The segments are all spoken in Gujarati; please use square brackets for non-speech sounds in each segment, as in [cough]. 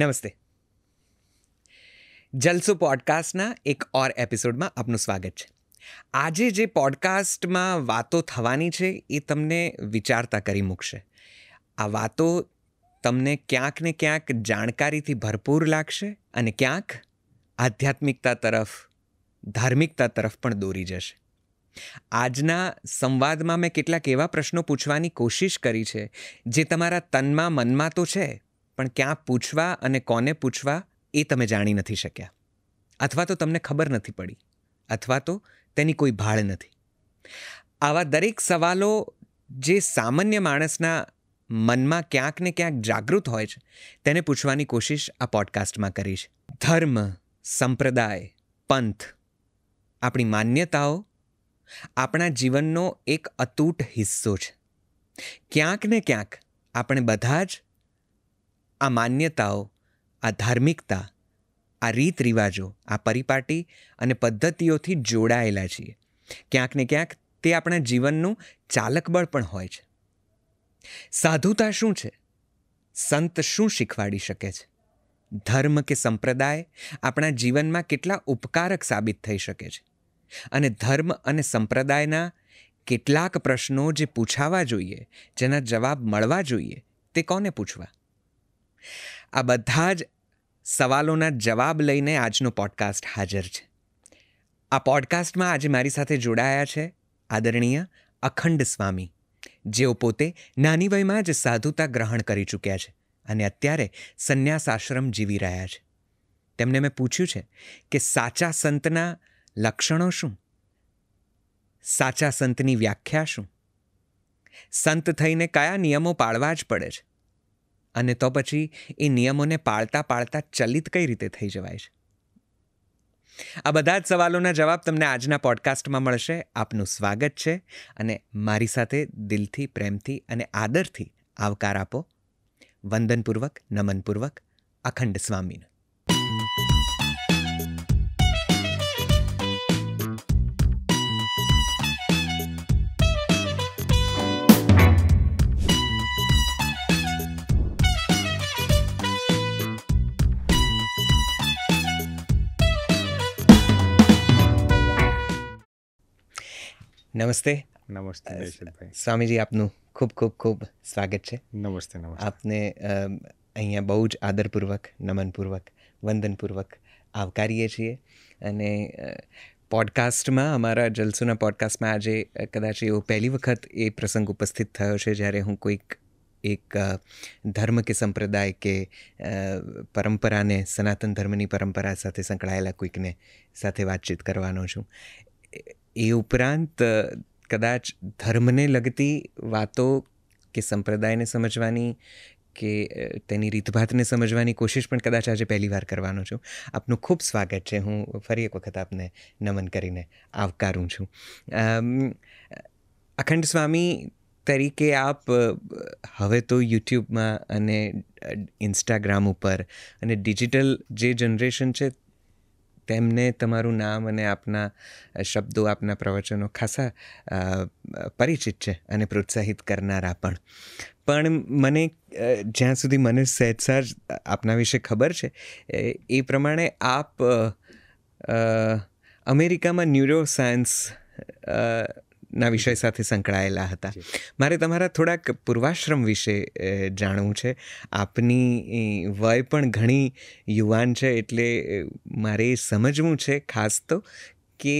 નમસ્તે જલસો પોડકાસ્ટના એક ઓર એપિસોડમાં આપનું સ્વાગત છે આજે જે પોડકાસ્ટમાં વાતો થવાની છે એ તમને વિચારતા કરી મૂકશે આ વાતો તમને ક્યાંક ને ક્યાંક જાણકારીથી ભરપૂર લાગશે અને ક્યાંક આધ્યાત્મિકતા તરફ ધાર્મિકતા તરફ પણ દોરી જશે આજના સંવાદમાં મેં કેટલાક એવા પ્રશ્નો પૂછવાની કોશિશ કરી છે જે તમારા તનમાં મનમાં તો છે પણ ક્યાં પૂછવા અને કોને પૂછવા એ તમે જાણી નથી શક્યા અથવા તો તમને ખબર નથી પડી અથવા તો તેની કોઈ ભાળ નથી આવા દરેક સવાલો જે સામાન્ય માણસના મનમાં ક્યાંક ને ક્યાંક જાગૃત હોય છે તેને પૂછવાની કોશિશ આ પોડકાસ્ટમાં કરી છે ધર્મ સંપ્રદાય પંથ આપણી માન્યતાઓ આપણા જીવનનો એક અતૂટ હિસ્સો છે ક્યાંક ને ક્યાંક આપણે બધા જ આ માન્યતાઓ આ ધાર્મિકતા આ રીત રિવાજો આ પરિપાટી અને પદ્ધતિઓથી જોડાયેલા છીએ ક્યાંક ને ક્યાંક તે આપણા જીવનનું ચાલકબળ પણ હોય છે સાધુતા શું છે સંત શું શીખવાડી શકે છે ધર્મ કે સંપ્રદાય આપણા જીવનમાં કેટલા ઉપકારક સાબિત થઈ શકે છે અને ધર્મ અને સંપ્રદાયના કેટલાક પ્રશ્નો જે પૂછાવા જોઈએ જેના જવાબ મળવા જોઈએ તે કોને પૂછવા આ બધા જ સવાલોના જવાબ લઈને આજનો પોડકાસ્ટ હાજર છે આ પોડકાસ્ટમાં આજે મારી સાથે જોડાયા છે આદરણીય અખંડ સ્વામી જેઓ પોતે નાની વયમાં જ સાધુતા ગ્રહણ કરી ચૂક્યા છે અને અત્યારે સંન્યાસ આશ્રમ જીવી રહ્યા છે તેમને મેં પૂછ્યું છે કે સાચા સંતના લક્ષણો શું સાચા સંતની વ્યાખ્યા શું સંત થઈને કયા નિયમો પાળવા જ પડે છે અને તો પછી એ નિયમોને પાળતા પાળતા ચલિત કઈ રીતે થઈ જવાય છે આ બધા જ સવાલોના જવાબ તમને આજના પોડકાસ્ટમાં મળશે આપનું સ્વાગત છે અને મારી સાથે દિલથી પ્રેમથી અને આદરથી આવકાર આપો વંદનપૂર્વક નમનપૂર્વક અખંડ સ્વામીને નમસ્તે નમસ્તે સ્વામીજી આપનું ખૂબ ખૂબ ખૂબ સ્વાગત છે નમસ્તે નમસ્તે આપને અહીંયા બહુ જ આદરપૂર્વક નમનપૂર્વક વંદનપૂર્વક આવકારીએ છીએ અને પોડકાસ્ટમાં અમારા જલસુના પોડકાસ્ટમાં આજે કદાચ એવો પહેલી વખત એ પ્રસંગ ઉપસ્થિત થયો છે જ્યારે હું કોઈક એક ધર્મ કે સંપ્રદાય કે પરંપરાને સનાતન ધર્મની પરંપરા સાથે સંકળાયેલા કોઈકને સાથે વાતચીત કરવાનો છું એ ઉપરાંત કદાચ ધર્મને લગતી વાતો કે સંપ્રદાયને સમજવાની કે તેની રીતભાતને સમજવાની કોશિશ પણ કદાચ આજે પહેલી વાર કરવાનો છું આપનું ખૂબ સ્વાગત છે હું ફરી એક વખત આપને નમન કરીને આવકારું છું અખંડ સ્વામી તરીકે આપ હવે તો યુટ્યુબમાં અને ઇન્સ્ટાગ્રામ ઉપર અને ડિજિટલ જે જનરેશન છે તેમને તમારું નામ અને આપના શબ્દો આપના પ્રવચનો ખાસા પરિચિત છે અને પ્રોત્સાહિત કરનારા પણ પણ મને જ્યાં સુધી મને સહેજસાર આપના વિશે ખબર છે એ પ્રમાણે આપ અમેરિકામાં ન્યુરો સાયન્સ ના વિષય સાથે સંકળાયેલા હતા મારે તમારા થોડાક પૂર્વાશ્રમ વિશે જાણવું છે આપની વય પણ ઘણી યુવાન છે એટલે મારે સમજવું છે ખાસ તો કે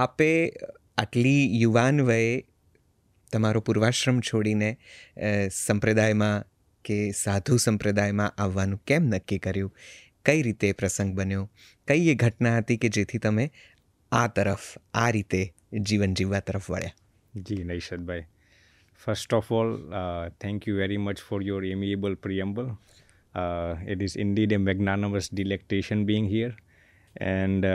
આપે આટલી યુવાન વયે તમારો પૂર્વાશ્રમ છોડીને સંપ્રદાયમાં કે સાધુ સંપ્રદાયમાં આવવાનું કેમ નક્કી કર્યું કઈ રીતે પ્રસંગ બન્યો કઈ એ ઘટના હતી કે જેથી તમે આ તરફ આ રીતે જીવન જીવવા તરફ વળ્યા જી નૈશદભાઈ first of all thank you very much for your amiable preamble it is indeed a magnanimous delectation being here and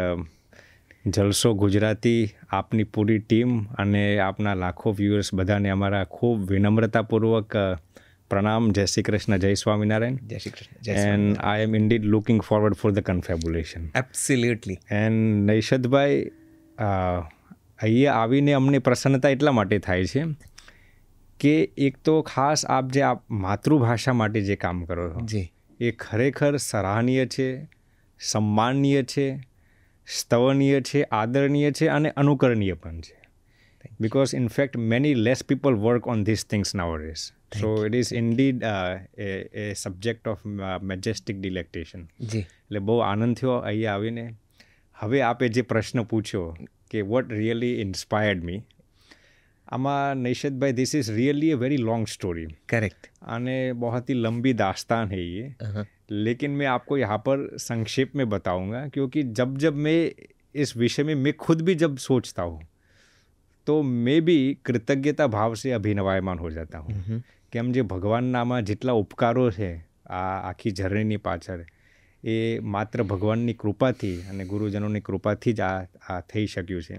જલસો ગુજરાતી આપની પૂરી ટીમ અને આપના લાખો વ્યુઅર્સ બધાને અમારા ખૂબ વિનમ્રતાપૂર્વક uh, Pranam, Jai Sri Krishna, Jai Swaminarayan. Jai Sri Krishna, Jai And I am indeed looking forward for the confabulation. Absolutely. And Naishadbhai, અહીંયા આવીને અમને પ્રસન્નતા એટલા માટે થાય છે કે એક તો ખાસ આપ જે આપ માતૃભાષા માટે જે કામ કરો છો જી એ ખરેખર સરાહનીય છે સન્માનીય છે સ્તવનીય છે આદરણીય છે અને અનુકરણીય પણ છે because in fact many less people work on this things nowadays so it is it is indeed uh, a, a subject of majestic delectation જી એટલે हमें आप जो प्रश्न पूछो कि આપે रियली इंस्पायर्ड मी કે વોટ भाई this is really a very long story correct आने बहुत ही लंबी दास्तान है ये लेकिन मैं आपको यहाँ पर संक्षेप में बताऊँगा क्योंकि जब जब मैं इस विषय में मैं खुद भी जब सोचता हूँ तो मैं भी कृतज्ञता भाव से अभिनवायमान हो जाता हूँ કેમ જે ભગવાનનામાં જેટલા ઉપકારો છે આ આખી જર્નીની પાછળ એ માત્ર ભગવાનની કૃપાથી અને ગુરુજનોની કૃપાથી જ આ આ થઈ શક્યું છે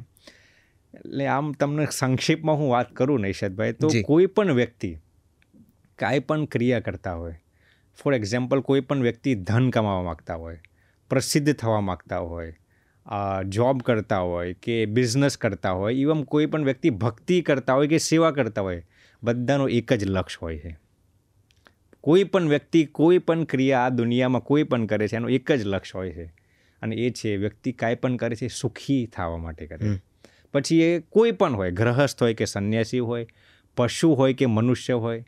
એટલે આમ તમને સંક્ષિપ્તમાં હું વાત કરું નૈશદભાઈ તો કોઈ પણ વ્યક્તિ કાંઈ પણ ક્રિયા કરતા હોય ફોર એક્ઝામ્પલ કોઈ પણ વ્યક્તિ ધન કમાવા માગતા હોય પ્રસિદ્ધ થવા માગતા હોય જોબ કરતા હોય કે બિઝનેસ કરતા હોય ઇવન કોઈ પણ વ્યક્તિ ભક્તિ કરતા હોય કે સેવા કરતા હોય બધાનો એક જ લક્ષ્ય હોય છે કોઈ પણ વ્યક્તિ કોઈ પણ ક્રિયા આ દુનિયામાં કોઈ પણ કરે છે એનો એક જ લક્ષ્ય હોય છે અને એ છે વ્યક્તિ કાંઈ પણ કરે છે સુખી થવા માટે કરે પછી એ કોઈ પણ હોય ગ્રહસ્થ હોય કે સંન્યાસી હોય પશુ હોય કે મનુષ્ય હોય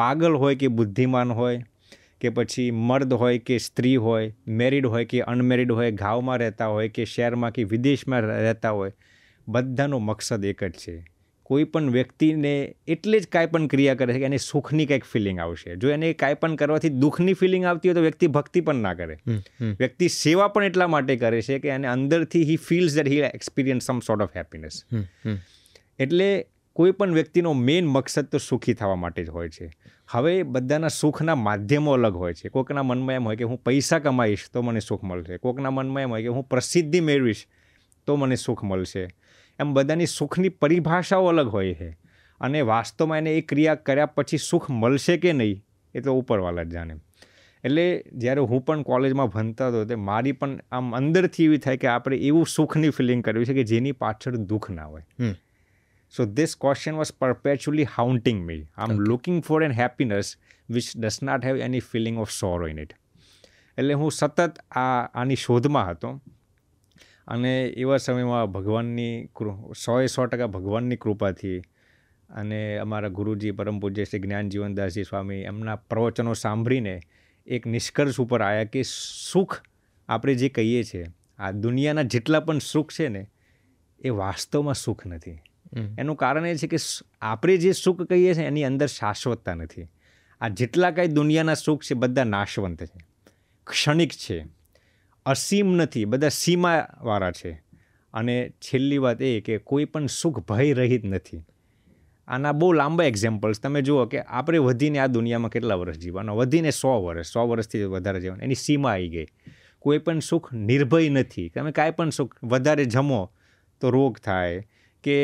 પાગલ હોય કે બુદ્ધિમાન હોય કે પછી મર્દ હોય કે સ્ત્રી હોય મેરિડ હોય કે અનમેરિડ હોય ગામમાં રહેતા હોય કે શહેરમાં કે વિદેશમાં રહેતા હોય બધાનો મકસદ એક જ છે કોઈ પણ વ્યક્તિને એટલે જ કાંઈ પણ ક્રિયા કરે છે કે એને સુખની કંઈક ફિલિંગ આવશે જો એને કાંઈ પણ કરવાથી દુઃખની ફિલિંગ આવતી હોય તો વ્યક્તિ ભક્તિ પણ ના કરે વ્યક્તિ સેવા પણ એટલા માટે કરે છે કે એને અંદરથી he feels that he experience some sort of happiness એટલે કોઈ પણ વ્યક્તિનો મેઇન મકસદ તો સુખી થવા માટે જ હોય છે હવે બધાના સુખના માધ્યમો અલગ હોય છે કોઈકના મનમાં એમ હોય કે હું પૈસા કમાઈશ તો મને સુખ મળશે કોઈકના મનમાં એમ હોય કે હું પ્રસિદ્ધિ મેળવીશ તો મને સુખ મળશે એમ બધાની સુખની પરિભાષાઓ અલગ હોય છે અને વાસ્તવમાં એને એ ક્રિયા કર્યા પછી સુખ મળશે કે નહીં એ તો ઉપરવાલા જ જાણે એટલે જ્યારે હું પણ કોલેજમાં ભણતા હતો તે મારી પણ આમ અંદરથી એવી થાય કે આપણે એવું સુખની ફિલિંગ કરવી છે કે જેની પાછળ દુઃખ ના હોય so this question was perpetually haunting me I am looking for an happiness which does not have any feeling of sorrow in it એટલે હું સતત આ આની શોધમાં હતો અને એવા સમયમાં ભગવાનની સોએ સો ટકા ભગવાનની કૃપાથી અને અમારા ગુરુજી પરમ પૂજ્ય શ્રી જ્ઞાનજીવનદાસજી સ્વામી એમના પ્રવચનો સાંભળીને એક નિષ્કર્ષ ઉપર આવ્યા કે સુખ આપણે જે કહીએ છીએ આ દુનિયાના જેટલા પણ સુખ છે ને એ વાસ્તવમાં સુખ નથી એનું કારણ એ છે કે આપણે જે સુખ કહીએ છીએ એની અંદર શાશ્વતતા નથી આ જેટલા કાંઈ દુનિયાના સુખ છે બધા નાશવંત છે ક્ષણિક છે અસીમ નથી બધા સીમાવાળા છે અને છેલ્લી વાત એ કે કોઈ પણ સુખ ભય રહિત નથી આના બહુ લાંબા એક્ઝામ્પલ્સ તમે જુઓ કે આપણે વધીને આ દુનિયામાં કેટલા વર્ષ જીવવાના વધીને સો વર્ષ સો વર્ષથી વધારે જીવવાનું એની સીમા આવી ગઈ કોઈ પણ સુખ નિર્ભય નથી તમે કાંઈ પણ સુખ વધારે જમો તો રોગ થાય કે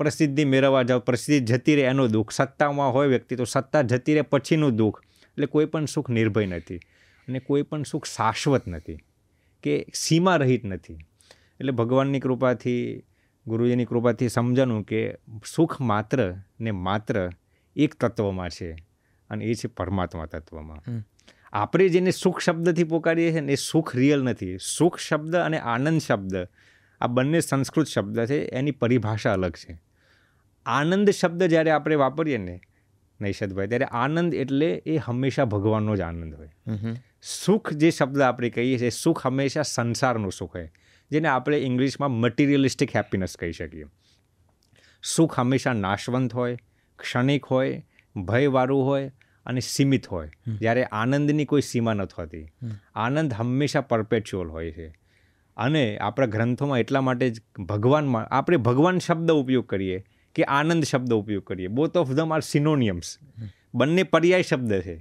પ્રસિદ્ધિ મેળવવા જાઓ પ્રસિદ્ધિ જતી રહે એનું દુઃખ સત્તામાં હોય વ્યક્તિ તો સત્તા જતી રહે પછીનું દુઃખ એટલે કોઈ પણ સુખ નિર્ભય નથી અને કોઈ પણ સુખ શાશ્વત નથી કે સીમા રહિત નથી એટલે ભગવાનની કૃપાથી ગુરુજીની કૃપાથી સમજાનું કે સુખ માત્ર ને માત્ર એક તત્વમાં છે અને એ છે પરમાત્મા તત્વમાં આપણે જેને સુખ શબ્દથી પોકારીએ છીએ ને એ સુખ રિયલ નથી સુખ શબ્દ અને આનંદ શબ્દ આ બંને સંસ્કૃત શબ્દ છે એની પરિભાષા અલગ છે આનંદ શબ્દ જ્યારે આપણે વાપરીએ ને નૈષદભાઈ ત્યારે આનંદ એટલે એ હંમેશા ભગવાનનો જ આનંદ હોય સુખ જે શબ્દ આપણે કહીએ છીએ સુખ હંમેશા સંસારનું સુખ હોય જેને આપણે ઇંગ્લિશમાં મટીરિયલિસ્ટિક હેપીનેસ કહી શકીએ સુખ હંમેશા નાશવંત હોય ક્ષણિક હોય ભયવાળું હોય અને સીમિત હોય જ્યારે આનંદની કોઈ સીમા નથી હોતી આનંદ હંમેશા પરપેચ્યુઅલ હોય છે અને આપણા ગ્રંથોમાં એટલા માટે જ ભગવાનમાં આપણે ભગવાન શબ્દ ઉપયોગ કરીએ કે આનંદ શબ્દ ઉપયોગ કરીએ both of them are synonyms બંને પર્યાય શબ્દ છે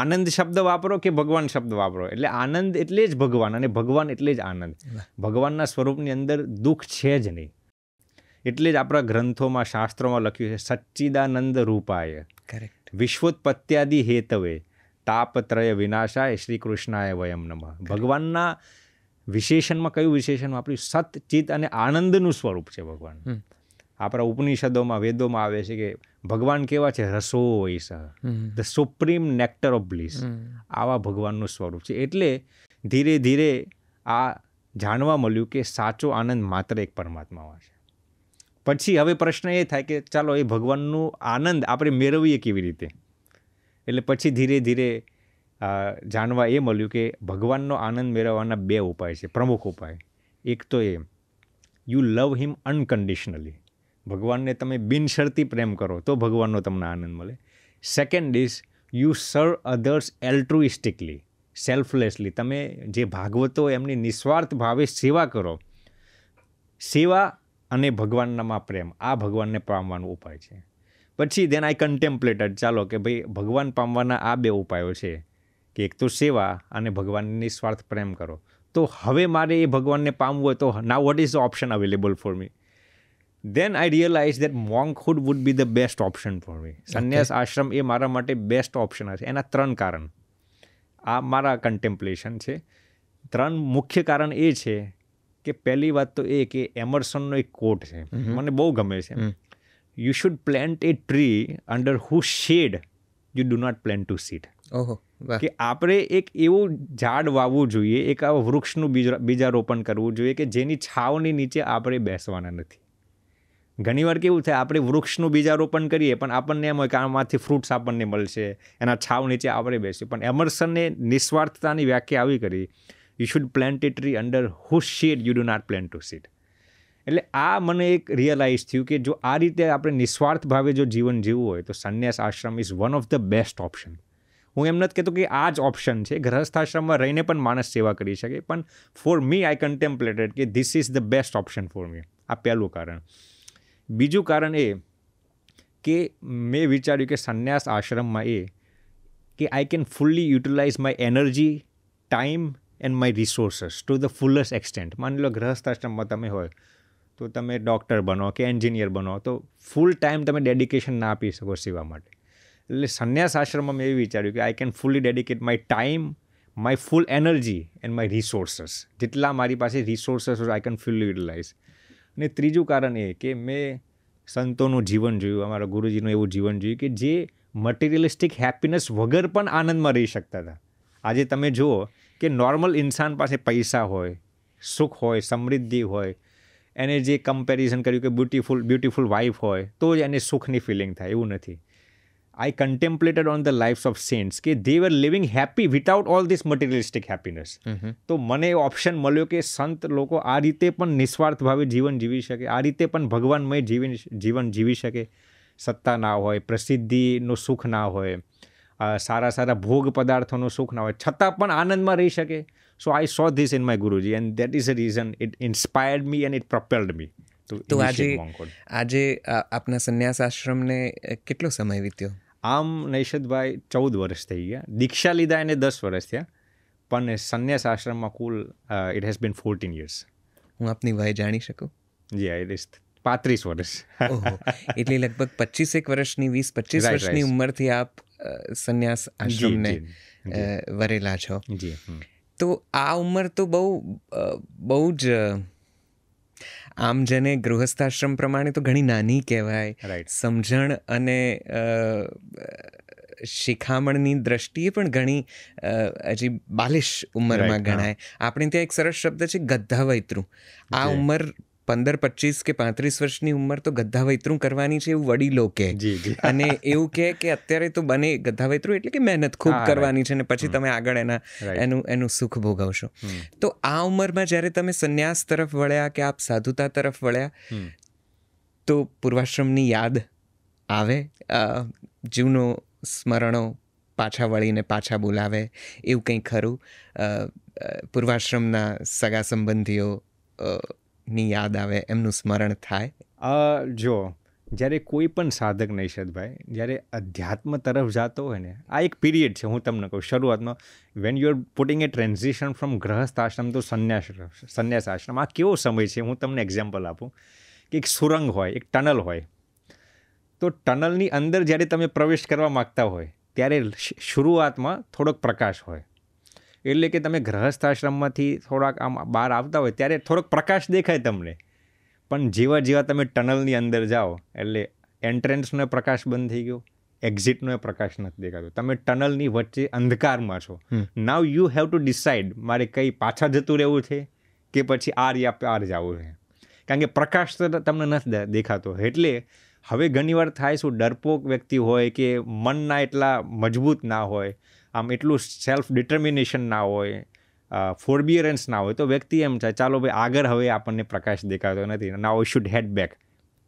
આનંદ શબ્દ વાપરો કે ભગવાન શબ્દ વાપરો એટલે આનંદ એટલે જ ભગવાન અને ભગવાન એટલે જ આનંદ ભગવાનના સ્વરૂપની અંદર દુઃખ છે જ નહીં એટલે જ આપણા ગ્રંથોમાં શાસ્ત્રોમાં લખ્યું છે સચ્ચિદાનંદ રૂપાય કરેક્ટ વિશ્વોત્પત્યાદિ હેતવે તાપત્રય વિનાશાય શ્રી કૃષ્ણાય વયમ નમઃ ભગવાનના વિશેષણમાં કયું વિશેષણ વાપર્યું સત ચિત અને આનંદનું સ્વરૂપ છે ભગવાન આપણા ઉપનિષદોમાં વેદોમાં આવે છે કે ભગવાન કેવા છે રસો સહ the supreme nectar of bliss આવા ભગવાનનું સ્વરૂપ છે એટલે ધીરે ધીરે આ જાણવા મળ્યું કે સાચો આનંદ માત્ર એક પરમાત્મામાં છે પછી હવે પ્રશ્ન એ થાય કે ચાલો એ ભગવાનનું આનંદ આપણે મેળવીએ કેવી રીતે એટલે પછી ધીરે ધીરે જાણવા એ મળ્યું કે ભગવાનનો આનંદ મેળવવાના બે ઉપાય છે પ્રમુખ ઉપાય એક તો એ યુ લવ હિમ અનકન્ડિશનલી ભગવાનને તમે બિનશરતી પ્રેમ કરો તો ભગવાનનો તમને આનંદ મળે second is you serve others altruistically selflessly તમે જે ભાગવતો એમની નિસ્વાર્થ ભાવે સેવા કરો સેવા અને ભગવાનનામાં પ્રેમ આ ભગવાનને પામવાનો ઉપાય છે પછી દેન આઈ કન્ટેમ્પલેટેડ ચાલો કે ભાઈ ભગવાન પામવાના આ બે ઉપાયો છે કે એક તો સેવા અને ભગવાનને નિસ્વાર્થ પ્રેમ કરો તો હવે મારે એ ભગવાનને પામવું હોય તો ના what is option available for me then I realise that monkhood would be the best option for me સંન્યાસ આશ્રમ એ મારા માટે બેસ્ટ ઓપ્શન હશે એના ત્રણ કારણ આ મારા કન્ટેમ્પલેશન છે ત્રણ મુખ્ય કારણ એ છે કે પહેલી વાત તો એ કે એમર્સનનો એક કોટ છે મને બહુ ગમે છે you should plant a tree under who shade you do not plan to sit ઓહો કે આપણે એક એવું ઝાડ વાવવું જોઈએ એક આ વૃક્ષનું બીજા રોપણ કરવું જોઈએ કે જેની છાવની નીચે આપણે બેસવાના નથી ઘણીવાર કેવું થાય આપણે વૃક્ષનું બીજારોપણ કરીએ પણ આપણને એમ હોય કે આમાંથી ફ્રૂટ્સ આપણને મળશે એના છાવ નીચે આપણે બેસી પણ એમર્સનને નિસ્વાર્થતાની વ્યાખ્યા આવી કરી you should plant a tree under who shade you do not plan to sit એટલે આ મને એક રિયલાઇઝ થયું કે જો આ રીતે આપણે નિસ્વાર્થ ભાવે જો જીવન જીવવું હોય તો સંન્યાસ આશ્રમ is one of the best option હું એમ નથી કહેતો કે આ જ ઓપ્શન છે આશ્રમમાં રહીને પણ માણસ સેવા કરી શકે પણ ફોર મી આઈ કન્ટેમ્પલેટેડ કે this is the best option for me આ પહેલું કારણ બીજું કારણ એ કે મેં વિચાર્યું કે સંન્યાસ આશ્રમમાં એ કે I can fully utilise my energy time and my resources to the fullest extent માની લો ગ્રહસ્થ આશ્રમમાં તમે હોય તો તમે ડૉક્ટર બનો કે એન્જિનિયર બનો તો ફૂલ ટાઈમ તમે ડેડિકેશન ના આપી શકો સેવા માટે એટલે સંન્યાસ આશ્રમમાં મેં એ વિચાર્યું કે I can fully dedicate my time my full energy and my resources જેટલા મારી પાસે resources I can full utilise ને ત્રીજું કારણ એ કે મેં સંતોનું જીવન જોયું અમારા ગુરુજીનું એવું જીવન જોયું કે જે મટીરિયલિસ્ટિક હેપીનેસ વગર પણ આનંદમાં રહી શકતા હતા આજે તમે જુઓ કે નોર્મલ ઇન્સાન પાસે પૈસા હોય સુખ હોય સમૃદ્ધિ હોય એને જે કમ્પેરિઝન કર્યું કે બ્યુટીફુલ બ્યુટીફુલ વાઇફ હોય તો જ એને સુખની ફિલિંગ થાય એવું નથી I contemplated on the life of saints કે they were living happy without all this materialistic happiness તો મને ઓપ્શન મળ્યો કે સંત લોકો આ રીતે પણ નિસ્વાર્થ ભાવે જીવન જીવી શકે આ રીતે પણ ભગવાનમય જીવન જીવન જીવી શકે સત્તા ના હોય પ્રસિદ્ધિનું સુખ ના હોય સારા સારા ભોગ પદાર્થોનું સુખ ના હોય છતાં પણ આનંદમાં રહી શકે so I saw this in my Guruji and that is a reason it inspired me and it propelled me તો આજે આજે આપના સંન્યાસ આશ્રમને કેટલો સમય વીત્યો આમ નૈષદભાઈ ચૌદ વર્ષ થઈ ગયા દીક્ષા લીધા એને દસ વર્ષ થયા પણ સંન્યાસ આશ્રમમાં કુલ it has been fourteen years હું આપની વય જાણી શકું જી ઇટ ઇઝ પાંત્રીસ વર્ષ એટલે લગભગ પચીસેક વર્ષની વીસ પચીસ વર્ષની ઉંમરથી આપ સંન્યાસ આશ્રમને વરેલા છો જી તો આ ઉંમર તો બહુ બહુ જ આમ જેને ગૃહસ્થાશ્રમ પ્રમાણે તો ઘણી નાની કહેવાય સમજણ અને શિખામણની દ્રષ્ટિએ પણ ઘણી હજી બાલિશ ઉંમરમાં ગણાય આપણે ત્યાં એક સરસ શબ્દ છે ગધ્ધા વૈતરું આ ઉંમર પંદર પચીસ કે પાંત્રીસ વર્ષની ઉંમર તો ગધા વૈતરું કરવાની છે એવું વડીલો કે અને એવું કહે કે અત્યારે તો બને ગધા વૈતરું એટલે કે મહેનત ખૂબ કરવાની છે ને પછી તમે આગળ એના એનું એનું સુખ ભોગવશો તો આ ઉંમરમાં જ્યારે તમે સંન્યાસ તરફ વળ્યા કે આપ સાધુતા તરફ વળ્યા તો પૂર્વાશ્રમની યાદ આવે જીવનો સ્મરણો પાછા વળીને પાછા બોલાવે એવું કંઈ ખરું પૂર્વાશ્રમના સગા સંબંધીઓ ની યાદ આવે એમનું સ્મરણ થાય જો જ્યારે કોઈ પણ સાધક નૈષદભાઈ જ્યારે અધ્યાત્મ તરફ જતો હોય ને આ એક પિરિયડ છે હું તમને કહું શરૂઆતમાં when you are putting a transition from ગ્રહસ્થ આશ્રમ ટુ સંન્યાસ સંન્યાસ આશ્રમ આ કેવો સમય છે હું તમને એક્ઝામ્પલ આપું કે એક સુરંગ હોય એક ટનલ હોય તો ટનલની અંદર જ્યારે તમે પ્રવેશ કરવા માગતા હોય ત્યારે શરૂઆતમાં થોડોક પ્રકાશ હોય એટલે કે તમે ગ્રહસ્થાશ્રમમાંથી થોડાક આમ બહાર આવતા હોય ત્યારે થોડોક પ્રકાશ દેખાય તમને પણ જેવા જેવા તમે ટનલની અંદર જાઓ એટલે એન્ટ્રન્સનો પ્રકાશ બંધ થઈ ગયો એક્ઝિટનો એ પ્રકાશ નથી દેખાતો તમે ટનલની વચ્ચે અંધકારમાં છો now you have to decide મારે કંઈ પાછા જતું રહેવું છે કે પછી આર યા પાર જવું છે કારણ કે પ્રકાશ તો તમને નથી દેખાતો એટલે હવે ઘણીવાર થાય શું ડરપોક વ્યક્તિ હોય કે મનના એટલા મજબૂત ના હોય આમ એટલું સેલ્ફ ડિટર્મિનેશન ના હોય ફોરબિયરન્સ ના હોય તો વ્યક્તિ એમ થાય ચાલો ભાઈ આગળ હવે આપણને પ્રકાશ દેખાતો નથી ના નાવ શુડ હેડ બેક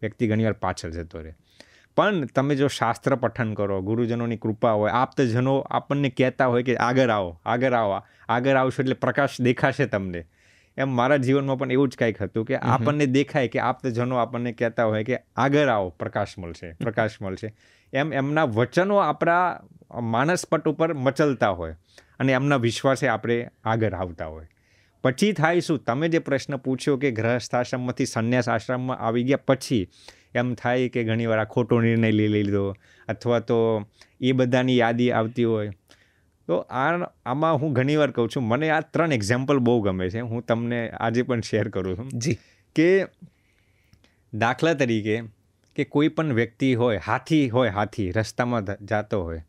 વ્યક્તિ ઘણીવાર પાછળ જતો રહે પણ તમે જો શાસ્ત્ર પઠન કરો ગુરુજનોની કૃપા હોય આપતજનો આપણને કહેતા હોય કે આગળ આવો આગળ આવો આગળ આવશો એટલે પ્રકાશ દેખાશે તમને એમ મારા જીવનમાં પણ એવું જ કંઈક હતું કે આપણને દેખાય કે આપ્તજનો આપણને કહેતા હોય કે આગળ આવો પ્રકાશ મળશે પ્રકાશ મળશે એમ એમના વચનો આપણા માનસપટ ઉપર મચલતા હોય અને એમના વિશ્વાસે આપણે આગળ આવતા હોય પછી થાય શું તમે જે પ્રશ્ન પૂછ્યો કે ગ્રહસ્થ આશ્રમમાંથી સંન્યાસ આશ્રમમાં આવી ગયા પછી એમ થાય કે ઘણીવાર આ ખોટો નિર્ણય લઈ લીધો અથવા તો એ બધાની યાદી આવતી હોય તો આ આમાં હું ઘણીવાર કહું છું મને આ ત્રણ એક્ઝામ્પલ બહુ ગમે છે હું તમને આજે પણ શેર કરું છું જી કે દાખલા તરીકે કે કોઈ પણ વ્યક્તિ હોય હાથી હોય હાથી રસ્તામાં જતો હોય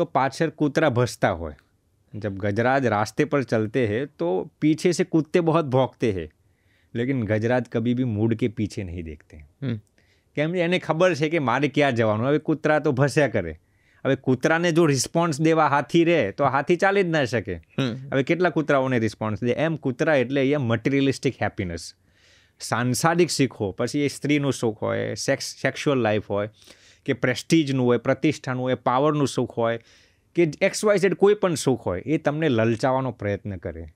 તો પાછળ કૂતરા ભસતા હોય जब ગજરાજ રાસ્તે પર ચલતે હે તો પીછે સે કૂતે बहुत भौंकते હે લેકિન ગજરાજ કભી भी મૂડ કે પીછે નહીં દેખતે કેમ એને ખબર છે કે મારે ક્યાં જવાનું હવે કૂતરા તો ભસ્યા કરે હવે કૂતરાને જો રિસ્પોન્સ દેવા હાથી રહે તો હાથી ચાલી જ ના શકે હવે કેટલા કૂતરાઓને રિસ્પોન્સ દે એમ કૂતરા એટલે એ મટીરિયલિસ્ટિક હેપીનેસ સાંસારિક શીખો પછી એ સ્ત્રીનું સુખ હોય સેક્સ સેક્સ્યુઅલ લાઈફ હોય કે પ્રેસ્ટીજનું હોય પ્રતિષ્ઠાનું હોય પાવરનું સુખ હોય કે એક્સ વાય ઝેડ કોઈ પણ સુખ હોય એ તમને લલચાવાનો પ્રયત્ન કરે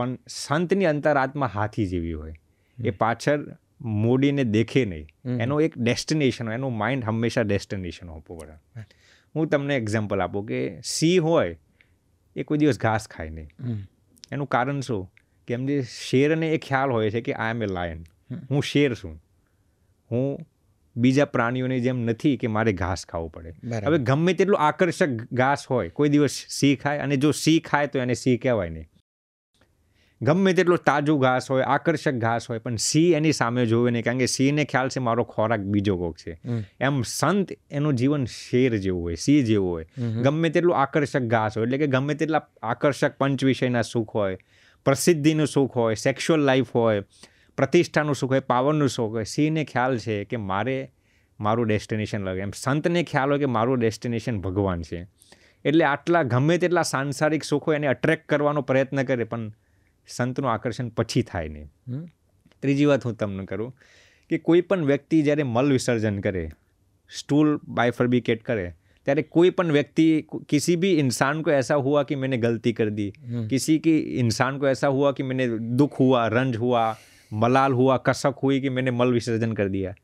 પણ સંતની અંતરાત્મા હાથી જેવી હોય એ પાછળ મોડીને દેખે નહીં એનો એક ડેસ્ટિનેશન હોય એનું માઇન્ડ હંમેશા ડેસ્ટિનેશન હોવું પડે હું તમને એક્ઝામ્પલ આપું કે સિંહ હોય એ કોઈ દિવસ ઘાસ ખાય નહીં એનું કારણ શું કે એમ જે શેરને એ ખ્યાલ હોય છે કે આઈ એમ એ લાયન હું શેર છું હું બીજા પ્રાણીઓની જેમ નથી કે મારે ઘાસ ખાવું પડે હવે ગમે તેટલું આકર્ષક ઘાસ હોય કોઈ દિવસ સી ખાય અને જો સી ખાય તો એને સિંહ કહેવાય નહીં ગમે તેટલું તાજું ઘાસ હોય આકર્ષક ઘાસ હોય પણ સિંહ એની સામે જોવે નહીં કારણ કે સિંહને ખ્યાલ છે મારો ખોરાક બીજો કોક છે એમ સંત એનું જીવન શેર જેવું હોય સિંહ જેવું હોય ગમે તેટલું આકર્ષક ઘાસ હોય એટલે કે ગમે તેટલા આકર્ષક પંચ વિષયના સુખ હોય પ્રસિદ્ધિનું સુખ હોય સેક્સ્યુઅલ લાઈફ હોય પ્રતિષ્ઠાનું સુખ હોય પાવરનું સુખ હોય સિંહને ખ્યાલ છે કે મારે મારું ડેસ્ટિનેશન લગે એમ સંતને ખ્યાલ હોય કે મારું ડેસ્ટિનેશન ભગવાન છે એટલે આટલા ગમે તેટલા સાંસારિક સુખ હોય એને અટ્રેક કરવાનો પ્રયત્ન કરે પણ સંતનું આકર્ષણ પછી થાય નહીં ત્રીજી વાત હું તમને કરું કે કોઈ પણ વ્યક્તિ જ્યારે મલ વિસર્જન કરે સ્ટૂલ બાયફર્બિકેટ કરે ત્યારે કોઈ પણ વ્યક્તિ કિસી भी इंसान को ऐसा हुआ कि मैंने गलती कर दी किसी की इंसान को ऐसा हुआ कि मैंने दुख हुआ रंज हुआ મલાલ હુઆ કસક હુઈ કે મેં મલ વિસર્જન કરી દિયા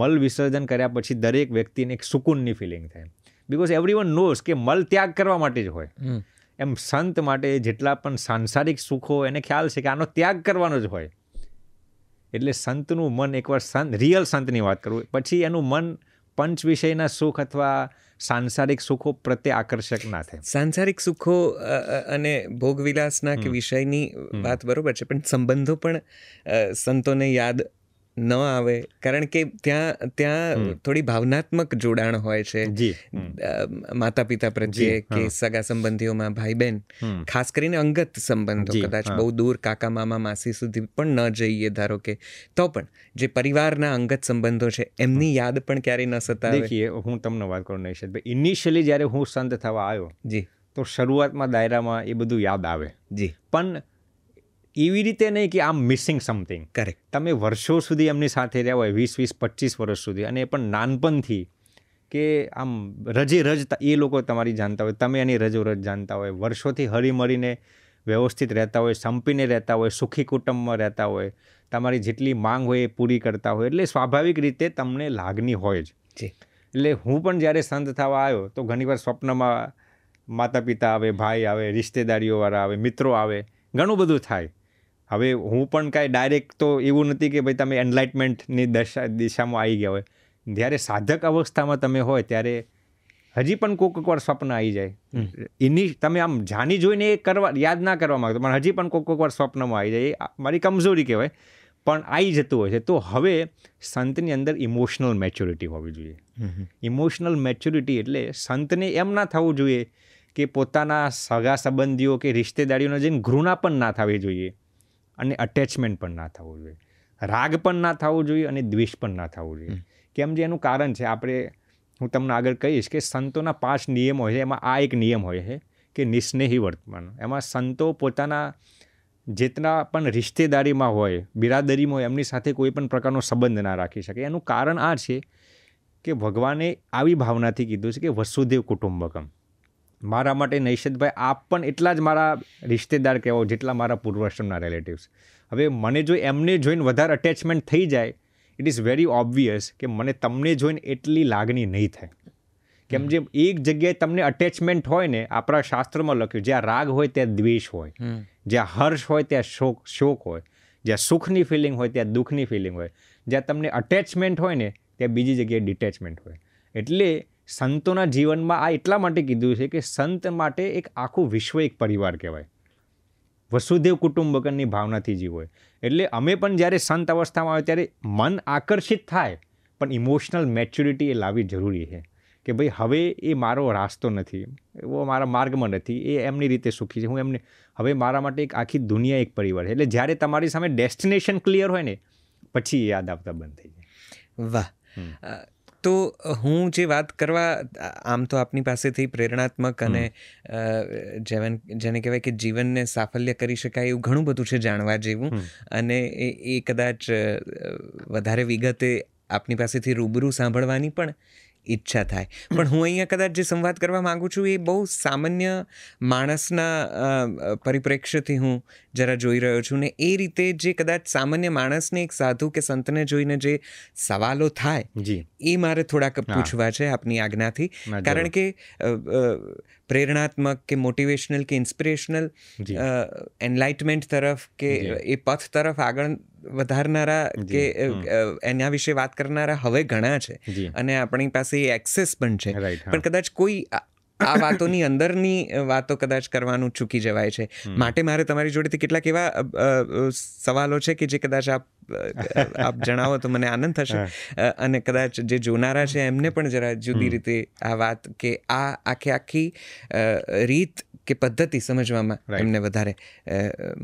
મલ વિસર્જન કર્યા પછી દરેક વ્યક્તિને એક સુકૂનની ફિલિંગ થાય બિકોઝ એવરી વન નોઝ કે મલ ત્યાગ કરવા માટે જ હોય એમ સંત માટે જેટલા પણ સાંસારિક સુખો એને ખ્યાલ છે કે આનો ત્યાગ કરવાનો જ હોય એટલે સંતનું મન એકવાર સંત રિયલ સંતની વાત કરું પછી એનું મન પંચ વિષયના સુખ અથવા સાંસારિક સુખો પ્રત્યે આકર્ષક ના થાય સાંસારિક સુખો અને ભોગવિલાસના કે વિષયની વાત બરોબર છે પણ સંબંધો પણ સંતોને યાદ ન આવે કારણ કે ત્યાં ત્યાં થોડી ભાવનાત્મક જોડાણ હોય છે માતા પિતા પ્રત્યે કે સગા સંબંધીઓમાં ભાઈ બહેન ખાસ કરીને અંગત સંબંધો કદાચ બહુ દૂર કાકા મામા માસી સુધી પણ ન જઈએ ધારો કે તો પણ જે પરિવારના અંગત સંબંધો છે એમની યાદ પણ ક્યારેય ન સતા દેખીએ હું તમને વાત કરું નૈશદભાઈ ઇનિશિયલી જ્યારે હું સંત થવા આવ્યો જી તો શરૂઆતમાં દાયરામાં એ બધું યાદ આવે જી પણ એવી રીતે નહીં કે આમ મિસિંગ સમથિંગ કરેક્ટ તમે વર્ષો સુધી એમની સાથે રહ્યા હોય વીસ વીસ પચીસ વર્ષ સુધી અને એ પણ નાનપણથી કે આમ રજે રજ એ લોકો તમારી જાણતા હોય તમે એની રજોરજ જાણતા હોય વર્ષોથી હળીમળીને વ્યવસ્થિત રહેતા હોય સંપીને રહેતા હોય સુખી કુટુંબમાં રહેતા હોય તમારી જેટલી માંગ હોય એ પૂરી કરતા હોય એટલે સ્વાભાવિક રીતે તમને લાગણી હોય જ એટલે હું પણ જ્યારે સંત થવા આવ્યો તો ઘણીવાર સ્વપ્નમાં માતા પિતા આવે ભાઈ આવે રિશ્તેદારીઓવાળા આવે મિત્રો આવે ઘણું બધું થાય હવે હું પણ કાંઈ ડાયરેક્ટ તો એવું નથી કે ભાઈ તમે એન્લાઇટમેન્ટની દશા દિશામાં આવી ગયા હોય જ્યારે સાધક અવસ્થામાં તમે હોય ત્યારે હજી પણ કોઈક વાર સ્વપ્ન આવી જાય એની તમે આમ જાણી જોઈને એ કરવા યાદ ના કરવા માગતો પણ હજી પણ કોઈક વાર સ્વપ્નમાં આવી જાય એ મારી કમજોરી કહેવાય પણ આવી જતું હોય છે તો હવે સંતની અંદર ઇમોશનલ મેચ્યોરિટી હોવી જોઈએ ઇમોશનલ મેચ્યોરિટી એટલે સંતને એમ ના થવું જોઈએ કે પોતાના સગા સંબંધીઓ કે રિશ્તેદારીઓને જઈને ઘૃણા પણ ના થવી જોઈએ અને અટેચમેન્ટ પણ ના થવું જોઈએ રાગ પણ ના થવો જોઈએ અને દ્વેષ પણ ના થવો જોઈએ કેમ જે એનું કારણ છે આપણે હું તમને આગળ કહીશ કે સંતોના પાંચ નિયમ હોય છે એમાં આ એક નિયમ હોય છે કે નિસ્નેહી વર્તમાન એમાં સંતો પોતાના જેટલા પણ રિશ્તેદારીમાં હોય બિરાદરીમાં હોય એમની સાથે કોઈ પણ પ્રકારનો સંબંધ ના રાખી શકે એનું કારણ આ છે કે ભગવાને આવી ભાવનાથી કીધું છે કે વસુદેવ કુટુંબકમ મારા માટે નૈશદભાઈ આપ પણ એટલા જ મારા રિશ્તેદાર કહેવાઓ જેટલા મારા પૂર્વાશ્રમના રિલેટિવ્સ હવે મને જો એમને જોઈને વધારે અટેચમેન્ટ થઈ જાય ઇટ ઇઝ વેરી ઓબ્વિયસ કે મને તમને જોઈને એટલી લાગણી નહીં થાય કેમ જે એક જગ્યાએ તમને અટેચમેન્ટ હોય ને આપણા શાસ્ત્રમાં લખ્યું જ્યાં રાગ હોય ત્યાં દ્વેષ હોય જ્યાં હર્ષ હોય ત્યાં શોક શોક હોય જ્યાં સુખની ફિલિંગ હોય ત્યાં દુઃખની ફિલિંગ હોય જ્યાં તમને અટેચમેન્ટ હોય ને ત્યાં બીજી જગ્યાએ ડિટેચમેન્ટ હોય એટલે સંતોના જીવનમાં આ એટલા માટે કીધું છે કે સંત માટે એક આખું વિશ્વ એક પરિવાર કહેવાય વસુદેવ કુટુંબકનની ભાવનાથી જીવો એટલે અમે પણ જ્યારે સંત અવસ્થામાં આવે ત્યારે મન આકર્ષિત થાય પણ ઇમોશનલ મેચ્યુરિટી એ લાવવી જરૂરી છે કે ભાઈ હવે એ મારો રાસ્તો નથી એવો મારા માર્ગમાં નથી એ એમની રીતે સુખી છે હું એમને હવે મારા માટે એક આખી દુનિયા એક પરિવાર છે એટલે જ્યારે તમારી સામે ડેસ્ટિનેશન ક્લિયર હોય ને પછી એ યાદ આવતા બંધ થઈ જાય વાહ તો હું જે વાત કરવા આમ તો આપની પાસેથી પ્રેરણાત્મક અને જેવન જેને કહેવાય કે જીવનને સાફલ્ય કરી શકાય એવું ઘણું બધું છે જાણવા જેવું અને એ કદાચ વધારે વિગતે આપની પાસેથી રૂબરૂ સાંભળવાની પણ ઈચ્છા થાય પણ હું અહીંયા કદાચ જે સંવાદ કરવા માગું છું એ બહુ સામાન્ય માણસના પરિપ્રેક્ષ્યથી હું જરા જોઈ રહ્યો છું ને એ રીતે જે કદાચ સામાન્ય માણસને એક સાધુ કે સંતને જોઈને જે સવાલો થાય એ મારે થોડાક પૂછવા છે આપની આજ્ઞાથી કારણ કે પ્રેરણાત્મક કે મોટિવેશનલ કે ઇન્સ્પિરેશનલ એનલાઇટમેન્ટ તરફ કે એ પથ તરફ આગળ વધારનારા કે એના વિશે વાત કરનારા હવે ઘણા છે અને આપણી પાસે એ એક્સેસ પણ છે પણ કદાચ કોઈ આ વાતોની અંદરની વાતો કદાચ કરવાનું ચૂકી જવાય છે માટે મારે તમારી જોડેથી કેટલાક એવા સવાલો છે કે જે કદાચ આપ આપ જણાવો તો મને આનંદ થશે અને કદાચ જે જોનારા છે એમને પણ જરા જુદી રીતે આ વાત કે આ આખે આખી રીત કે પદ્ધતિ સમજવામાં એમને વધારે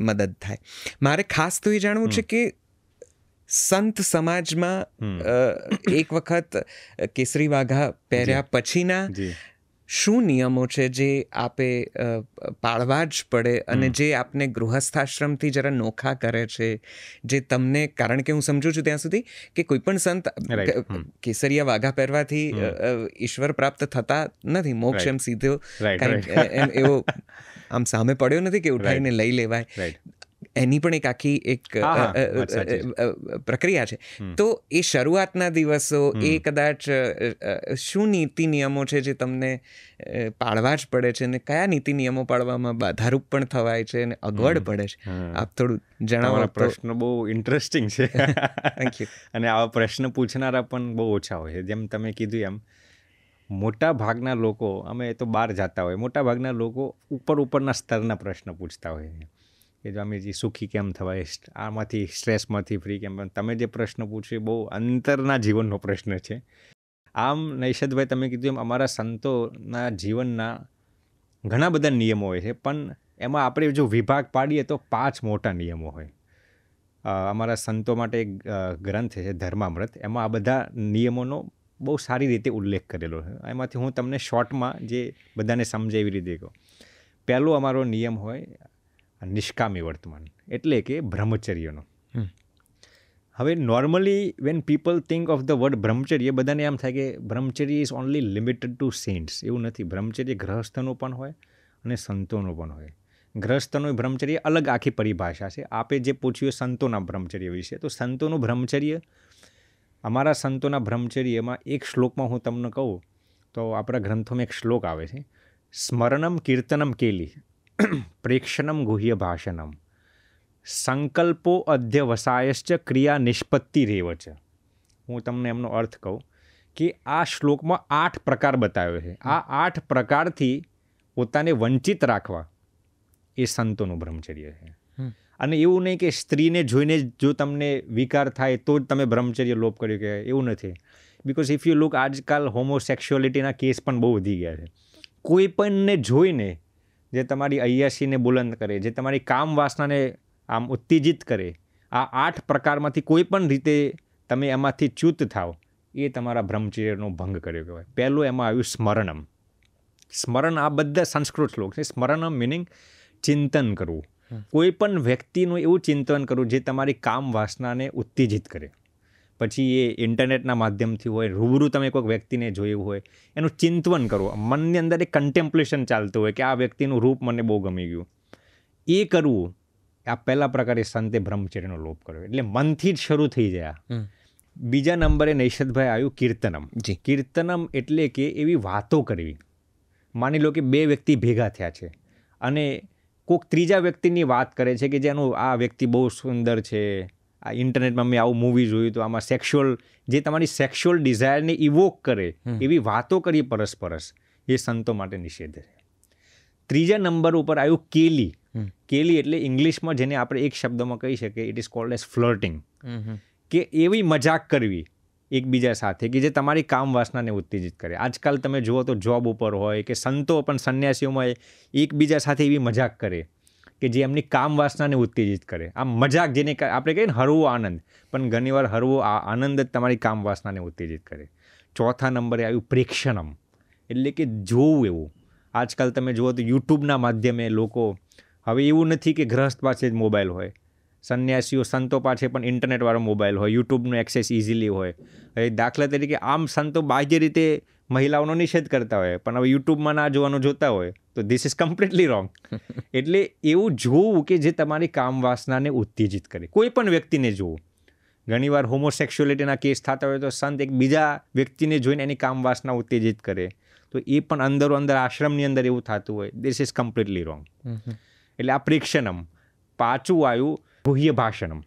મદદ થાય મારે ખાસ તો એ જાણવું છે કે સંત સમાજમાં એક વખત કેસરી વાઘા પહેર્યા પછીના શું નિયમો છે જે આપે પાળવા જ પડે અને જે આપને ગૃહસ્થાશ્રમથી જરા નોખા કરે છે જે તમને કારણ કે હું સમજુ છું ત્યાં સુધી કે કોઈ પણ સંત કેસરિયા વાઘા પહેરવાથી ઈશ્વર પ્રાપ્ત થતા નથી મોક્ષ એમ સીધો એમ એવો [laughs] આમ સામે પડ્યો નથી કે ઉઠાઈને લઈ લેવાય એની પણ એક આખી એક પ્રક્રિયા છે તો એ શરૂઆતના દિવસો એ કદાચ શું નીતિ નિયમો છે જે તમને પાળવા જ પડે છે અને કયા નીતિ નિયમો પાળવામાં બાધારૂપ પણ થવાય છે અને અગવડ પડે છે આપ થોડું જણાવો પ્રશ્ન બહુ ઇન્ટરેસ્ટિંગ છે થેન્ક [laughs] યુ અને આવા પ્રશ્ન પૂછનારા પણ બહુ ઓછા હોય છે જેમ તમે કીધું એમ મોટા ભાગના લોકો અમે તો બહાર જાતા હોય મોટા ભાગના લોકો ઉપર ઉપરના સ્તરના પ્રશ્ન પૂછતા હોય કે જો સ્વામીજી સુખી કેમ થવાય આમાંથી સ્ટ્રેસમાંથી ફ્રી કેમ તમે જે પ્રશ્ન પૂછ્યો એ બહુ અંતરના જીવનનો પ્રશ્ન છે આમ નૈષદભાઈ તમે કીધું એમ અમારા સંતોના જીવનના ઘણા બધા નિયમો હોય છે પણ એમાં આપણે જો વિભાગ પાડીએ તો પાંચ મોટા નિયમો હોય અમારા સંતો માટે એક ગ્રંથ છે ધર્મામૃત એમાં આ બધા નિયમોનો બહુ સારી રીતે ઉલ્લેખ કરેલો છે એમાંથી હું તમને શોર્ટમાં જે બધાને સમજાવી રીતે કહું પહેલો અમારો નિયમ હોય નિષ્કામી વર્તમાન એટલે કે બ્રહ્મચર્યનો હવે normally when people think of the word બ્રહ્મચર્ય બધાને એમ થાય કે બ્રહ્મચર્ય is only limited to saints એવું નથી બ્રહ્મચર્ય ગ્રહસ્થનો પણ હોય અને સંતોનું પણ હોય ગ્રહસ્થનો બ્રહ્મચર્ય અલગ આખી પરિભાષા છે આપે જે પૂછ્યું સંતોના બ્રહ્મચર્ય વિશે તો સંતોનું બ્રહ્મચર્ય અમારા સંતોના બ્રહ્મચર્યમાં એક શ્લોકમાં હું તમને કહું તો આપણા ગ્રંથોમાં એક શ્લોક આવે છે સ્મરણમ કીર્તનમ કેલી પ્રેક્ષણમ ગુહ્ય ભાષણમ સંકલ્પો અધ્યવસાયશ્ચ ક્રિયા નિષ્પત્તિ નિષ્પત્તિરેવ છે હું તમને એમનો અર્થ કહું કે આ શ્લોકમાં આઠ પ્રકાર બતાવ્યો છે આ આઠ પ્રકારથી પોતાને વંચિત રાખવા એ સંતોનું બ્રહ્મચર્ય છે અને એવું નહીં કે સ્ત્રીને જોઈને જો તમને વિકાર થાય તો જ તમે બ્રહ્મચર્ય લોપ કર્યો કે એવું નથી બિકોઝ ઇફ યુ લુક આજકાલ હોમોસેક્સ્યુઅલિટીના કેસ પણ બહુ વધી ગયા છે કોઈ પણને જોઈને જે તમારી અય્યાસીને બુલંદ કરે જે તમારી કામ વાસનાને આમ ઉત્તેજિત કરે આ આઠ પ્રકારમાંથી કોઈ પણ રીતે તમે એમાંથી ચ્યુત થાઓ એ તમારા બ્રહ્મચર્યનો ભંગ કર્યો કહેવાય પહેલું એમાં આવ્યું સ્મરણમ સ્મરણ આ બધા સંસ્કૃત શ્લોક છે સ્મરણમ મિનિંગ ચિંતન કરવું કોઈ પણ વ્યક્તિનું એવું ચિંતન કરવું જે તમારી કામ વાસનાને ઉત્તેજિત કરે પછી એ ઇન્ટરનેટના માધ્યમથી હોય રૂબરૂ તમે કોઈક વ્યક્તિને જોયું હોય એનું ચિંતવન કરો મનની અંદર એક કન્ટેમ્પલેશન ચાલતું હોય કે આ વ્યક્તિનું રૂપ મને બહુ ગમી ગયું એ કરવું આ પહેલા પ્રકારે સંતે બ્રહ્મચર્યનો લોપ કર્યો એટલે મનથી જ શરૂ થઈ ગયા બીજા નંબરે નૈષદભાઈ આવ્યું કીર્તનમ કીર્તનમ એટલે કે એવી વાતો કરવી માની લો કે બે વ્યક્તિ ભેગા થયા છે અને કોઈક ત્રીજા વ્યક્તિની વાત કરે છે કે જેનું આ વ્યક્તિ બહુ સુંદર છે આ ઇન્ટરનેટમાં મેં આવું મૂવી જોયું તો આમાં સેક્સ્યુઅલ જે તમારી સેક્સ્યુઅલ ડિઝાયરને ઇવોક કરે એવી વાતો કરીએ પરસ્પરસ એ સંતો માટે નિષેધ છે ત્રીજા નંબર ઉપર આવ્યું કેલી કેલી એટલે ઇંગ્લિશમાં જેને આપણે એક શબ્દમાં કહી શકીએ it is called as flirting કે એવી મજાક કરવી એકબીજા સાથે કે જે તમારી કામ વાસનાને ઉત્તેજિત કરે આજકાલ તમે જુઓ તો જોબ ઉપર હોય કે સંતો પણ સંન્યાસીઓમાં એકબીજા સાથે એવી મજાક કરે કે જે એમની કામ વાસનાને ઉત્તેજિત કરે આમ મજાક જેને આપણે કહીએ ને હરવો આનંદ પણ ઘણીવાર હરવો આ આનંદ જ તમારી કામ વાસનાને ઉત્તેજિત કરે ચોથા નંબરે આવ્યું પ્રેક્ષણમ એટલે કે જોવું એવું આજકાલ તમે જુઓ તો યુટ્યુબના માધ્યમે લોકો હવે એવું નથી કે ગ્રહસ્થ પાસે જ મોબાઈલ હોય સંન્યાસીઓ સંતો પાસે પણ ઇન્ટરનેટવાળો મોબાઈલ હોય યુટ્યુબનો એક્સેસ ઇઝીલી હોય દાખલા તરીકે આમ સંતો બાહ્ય રીતે મહિલાઓનો નિષેધ કરતા હોય પણ હવે યુટ્યુબમાં ના જોવાનું જોતા હોય તો ધીસ ઇઝ કમ્પ્લીટલી રોંગ એટલે એવું જોવું કે જે તમારી કામ વાસનાને ઉત્તેજિત કરે કોઈ પણ વ્યક્તિને જોવું ઘણીવાર હોમોસેક્સ્યુઅલિટીના કેસ થતા હોય તો સંત એક બીજા વ્યક્તિને જોઈને એની કામ વાસના ઉત્તેજિત કરે તો એ પણ અંદરો અંદર આશ્રમની અંદર એવું થતું હોય ધીસ ઇઝ કમ્પ્લીટલી રોંગ એટલે આ પ્રેક્ષણમ પાછું આવ્યું ગુહ્ય ભાષણમ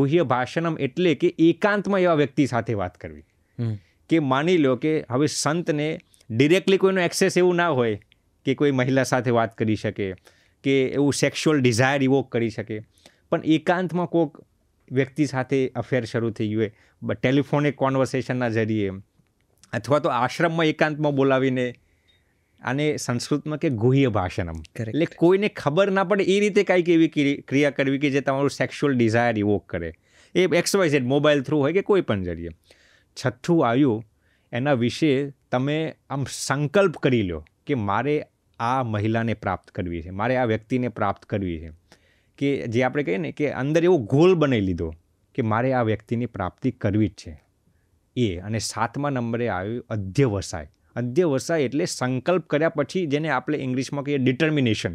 ગુહ્ય ભાષણમ એટલે કે એકાંતમાં એવા વ્યક્તિ સાથે વાત કરવી કે માની લો કે હવે સંતને ડિરેક્ટલી કોઈનો એક્સેસ એવું ના હોય કે કોઈ મહિલા સાથે વાત કરી શકે કે એવું સેક્સ્યુઅલ ડિઝાયર ઇવોક કરી શકે પણ એકાંતમાં કોઈક વ્યક્તિ સાથે અફેર શરૂ થઈ ગયું હોય ટેલિફોનિક કોન્વર્સેશનના જરીએ અથવા તો આશ્રમમાં એકાંતમાં બોલાવીને આને સંસ્કૃતમાં કે ગુહ્ય ભાષણમ એટલે કોઈને ખબર ના પડે એ રીતે કંઈક એવી ક્રિયા કરવી કે જે તમારું સેક્સ્યુઅલ ડિઝાયર ઇવોક કરે એ એક્સવાઇઝેડ મોબાઈલ થ્રુ હોય કે કોઈ પણ જરીએ છઠ્ઠું આવ્યું એના વિશે તમે આમ સંકલ્પ કરી લો કે મારે આ મહિલાને પ્રાપ્ત કરવી છે મારે આ વ્યક્તિને પ્રાપ્ત કરવી છે કે જે આપણે કહીએ ને કે અંદર એવો ગોલ બનાવી લીધો કે મારે આ વ્યક્તિની પ્રાપ્તિ કરવી જ છે એ અને સાતમા નંબરે આવ્યું અધ્યવસાય અધ્યવસાય એટલે સંકલ્પ કર્યા પછી જેને આપણે ઇંગ્લિશમાં કહીએ ડિટર્મિનેશન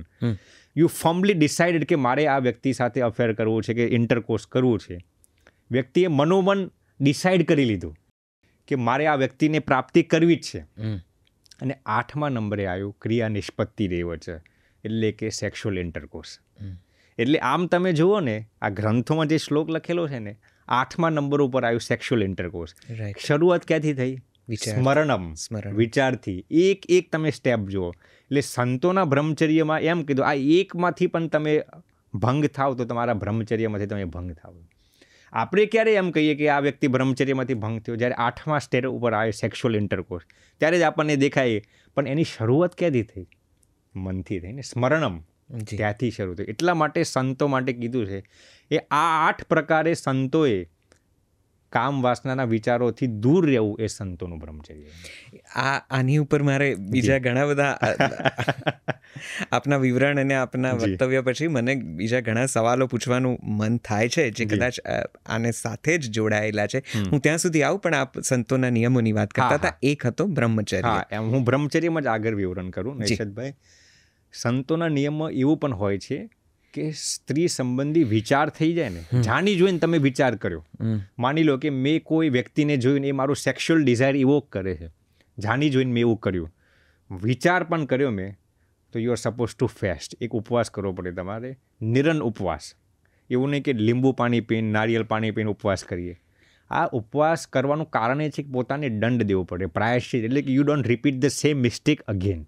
યુ ફર્મલી ડિસાઇડેડ કે મારે આ વ્યક્તિ સાથે અફેર કરવો છે કે ઇન્ટરકોર્સ કરવો છે વ્યક્તિએ મનોમન ડિસાઇડ કરી લીધું કે મારે આ વ્યક્તિને પ્રાપ્તિ કરવી જ છે અને આઠમા નંબરે આવ્યું ક્રિયા નિષ્પત્તિ રેવ છે એટલે કે સેક્સ્યુઅલ ઇન્ટરકોર્સ એટલે આમ તમે જુઓ ને આ ગ્રંથોમાં જે શ્લોક લખેલો છે ને આઠમા નંબર ઉપર આવ્યું સેક્સ્યુઅલ ઇન્ટરકોર્સ શરૂઆત ક્યાંથી થઈ સ્મરણમ સ્મરણ વિચારથી એક એક તમે સ્ટેપ જુઓ એટલે સંતોના બ્રહ્મચર્યમાં એમ કીધું આ એકમાંથી પણ તમે ભંગ થાવ તો તમારા બ્રહ્મચર્યમાંથી તમે ભંગ થાવ આપણે ક્યારે એમ કહીએ કે આ વ્યક્તિ બ્રહ્મચર્યમાંથી ભંગ થયો જ્યારે આઠમા સ્ટેર ઉપર આવે સેક્સ્યુઅલ ઇન્ટરકોર્સ ત્યારે જ આપણને દેખાય પણ એની શરૂઆત ક્યાંથી થઈ મનથી થઈને સ્મરણમ ત્યાંથી શરૂ થઈ એટલા માટે સંતો માટે કીધું છે એ આ આઠ પ્રકારે સંતોએ કામ વાસનાના વિચારોથી દૂર રહેવું એ સંતોનું બ્રહ્મચર્ય આ આની ઉપર મારે બીજા ઘણા બધા [laughs] આપના વિવરણ અને આપના વક્તવ્ય પછી મને બીજા ઘણા સવાલો પૂછવાનું મન થાય છે જે કદાચ આને સાથે જ જોડાયેલા છે હું ત્યાં સુધી આવું પણ આપ સંતોના નિયમોની વાત કરતા હતા એક હતો બ્રહ્મચર્ય હું બ્રહ્મચર્યમાં જ આગળ વિવરણ કરું નિષદભાઈ સંતોના નિયમો એવું પણ હોય છે કે સ્ત્રી સંબંધી વિચાર થઈ જાય ને જાણી જોઈને તમે વિચાર કર્યો માની લો કે મેં કોઈ વ્યક્તિને જોઈને એ મારું સેક્સ્યુઅલ ડિઝાયર ઇવોક કરે છે જાણી જોઈને મેં એવું કર્યું વિચાર પણ કર્યો મેં તો you are suppose to fast એક ઉપવાસ કરવો પડે તમારે નિરન ઉપવાસ એવું નહીં કે લીંબુ પાણી પીને નારિયેલ પાણી પીને ઉપવાસ કરીએ આ ઉપવાસ કરવાનું કારણ એ છે કે પોતાને દંડ દેવો પડે પ્રાયશ્ચિત એટલે કે you don't repeat the same mistake again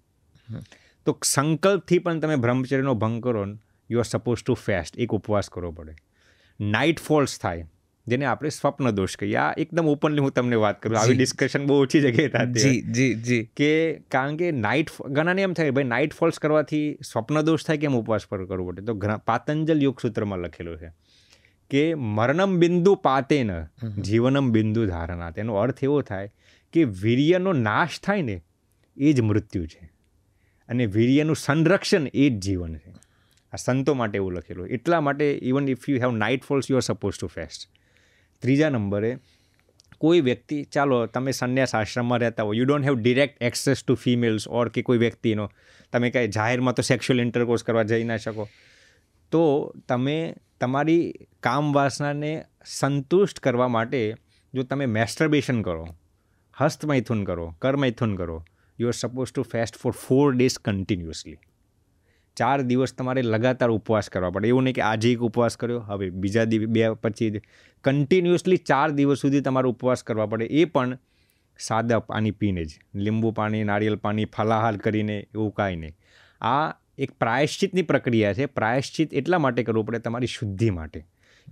તો સંકલ્પથી પણ તમે બ્રહ્મચર્યનો ભંગ કરો ને you are suppose to fast એક ઉપવાસ કરવો પડે નાઇટ ફોલ્સ થાય જેને આપણે સ્વપ્ન દોષ કહીએ આ એકદમ ઓપનલી હું તમને વાત કરું આવી ડિસ્કશન બહુ ઓછી જગ્યાએ થતી જી જી જી કે કારણ કે નાઇટ ઘણાને એમ થાય ભાઈ નાઇટ ફોલ્સ કરવાથી સ્વપ્ન દોષ થાય કે એમ ઉપવાસ પર કરવો પડે તો પાતંજલ યોગ સૂત્રમાં લખેલું છે કે મરણમ બિંદુ પાતે ન જીવનમ બિંદુ ધારણા તેનો અર્થ એવો થાય કે વીર્યનો નાશ થાય ને એ જ મૃત્યુ છે અને વીર્યનું સંરક્ષણ એ જ જીવન છે આ સંતો માટે એવું લખેલું એટલા માટે even if you have night falls you are suppose to fast ત્રીજા નંબરે કોઈ વ્યક્તિ ચાલો તમે સંન્યાસ આશ્રમમાં રહેતા હો you don't have direct access to females or કે કોઈ વ્યક્તિનો તમે કાંઈ જાહેરમાં તો સેક્સ્યુઅલ ઇન્ટરકોર્સ કરવા જઈ ના શકો તો તમે તમારી કામ વાસનાને સંતુષ્ટ કરવા માટે જો તમે મેસ્ટરબેશન કરો હસ્તમૈથુન કરો કરમૈથુન કરો you are suppose to fast for four days continuously ચાર દિવસ તમારે લગાતાર ઉપવાસ કરવા પડે એવું નહીં કે આજે એક ઉપવાસ કર્યો હવે બીજા દિવસ બે પછી કન્ટિન્યુઅસલી ચાર દિવસ સુધી તમારે ઉપવાસ કરવા પડે એ પણ સાદા પાણી પીને જ લીંબુ પાણી નારિયેલ પાણી ફલાહાર કરીને એવું કાંઈ નહીં આ એક પ્રાયશ્ચિતની પ્રક્રિયા છે પ્રાયશ્ચિત એટલા માટે કરવું પડે તમારી શુદ્ધિ માટે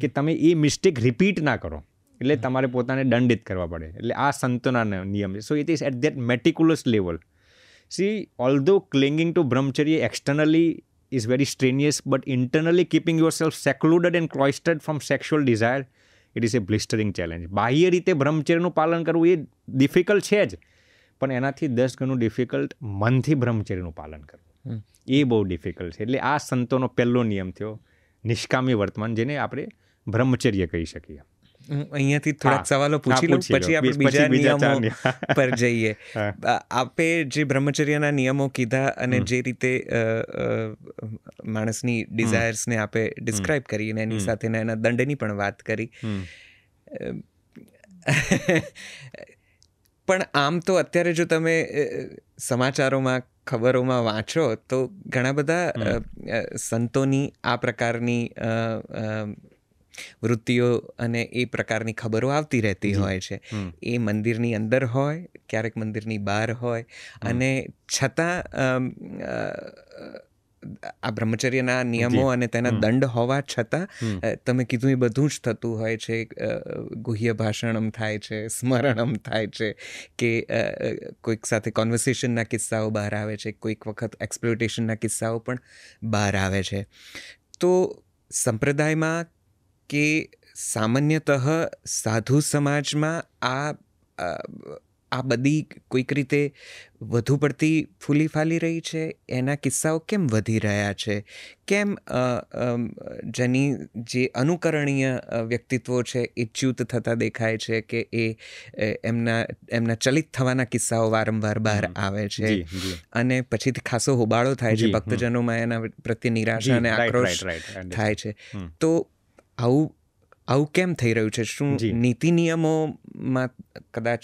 કે તમે એ મિસ્ટેક રિપીટ ના કરો એટલે તમારે પોતાને દંડિત કરવા પડે એટલે આ સંતોના નિયમ છે so it is at that meticulous level See, although clinging to brahmacharya externally is very strenuous, but internally keeping yourself secluded and cloistered from sexual desire, it is a blistering challenge. બાહ્ય રીતે બ્રહ્મચર્યનું પાલન કરવું એ ડિફિકલ્ટ છે જ પણ એનાથી દસ ગણું ડિફિકલ્ટ મનથી બ્રહ્મચર્યનું પાલન કરવું એ બહુ ડિફિકલ્ટ છે એટલે આ સંતોનો પહેલો નિયમ થયો નિષ્કામી વર્તમાન જેને આપણે બ્રહ્મચર્ય કહી શકીએ હું અહીંયાથી થોડાક સવાલો પૂછી લઉં પછી આપણે બીજા નિયમો પર જઈએ [laughs] આપે જે બ્રહ્મચર્યના નિયમો કીધા અને જે રીતે માણસની ડિઝાયર્સને આપે ડિસ્ક્રાઇબ કરી અને એની સાથે એના દંડની પણ વાત કરી પણ આમ તો અત્યારે જો તમે સમાચારોમાં ખબરોમાં વાંચો તો ઘણા બધા સંતોની આ પ્રકારની વૃત્તિઓ અને એ પ્રકારની ખબરો આવતી રહેતી હોય છે એ મંદિરની અંદર હોય ક્યારેક મંદિરની બહાર હોય અને છતાં આ બ્રહ્મચર્યના નિયમો અને તેના દંડ હોવા છતાં તમે કીધું એ બધું જ થતું હોય છે ગુહ્ય ભાષણમ થાય છે સ્મરણમ થાય છે કે કોઈક સાથે કોન્વર્સેશનના કિસ્સાઓ બહાર આવે છે કોઈક વખત એક્સપ્લોટેશનના કિસ્સાઓ પણ બહાર આવે છે તો સંપ્રદાયમાં કે સામાન્યતઃ સાધુ સમાજમાં આ આ બધી કોઈક રીતે વધુ પડતી ફૂલી ફાલી રહી છે એના કિસ્સાઓ કેમ વધી રહ્યા છે કેમ જેની જે અનુકરણીય વ્યક્તિત્વો છે એ ચ્યુત થતા દેખાય છે કે એ એમના એમના ચલિત થવાના કિસ્સાઓ વારંવાર બહાર આવે છે અને પછી ખાસો હોબાળો થાય છે ભક્તજનોમાં એના પ્રત્યે નિરાશા અને આક્રોશ થાય છે તો આવું આવું કેમ થઈ રહ્યું છે શું નીતિ નિયમોમાં કદાચ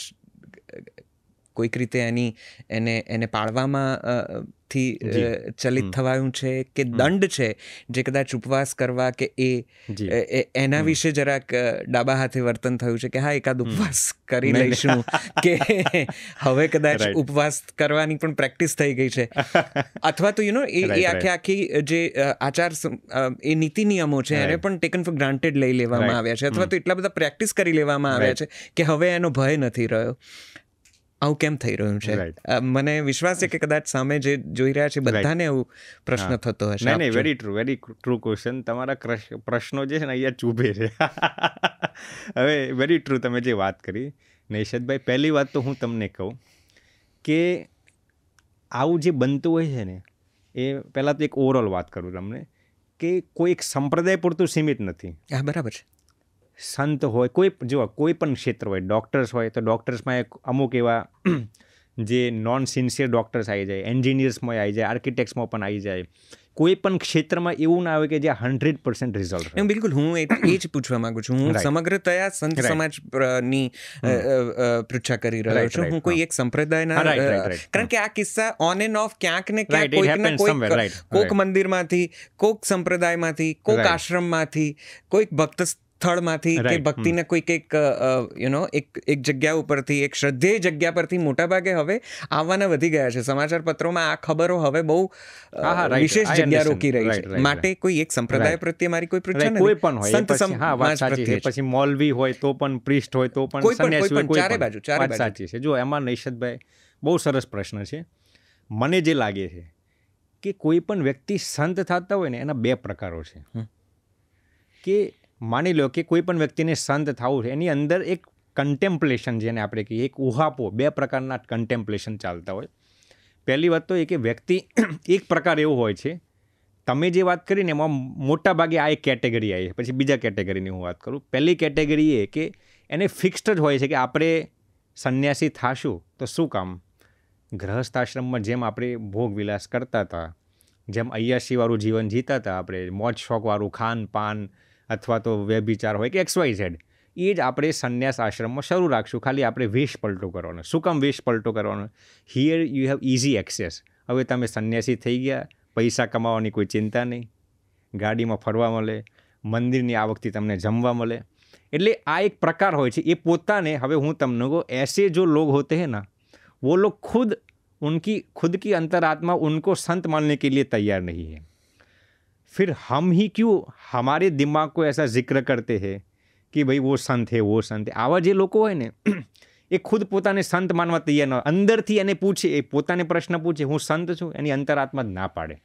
કોઈક રીતે એની એને એને પાળવામાં થી ચલિત થવાયું છે કે દંડ છે જે કદાચ ઉપવાસ કરવા કે એ એના વિશે જરાક ડાબા હાથે વર્તન થયું છે કે હા એકાદ ઉપવાસ કરી લઈશું કે [laughs] હવે કદાચ ઉપવાસ કરવાની પણ પ્રેક્ટિસ થઈ ગઈ છે [laughs] અથવા તો યુ નો એ આખી આખી જે આચાર એ નીતિ નિયમો છે એને પણ ટેકન ફોર ગ્રાન્ટેડ લઈ લેવામાં આવ્યા છે અથવા તો એટલા બધા પ્રેક્ટિસ કરી લેવામાં આવ્યા છે કે હવે એનો ભય નથી રહ્યો આવું કેમ થઈ રહ્યું છે મને વિશ્વાસ છે કે કદાચ સામે જે જોઈ રહ્યા છે બધાને એવું પ્રશ્ન થતો હશે નહીં નહીં very true very true question તમારા પ્રશ્નો જે છે ને અહીંયા ચૂભે છે [laughs] હવે વેરી ટ્રુ તમે જે વાત કરી નૈશદભાઈ પહેલી વાત તો હું તમને કહું કે આવું જે બનતું હોય છે ને એ પહેલાં તો એક ઓવરઓલ વાત કરું તમને કે કોઈ એક સંપ્રદાય પૂરતું સીમિત નથી હા બરાબર છે સંત હોય કોઈ જો કોઈ પણ ક્ષેત્ર હોય ડૉક્ટર્સ હોય તો ડૉક્ટર્સમાં એક અમુક એવા [clears throat] જે નોન સિન્સિયર ડૉક્ટર્સ આવી જાય એન્જિનિયર્સમાં આવી જાય આર્કિટેક્ટ્સમાં પણ આવી જાય કોઈ પણ ક્ષેત્રમાં એવું ના આવે કે જે હંડ્રેડ પર્સન્ટ રિઝલ્ટ બિલકુલ હું [clears throat] એ જ પૂછવા માંગુ છું હું સમગ્રતયા સંત સમાજ ની પૃચ્છા કરી રહ્યો છું હું કોઈ એક સંપ્રદાયના કારણ કે આ કિસ્સા ઓન એન્ડ ઓફ ક્યાંક ને ક્યાંક કોઈક કોઈક મંદિરમાંથી કોઈક સંપ્રદાયમાંથી કોક આશ્રમમાંથી કોઈક ભક્ત સ્થળમાંથી કે ભક્તિના કોઈક એક યુ નો એક એક જગ્યા ઉપરથી એક શ્રદ્ધેય જગ્યા પરથી મોટાભાગે હવે આવવાના વધી ગયા છે સમાચાર પત્રોમાં આ ખબરો હવે બહુ વિશેષ જગ્યા રોકી રહી છે માટે કોઈ એક સંપ્રદાય પ્રત્યે મારી કોઈ પૃચ્છા નથી કોઈ પણ હોય પછી પછી મોલવી હોય તો પણ પ્રિસ્ટ હોય તો પણ કોઈ પણ ચારે બાજુ ચારે બાજુ સાચી છે જો એમાં નૈશદભાઈ બહુ સરસ પ્રશ્ન છે મને જે લાગે છે કે કોઈ પણ વ્યક્તિ સંત થતા હોય ને એના બે પ્રકારો છે કે માની લો કે કોઈ પણ વ્યક્તિને શાંત થવું છે એની અંદર એક કન્ટેમ્પલેશન જેને આપણે કહીએ એક ઉહાપો બે પ્રકારના કન્ટેમ્પલેશન ચાલતા હોય પહેલી વાત તો એ કે વ્યક્તિ [clears throat] એક પ્રકાર એવો હોય છે તમે જે વાત કરીને એમાં મોટા ભાગે આ એક કેટેગરી આવી છે પછી બીજા કેટેગરીની હું વાત કરું પહેલી કેટેગરી એ કે એને ફિક્સ્ડ જ હોય છે કે આપણે સંન્યાસી થાશું તો શું કામ ગ્રહસ્થ આશ્રમમાં જેમ આપણે ભોગ વિલાસ કરતા હતા જેમ અય્યાસીવાળું જીવન જીતા હતા આપણે મોજ શોખવાળું ખાન પાન અથવા તો વ્યભિચાર હોય કે એક્સવાય ઝેડ એ જ આપણે સંન્યાસ આશ્રમમાં શરૂ રાખશું ખાલી આપણે વેશ પલટો કરવાનો શું કામ વેશ પલટો કરવાનો here you have easy access હવે તમે સંન્યાસી થઈ ગયા પૈસા કમાવાની કોઈ ચિંતા નહીં ગાડીમાં ફરવા મળે મંદિરની આવકથી તમને જમવા મળે એટલે આ એક પ્રકાર હોય છે એ પોતાને હવે હું તમને કહું એસે જો લોગ હોતે હે ના વો લોગ ખુદ ઉનકી ખુદ કી અંતરાત્મા ઉનકો સંત માનને કે लिए તૈયાર નહીં है फिर हम ही क्यों हमारे દિમાગ को એસા જિક્ર કરતે હે કે ભાઈ વો સંત હે વો સંત આવા જે લોકો હોય ને એ ખુદ પોતાને સંત માનવા તૈયાર ન હોય અંદરથી એને પૂછે એ પોતાને પ્રશ્ન પૂછે હું સંત છું એની અંતરાત્મા જ ના પાડે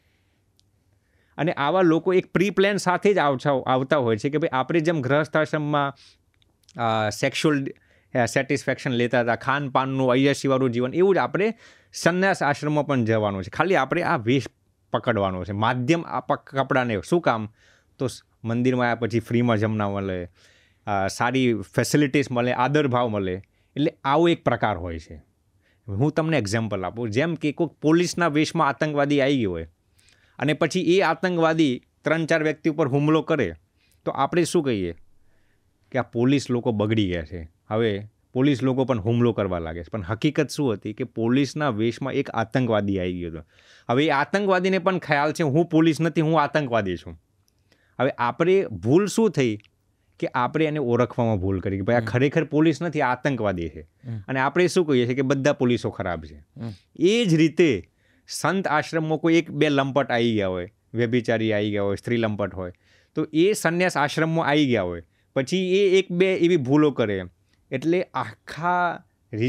અને આવા લોકો એક પ્રી પ્લેન સાથે જ આવતા આવતા હોય છે કે ભાઈ આપણે જેમ ગ્રહસ્થ આશ્રમમાં સેક્સ્યુઅલ સેટિસ્ફેક્શન લેતા હતા ખાનપાનનું અયશીવાળું જીવન એવું જ આપણે સંન્યાસ આશ્રમમાં પણ જવાનું છે ખાલી આપણે આ વેશ પકડવાનો છે માધ્યમ આ કપડાને શું કામ તો મંદિરમાં આવ્યા પછી ફ્રીમાં જમના મળે સારી ફેસિલિટીસ મળે આદર ભાવ મળે એટલે આવો એક પ્રકાર હોય છે હું તમને એક્ઝામ્પલ આપું જેમ કે કોઈક પોલીસના વેશમાં આતંકવાદી આવી ગયો હોય અને પછી એ આતંકવાદી ત્રણ ચાર વ્યક્તિ ઉપર હુમલો કરે તો આપણે શું કહીએ કે આ પોલીસ લોકો બગડી ગયા છે હવે પોલીસ લોકો પણ હુમલો કરવા લાગે છે પણ હકીકત શું હતી કે પોલીસના વેશમાં એક આતંકવાદી આવી ગયો હતો હવે એ આતંકવાદીને પણ ખ્યાલ છે હું પોલીસ નથી હું આતંકવાદી છું હવે આપણે ભૂલ શું થઈ કે આપણે એને ઓળખવામાં ભૂલ કરી કે ભાઈ આ ખરેખર પોલીસ નથી આતંકવાદી છે અને આપણે શું કહીએ છીએ કે બધા પોલીસો ખરાબ છે એ જ રીતે સંત આશ્રમમાં કોઈ એક બે લંપટ આવી ગયા હોય વ્યભિચારી આવી ગયા હોય સ્ત્રી લંપટ હોય તો એ સંન્યાસ આશ્રમમાં આવી ગયા હોય પછી એ એક બે એવી ભૂલો કરે એમ એટલે આખા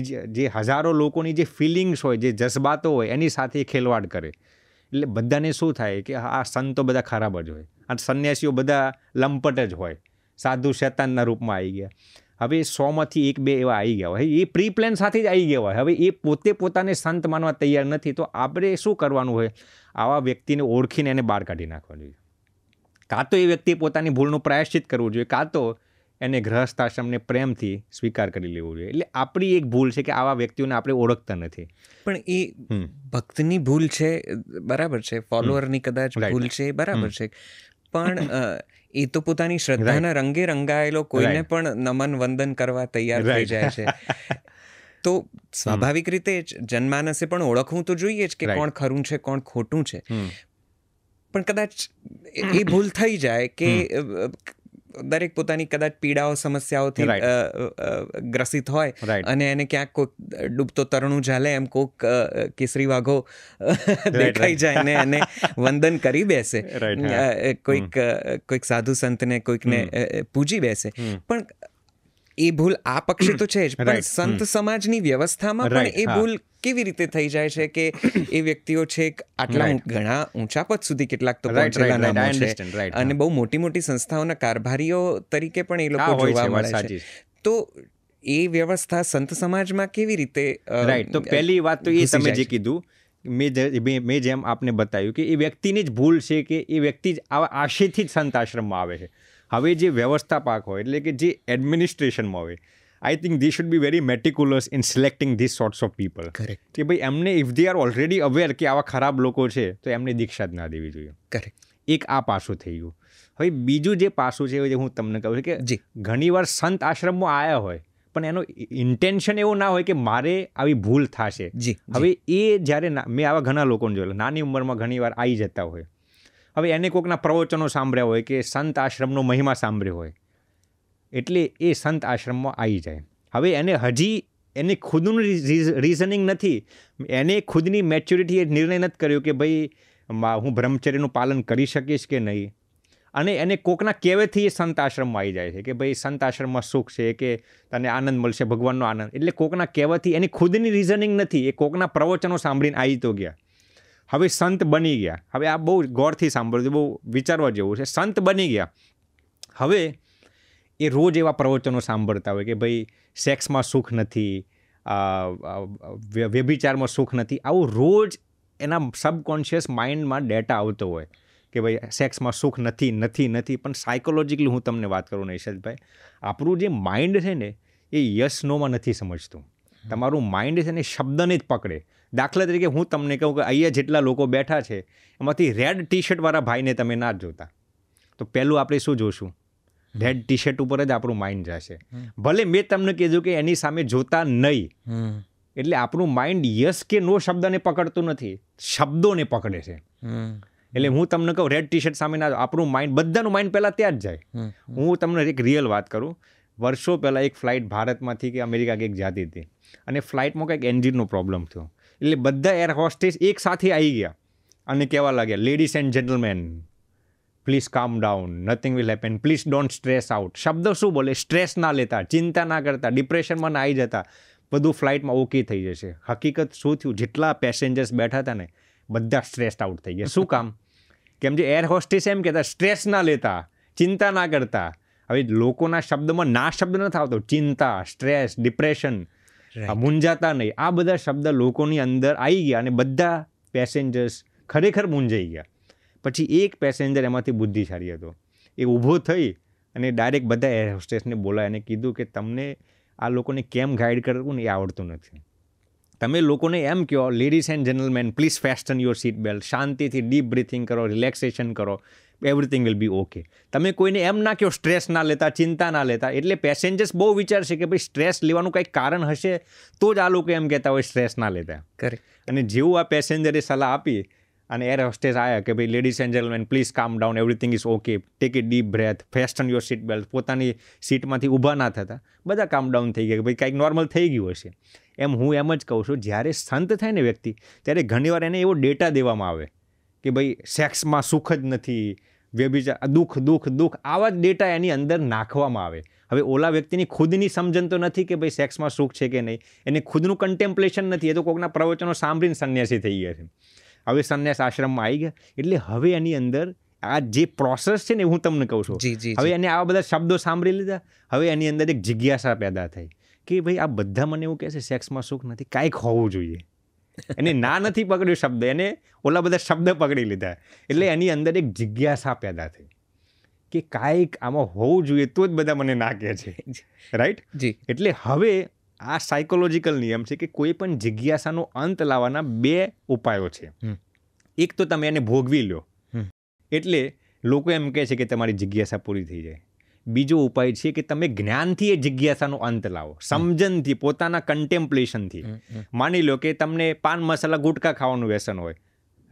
જે હજારો લોકોની જે ફિલિંગ્સ હોય જે જજ્બાતો હોય એની સાથે ખેલવાડ કરે એટલે બધાને શું થાય કે આ સંતો બધા ખરાબ જ હોય આ સંન્યાસીઓ બધા લંપટ જ હોય સાધુ શેતાનના રૂપમાં આવી ગયા હવે સોમાંથી એક બે એવા આવી ગયા હોય એ પ્રી પ્લેન સાથે જ આવી ગયા હોય હવે એ પોતે પોતાને સંત માનવા તૈયાર નથી તો આપણે શું કરવાનું હોય આવા વ્યક્તિને ઓળખીને એને બહાર કાઢી નાખવા જોઈએ કાં તો એ વ્યક્તિએ પોતાની ભૂલનું પ્રાયશ્ચિત કરવું જોઈએ કાં તો એને ગ્રહસ્થ આશ્રમને પ્રેમથી સ્વીકાર કરી લેવો જોઈએ એટલે આપણી એક ભૂલ છે કે આવા વ્યક્તિઓને આપણે ઓળખતા નથી પણ એ ભક્તની ભૂલ છે બરાબર છે ફોલોઅરની કદાચ ભૂલ છે બરાબર છે પણ એ તો પોતાની શ્રદ્ધાના રંગે રંગાયેલો કોઈને પણ નમન વંદન કરવા તૈયાર થઈ જાય છે તો સ્વાભાવિક રીતે જ જન્માનસે પણ ઓળખવું તો જોઈએ જ કે કોણ ખરું છે કોણ ખોટું છે પણ કદાચ એ ભૂલ થઈ જાય કે દરેક પોતાની કદાચ પીડાઓ સમસ્યાઓથી ગ્રસિત હોય અને એને ક્યાંક કોઈક ડૂબતો તરણું ઝાલે એમ કોઈક કેસરી વાઘો દેખાઈ જાય ને એને વંદન કરી બેસે કોઈક કોઈક સાધુ સંતને કોઈકને પૂજી બેસે પણ એ ભૂલ આ પક્ષે તો છે જ પણ સંત સમાજની વ્યવસ્થામાં પણ એ ભૂલ કેવી રીતે થઈ જાય છે કે એ વ્યક્તિઓ છે આટલા ઘણા ઊંચા પદ સુધી કેટલાક તો પહોંચેલા નામો છે અને બહુ મોટી મોટી સંસ્થાઓના કારભારીઓ તરીકે પણ એ લોકો જોવા મળે છે તો એ વ્યવસ્થા સંત સમાજમાં કેવી રીતે રાઈટ તો પહેલી વાત તો એ તમે જે કીધું મેં મેં જેમ આપને બતાવ્યું કે એ વ્યક્તિની જ ભૂલ છે કે એ વ્યક્તિ જ આવા આશયથી જ સંત આશ્રમમાં આવે છે હવે જે વ્યવસ્થાપક હોય એટલે કે જે એડમિનિસ્ટ્રેશનમાં હોય I think they should be very meticulous in selecting these sorts of people correct કે ભાઈ એમને if they are already aware કે આવા ખરાબ લોકો છે તો એમને દીક્ષા જ ના દેવી જોઈએ કરેક્ટ એક આ પાસું થઈ ગયું હવે બીજું જે પાસું છે જે હું તમને કહું છું કે જે ઘણીવાર સંત આશ્રમમાં આવ્યા હોય પણ એનો ઇન્ટેન્શન એવો ના હોય કે મારે આવી ભૂલ થશે હવે એ જ્યારે મેં આવા ઘણા લોકોને જોયેલા નાની ઉંમરમાં ઘણીવાર આવી જતા હોય હવે એને કોઈકના પ્રવચનો સાંભળ્યા હોય કે સંત આશ્રમનો મહિમા સાંભળ્યો હોય એટલે એ સંત આશ્રમમાં આવી જાય હવે એને હજી એની ખુદનું રીઝનિંગ નથી એને ખુદની મેચ્યોરિટી એ નિર્ણય નથી કર્યો કે ભાઈ હું બ્રહ્મચર્યનું પાલન કરી શકીશ કે નહીં અને એને કોકના કહેવેથી એ સંત આશ્રમમાં આવી જાય છે કે ભાઈ સંત આશ્રમમાં સુખ છે કે તને આનંદ મળશે ભગવાનનો આનંદ એટલે કોકના કહેવાથી એની ખુદની રીઝનિંગ નથી એ કોકના પ્રવચનો સાંભળીને આવી તો ગયા હવે સંત બની ગયા હવે આ બહુ ગોળથી સાંભળ્યું બહુ વિચારવા જેવું છે સંત બની ગયા હવે એ રોજ એવા પ્રવચનો સાંભળતા હોય કે ભાઈ સેક્સમાં સુખ નથી વ્યભિચારમાં સુખ નથી આવું રોજ એના સબકોન્શિયસ માઇન્ડમાં ડેટા આવતો હોય કે ભાઈ સેક્સમાં સુખ નથી નથી નથી પણ સાયકોલોજીકલી હું તમને વાત કરું નૈશદભાઈ આપણું જે માઇન્ડ છે ને એ યસ નોમાં નથી સમજતું તમારું માઇન્ડ છે ને શબ્દને જ પકડે દાખલા તરીકે હું તમને કહું કે અહીંયા જેટલા લોકો બેઠા છે એમાંથી રેડ ટી શર્ટવાળા ભાઈને તમે ના જોતા તો પહેલું આપણે શું જોશું રેડ ટી શર્ટ ઉપર જ આપણું માઇન્ડ જશે ભલે મેં તમને કીધું કે એની સામે જોતા નહીં એટલે આપણું માઇન્ડ યસ કે નો શબ્દને પકડતું નથી શબ્દોને પકડે છે એટલે હું તમને કહું રેડ ટી શર્ટ સામે ના આપણું માઇન્ડ બધાનું માઇન્ડ પહેલાં ત્યાં જ જાય હું તમને એક રિયલ વાત કરું વર્ષો પહેલાં એક ફ્લાઇટ ભારતમાંથી કે અમેરિકા કંઈક જતી હતી અને ફ્લાઇટમાં કંઈક એન્જિનનો પ્રોબ્લેમ થયો એટલે બધા એર હોસ્ટેસ એક સાથે આવી ગયા અને કહેવા લાગ્યા ladies and gentlemen please calm down nothing will happen please don't stress out શબ્દ શું બોલે સ્ટ્રેસ ના લેતા ચિંતા ના કરતા ડિપ્રેશનમાં ના આવી જતા બધું ફ્લાઇટમાં ઓકે થઈ જશે હકીકત શું થયું જેટલા પેસેન્જર્સ બેઠા હતા ને બધા સ્ટ્રેસ આઉટ થઈ ગયા શું કામ કેમ જે એર હોસ્ટેસ એમ કહેતા સ્ટ્રેસ ના લેતા ચિંતા ના કરતા હવે લોકોના શબ્દમાં ના શબ્દ નથી આવતો ચિંતા સ્ટ્રેસ ડિપ્રેશન મૂંઝાતા નહીં આ બધા શબ્દ લોકોની અંદર આવી ગયા અને બધા પેસેન્જર્સ ખરેખર મૂંઝાઈ ગયા પછી એક પેસેન્જર એમાંથી બુદ્ધિશાળી હતો એ ઊભો થઈ અને ડાયરેક્ટ બધા એર હોસ્ટેસને બોલાય અને કીધું કે તમને આ લોકોને કેમ ગાઈડ કરવું ને એ આવડતું નથી તમે લોકોને એમ કહો ladies and gentlemen please fasten your seat belt શાંતિથી ડીપ બ્રિથિંગ કરો રિલેક્સેશન કરો એવરીથિંગ વિલ બી ઓકે તમે કોઈને એમ ના કહો સ્ટ્રેસ ના લેતા ચિંતા ના લેતા એટલે પેસેન્જર્સ બહુ વિચારશે કે ભાઈ સ્ટ્રેસ લેવાનું કંઈક કારણ હશે તો જ આ લોકો એમ કહેતા હોય સ્ટ્રેસ ના લેતા કરે અને જેવું આ પેસેન્જરે સલાહ આપી અને એર હોસ્ટેસ આવ્યા કે ભાઈ ladies and gentlemen please calm down everything is okay take a deep breath fasten your seat belt પોતાની સીટમાંથી ઊભા ના થતા બધા કામ ડાઉન થઈ ગયા કે ભાઈ કંઈક નોર્મલ થઈ ગયું હશે એમ હું એમ જ કહું છું જ્યારે સંત થાય ને વ્યક્તિ ત્યારે ઘણીવાર એને એવો ડેટા દેવામાં આવે કે ભાઈ સેક્સમાં સુખ જ નથી વ્યભિચાર દુઃખ દુઃખ દુઃખ આવા જ ડેટા એની અંદર નાખવામાં આવે હવે ઓલા વ્યક્તિની ખુદની સમજણ તો નથી કે ભાઈ સેક્સમાં સુખ છે કે નહીં એને ખુદનું કન્ટેમ્પલેશન નથી એ તો કોઈકના પ્રવચનો સાંભળીને સંન્યાસી થઈ ગયા છે હવે સંન્યાસ આશ્રમમાં આવી ગયા એટલે હવે એની અંદર આ જે પ્રોસેસ છે ને હું તમને કહું છું હવે એને આવા બધા શબ્દો સાંભળી લીધા હવે એની અંદર એક જિજ્ઞાસા પેદા થઈ કે ભાઈ આ બધા મને એવું કહે છે સેક્સમાં સુખ નથી કાંઈક હોવું જોઈએ એને ના નથી પકડ્યું શબ્દ એને ઓલા બધા શબ્દ પકડી લીધા એટલે એની અંદર એક જિજ્ઞાસા પેદા થઈ કે કાંઈક આમાં હોવું જોઈએ તો જ બધા મને ના કહે છે રાઈટ [laughs] જી એટલે હવે આ સાયકોલોજીકલ નિયમ છે કે કોઈ પણ જિજ્ઞાસાનો અંત લાવવાના બે ઉપાયો છે એક તો તમે એને ભોગવી લો એટલે લોકો એમ કહે છે કે તમારી જિજ્ઞાસા પૂરી થઈ જાય બીજો ઉપાય છે કે તમે જ્ઞાનથી એ જિજ્ઞાસાનો અંત લાવો સમજનથી પોતાના કન્ટેમ્પલેશનથી માની લો કે તમને પાન મસાલા ગુટકા ખાવાનું વ્યસન હોય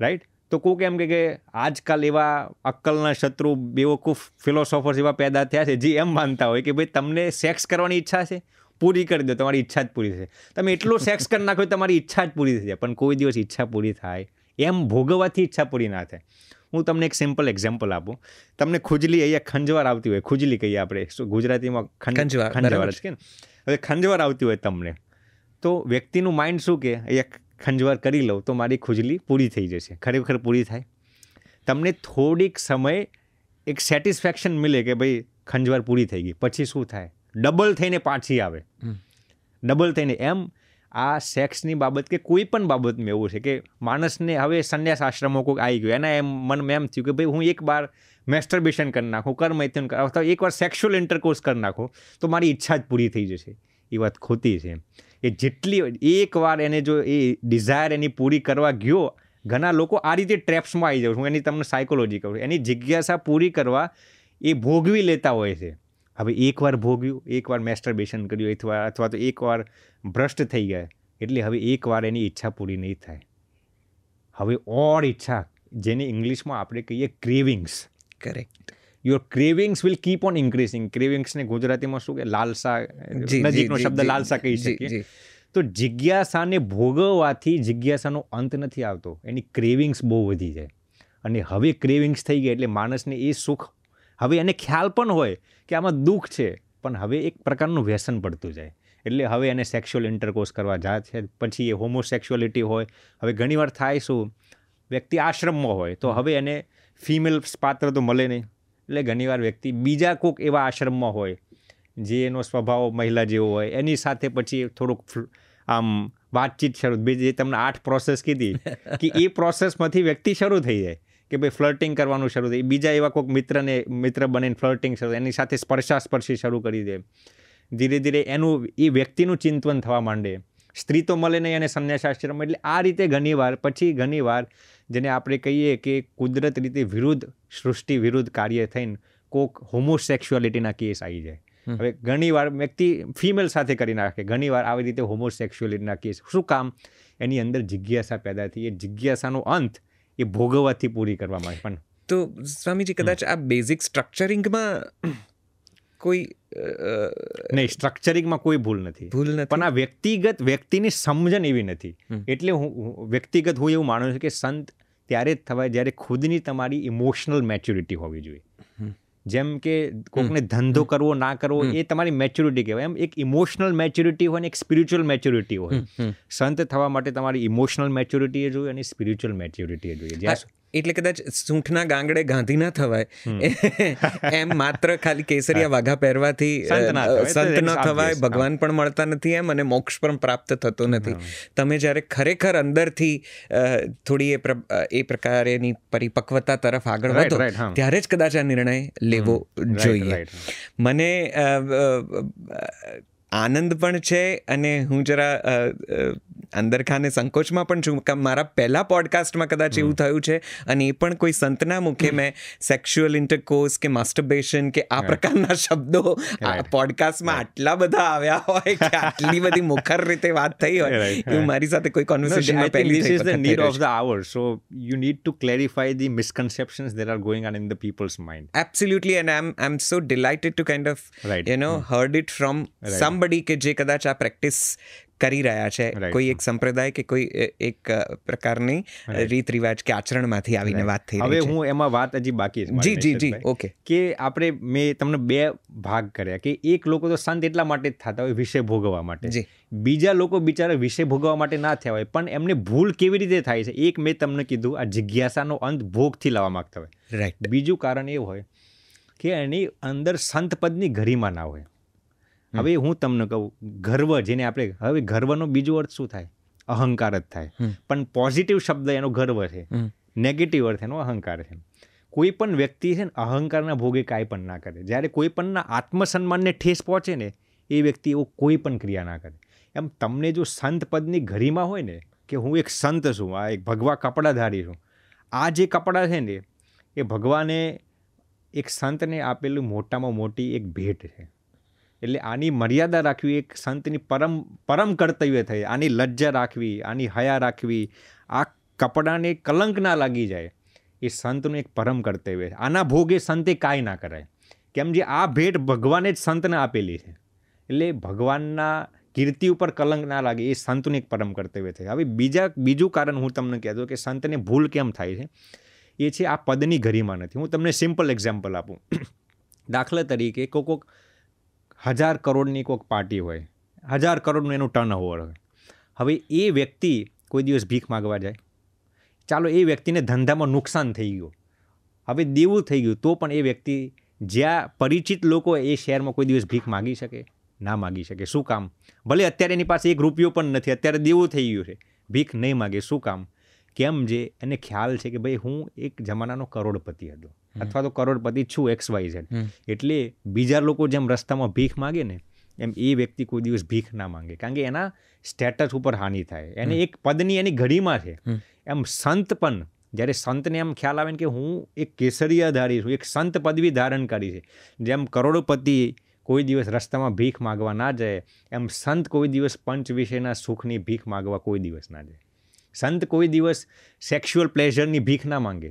રાઈટ તો કોક એમ કે આજકાલ એવા અક્કલના શત્રુ બેવકૂફ ફિલોસોફર્સ એવા પેદા થયા છે જે એમ માનતા હોય કે ભાઈ તમને સેક્સ કરવાની ઈચ્છા છે પૂરી કરી દો તમારી ઈચ્છા જ પૂરી થશે તમે એટલો સેક્સ કરી નાખો તમારી ઈચ્છા જ પૂરી થઈ જાય પણ કોઈ દિવસ ઈચ્છા પૂરી થાય એમ ભોગવવાથી ઈચ્છા પૂરી ના થાય હું તમને એક સિમ્પલ એક્ઝામ્પલ આપું તમને ખુજલી અહીંયા ખંજવાર આવતી હોય ખુજલી કહીએ આપણે ગુજરાતીમાં ખંજવાર ખંજવાર છે ને હવે ખંજવાર આવતી હોય તમને તો વ્યક્તિનું માઇન્ડ શું કે અહીંયા ખંજવાર કરી લઉં તો મારી ખુજલી પૂરી થઈ જશે ખરેખર પૂરી થાય તમને થોડીક સમય એક સેટિસ્ફેક્શન મળે કે ભાઈ ખંજવાર પૂરી થઈ ગઈ પછી શું થાય ડબલ થઈને પાછી આવે ડબલ થઈને એમ આ સેક્સની બાબત કે કોઈ પણ બાબતમાં એવું છે કે માણસને હવે સંન્યાસ આશ્રમો કોઈક આવી ગયો એના એમ મનમાં એમ થયું કે ભાઈ હું એક બાર મેસ્ટરબેશન કરી નાખું કર્મૈથુન કર અથવા એકવાર સેક્સ્યુઅલ ઇન્ટરકોર્સ કરી નાખું તો મારી ઈચ્છા જ પૂરી થઈ જશે એ વાત ખોટી છે એ જેટલી એકવાર એને જો એ ડિઝાયર એની પૂરી કરવા ગયો ઘણા લોકો આ રીતે ટ્રેપ્સમાં આવી જાઉં છું એની તમને સાયકોલોજી કહું એની જિજ્ઞાસા પૂરી કરવા એ ભોગવી લેતા હોય છે હવે એકવાર ભોગ્યું એકવાર મેસ્ટરબેશન કર્યું અથવા અથવા તો એકવાર ભ્રષ્ટ થઈ ગયા એટલે હવે એકવાર એની ઈચ્છા પૂરી નહીં થાય હવે ઓર ઈચ્છા જેને ઇંગ્લિશમાં આપણે કહીએ cravings correct your cravings will keep on increasing ક્રેવિંગ્સને ગુજરાતીમાં શું કે લાલસા નજીકનો શબ્દ લાલસા કહી શકીએ તો જિજ્ઞાસાને ભોગવવાથી જિજ્ઞાસાનો અંત નથી આવતો એની ક્રેવિંગ્સ બહુ વધી જાય અને હવે ક્રેવિંગ્સ થઈ ગયા એટલે માણસને એ સુખ હવે એને ખ્યાલ પણ હોય કે આમાં દુઃખ છે પણ હવે એક પ્રકારનું વ્યસન પડતું જાય એટલે હવે એને સેક્સ્યુઅલ ઇન્ટરકોર્સ કરવા જા છે પછી એ હોમોસેક્સ્યુઅલિટી હોય હવે ઘણીવાર થાય શું વ્યક્તિ આશ્રમમાં હોય તો હવે એને ફિમેલ પાત્ર તો મળે નહીં એટલે ઘણીવાર વ્યક્તિ બીજા કોઈક એવા આશ્રમમાં હોય જે એનો સ્વભાવ મહિલા જેવો હોય એની સાથે પછી થોડુંક આમ વાતચીત શરૂ જે તમને આઠ પ્રોસેસ કીધી [laughs] કે એ પ્રોસેસમાંથી વ્યક્તિ શરૂ થઈ જાય કે ભાઈ ફ્લર્ટિંગ કરવાનું શરૂ થઈ બીજા એવા કોઈક મિત્રને મિત્ર બનીને ફ્લર્ટિંગ શરૂ એની સાથે સ્પર્શાસ્પર્શી શરૂ કરી દે ધીરે ધીરે એનું એ વ્યક્તિનું ચિંતન થવા માંડે સ્ત્રી તો મળે નહીં અને સંન્યાસાશ્રમ એટલે આ રીતે ઘણીવાર પછી ઘણીવાર જેને આપણે કહીએ કે કુદરત રીતે વિરુદ્ધ સૃષ્ટિ વિરુદ્ધ કાર્ય થઈને કોક હોમોસેક્સ્યુઆલિટીના કેસ આવી જાય હવે ઘણીવાર વ્યક્તિ ફિમેલ સાથે કરી નાખે ઘણીવાર આવી રીતે હોમોસેક્સ્યુઅલિટીના કેસ શું કામ એની અંદર જિજ્ઞાસા પેદા થઈ એ જિજ્ઞાસાનો અંત એ ભોગવવાથી પૂરી કરવામાં આવે પણ તો સ્વામીજી કદાચ આ બેઝિક સ્ટ્રક્ચરિંગમાં કોઈ નહીં સ્ટ્રક્ચરિંગમાં કોઈ ભૂલ નથી ભૂલ નથી પણ આ વ્યક્તિગત વ્યક્તિની સમજણ એવી નથી એટલે હું વ્યક્તિગત હું એવું માનું છું કે સંત ત્યારે જ થવાય જ્યારે ખુદની તમારી ઇમોશનલ મેચ્યુરિટી હોવી જોઈએ જેમ કે કોકને ધંધો કરવો ના કરવો એ તમારી મેચ્યોરિટી કહેવાય એમ એક ઇમોશનલ મેચ્યોરિટી હોય અને એક સ્પિરિચ્યુઅલ મેચ્યોરિટી હોય સંત થવા માટે તમારી ઇમોશનલ મેચ્યોરિટી જોઈએ અને સ્પિરિચ્યુઅલ મેચ્યોરિટી એ જોઈએ જ્યાં એટલે કદાચ સૂંઠના ગાંગડે ગાંધી ના થવાય એમ માત્ર ખાલી કેસરિયા વાઘા પહેરવાથી સંત ન થવાય ભગવાન પણ મળતા નથી એમ અને મોક્ષ પણ પ્રાપ્ત થતો નથી તમે જ્યારે ખરેખર અંદરથી થોડી એ એ પ્રકારેની પરિપક્વતા તરફ આગળ વધો ત્યારે જ કદાચ આ નિર્ણય લેવો જોઈએ મને આનંદ પણ છે અને હું જરા અંદરખાને સંકોચમાં પણ છું મારા પહેલાં પોડકાસ્ટમાં કદાચ એવું થયું છે અને એ પણ કોઈ સંતના મુખે મેં સેક્સ્યુઅલ ઇન્ટરકોર્સ કે માસ્ટરબેશન કે આ પ્રકારના શબ્દો પોડકાસ્ટમાં આટલા બધા આવ્યા હોય કે આટલી બધી મુખર રીતે વાત થઈ હોય એવું મારી સાથે કોઈ કોન્વર્સેશનમાં પહેલી થઈ the need of the hour so you need to clarify the misconceptions there are going on in the people's mind absolutely and I am I am so delighted to kind of you know heard it from some somebody કે જે કદાચ આ પ્રેક્ટિસ કરી રહ્યા છે કોઈ એક સંપ્રદાય કે કોઈ એક પ્રકારની રીત રિવાજ કે આચરણમાંથી આવીને વાત થઈ હવે હું એમાં વાત હજી બાકી છે જી જી જી ઓકે કે આપણે મેં તમને બે ભાગ કર્યા કે એક લોકો તો શાંત એટલા માટે જ થતા હોય વિષય ભોગવવા માટે બીજા લોકો બિચારા વિષય ભોગવવા માટે ના થયા હોય પણ એમને ભૂલ કેવી રીતે થાય છે એક મેં તમને કીધું આ જિજ્ઞાસાનો અંત ભોગથી લાવવા માગતા હોય રાઈટ બીજું કારણ એવું હોય કે એની અંદર સંતપદની ગરિમા ના હોય હવે હું તમને કહું ગર્વ જેને આપણે હવે ગર્વનો બીજો અર્થ શું થાય અહંકાર જ થાય પણ પોઝિટિવ શબ્દ એનો ગર્વ છે નેગેટિવ અર્થ એનો અહંકાર છે કોઈ પણ વ્યક્તિ છે ને અહંકારના ભોગે કાંઈ પણ ના કરે જ્યારે કોઈ પણના આત્મસન્માનને ઠેસ પહોંચે ને એ વ્યક્તિ એવો કોઈ પણ ક્રિયા ના કરે એમ તમને જો સંત પદની ઘડીમાં હોય ને કે હું એક સંત છું આ એક ભગવા કપડાધારી છું આ જે કપડાં છે ને એ ભગવાને એક સંતને આપેલું મોટામાં મોટી એક ભેટ છે એટલે આની મર્યાદા રાખવી એક સંતની પરમ પરમ કર્તવ્ય થઈ આની લજ્જા રાખવી આની હયા રાખવી આ કપડાને કલંક ના લાગી જાય એ સંતનું એક પરમ કર્તવ્ય છે આના ભોગે સંતે કાંઈ ના કરાય કેમ જે આ ભેટ ભગવાને જ સંતને આપેલી છે એટલે ભગવાનના કીર્તિ ઉપર કલંક ના લાગે એ સંતનું એક પરમ કર્તવ્ય છે હવે બીજા બીજું કારણ હું તમને કહેતો કે સંતને ભૂલ કેમ થાય છે એ છે આ પદની ઘરીમાં નથી હું તમને સિમ્પલ એક્ઝામ્પલ આપું [coughs] દાખલા તરીકે કોક કોક હજાર કરોડની કોઈક પાર્ટી હોય હજાર કરોડનું એનું ટર્ન ઓવર હોય હવે એ વ્યક્તિ કોઈ દિવસ ભીખ માગવા જાય ચાલો એ વ્યક્તિને ધંધામાં નુકસાન થઈ ગયું હવે દેવું થઈ ગયું તો પણ એ વ્યક્તિ જ્યાં પરિચિત લોકો એ શહેરમાં કોઈ દિવસ ભીખ માગી શકે ના માગી શકે શું કામ ભલે અત્યારે એની પાસે એક રૂપિયો પણ નથી અત્યારે દેવું થઈ ગયું છે ભીખ નહીં માગે શું કામ કેમ જે એને ખ્યાલ છે કે ભાઈ હું એક જમાનાનો કરોડપતિ હતો અથવા તો કરોડપતિ છું એક્સ વાય ઝેડ એટલે બીજા લોકો જેમ રસ્તામાં ભીખ માગે ને એમ એ વ્યક્તિ કોઈ દિવસ ભીખ ના માંગે કારણ કે એના સ્ટેટસ ઉપર હાનિ થાય એને એક પદની એની ઘડીમાં છે એમ સંત પણ જ્યારે સંતને એમ ખ્યાલ આવે ને કે હું એક કેસરિયાધારી છું એક સંત પદવી ધારણ કરી છે જેમ કરોડોપતિ કોઈ દિવસ રસ્તામાં ભીખ માગવા ના જાય એમ સંત કોઈ દિવસ પંચ વિષયના સુખની ભીખ માગવા કોઈ દિવસ ના જાય સંત કોઈ દિવસ સેક્સ્યુઅલ પ્લેઝરની ભીખ ના માંગે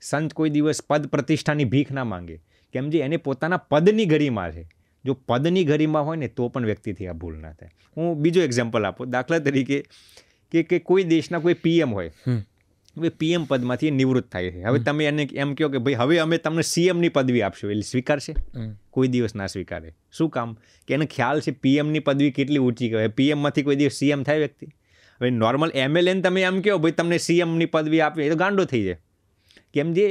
સંત કોઈ દિવસ પદ પ્રતિષ્ઠાની ભીખ ના માંગે કેમ જે એને પોતાના પદની ગરિમા છે જો પદની ગરિમા હોય ને તો પણ વ્યક્તિથી આ ભૂલ ના થાય હું બીજો એક્ઝામ્પલ આપું દાખલા તરીકે કે કે કોઈ દેશના કોઈ પીએમ હોય હવે પીએમ પદમાંથી નિવૃત્ત થાય છે હવે તમે એને એમ કહો કે ભાઈ હવે અમે તમને સીએમની પદવી આપશું એટલે સ્વીકારશે કોઈ દિવસ ના સ્વીકારે શું કામ કે એને ખ્યાલ છે પીએમની પદવી કેટલી ઊંચી કહેવાય પીએમમાંથી કોઈ દિવસ સીએમ થાય વ્યક્તિ હવે નોર્મલ એમએલએને તમે એમ કહો ભાઈ તમને સીએમની પદવી આપવી એ તો ગાંડો થઈ જાય કેમ જે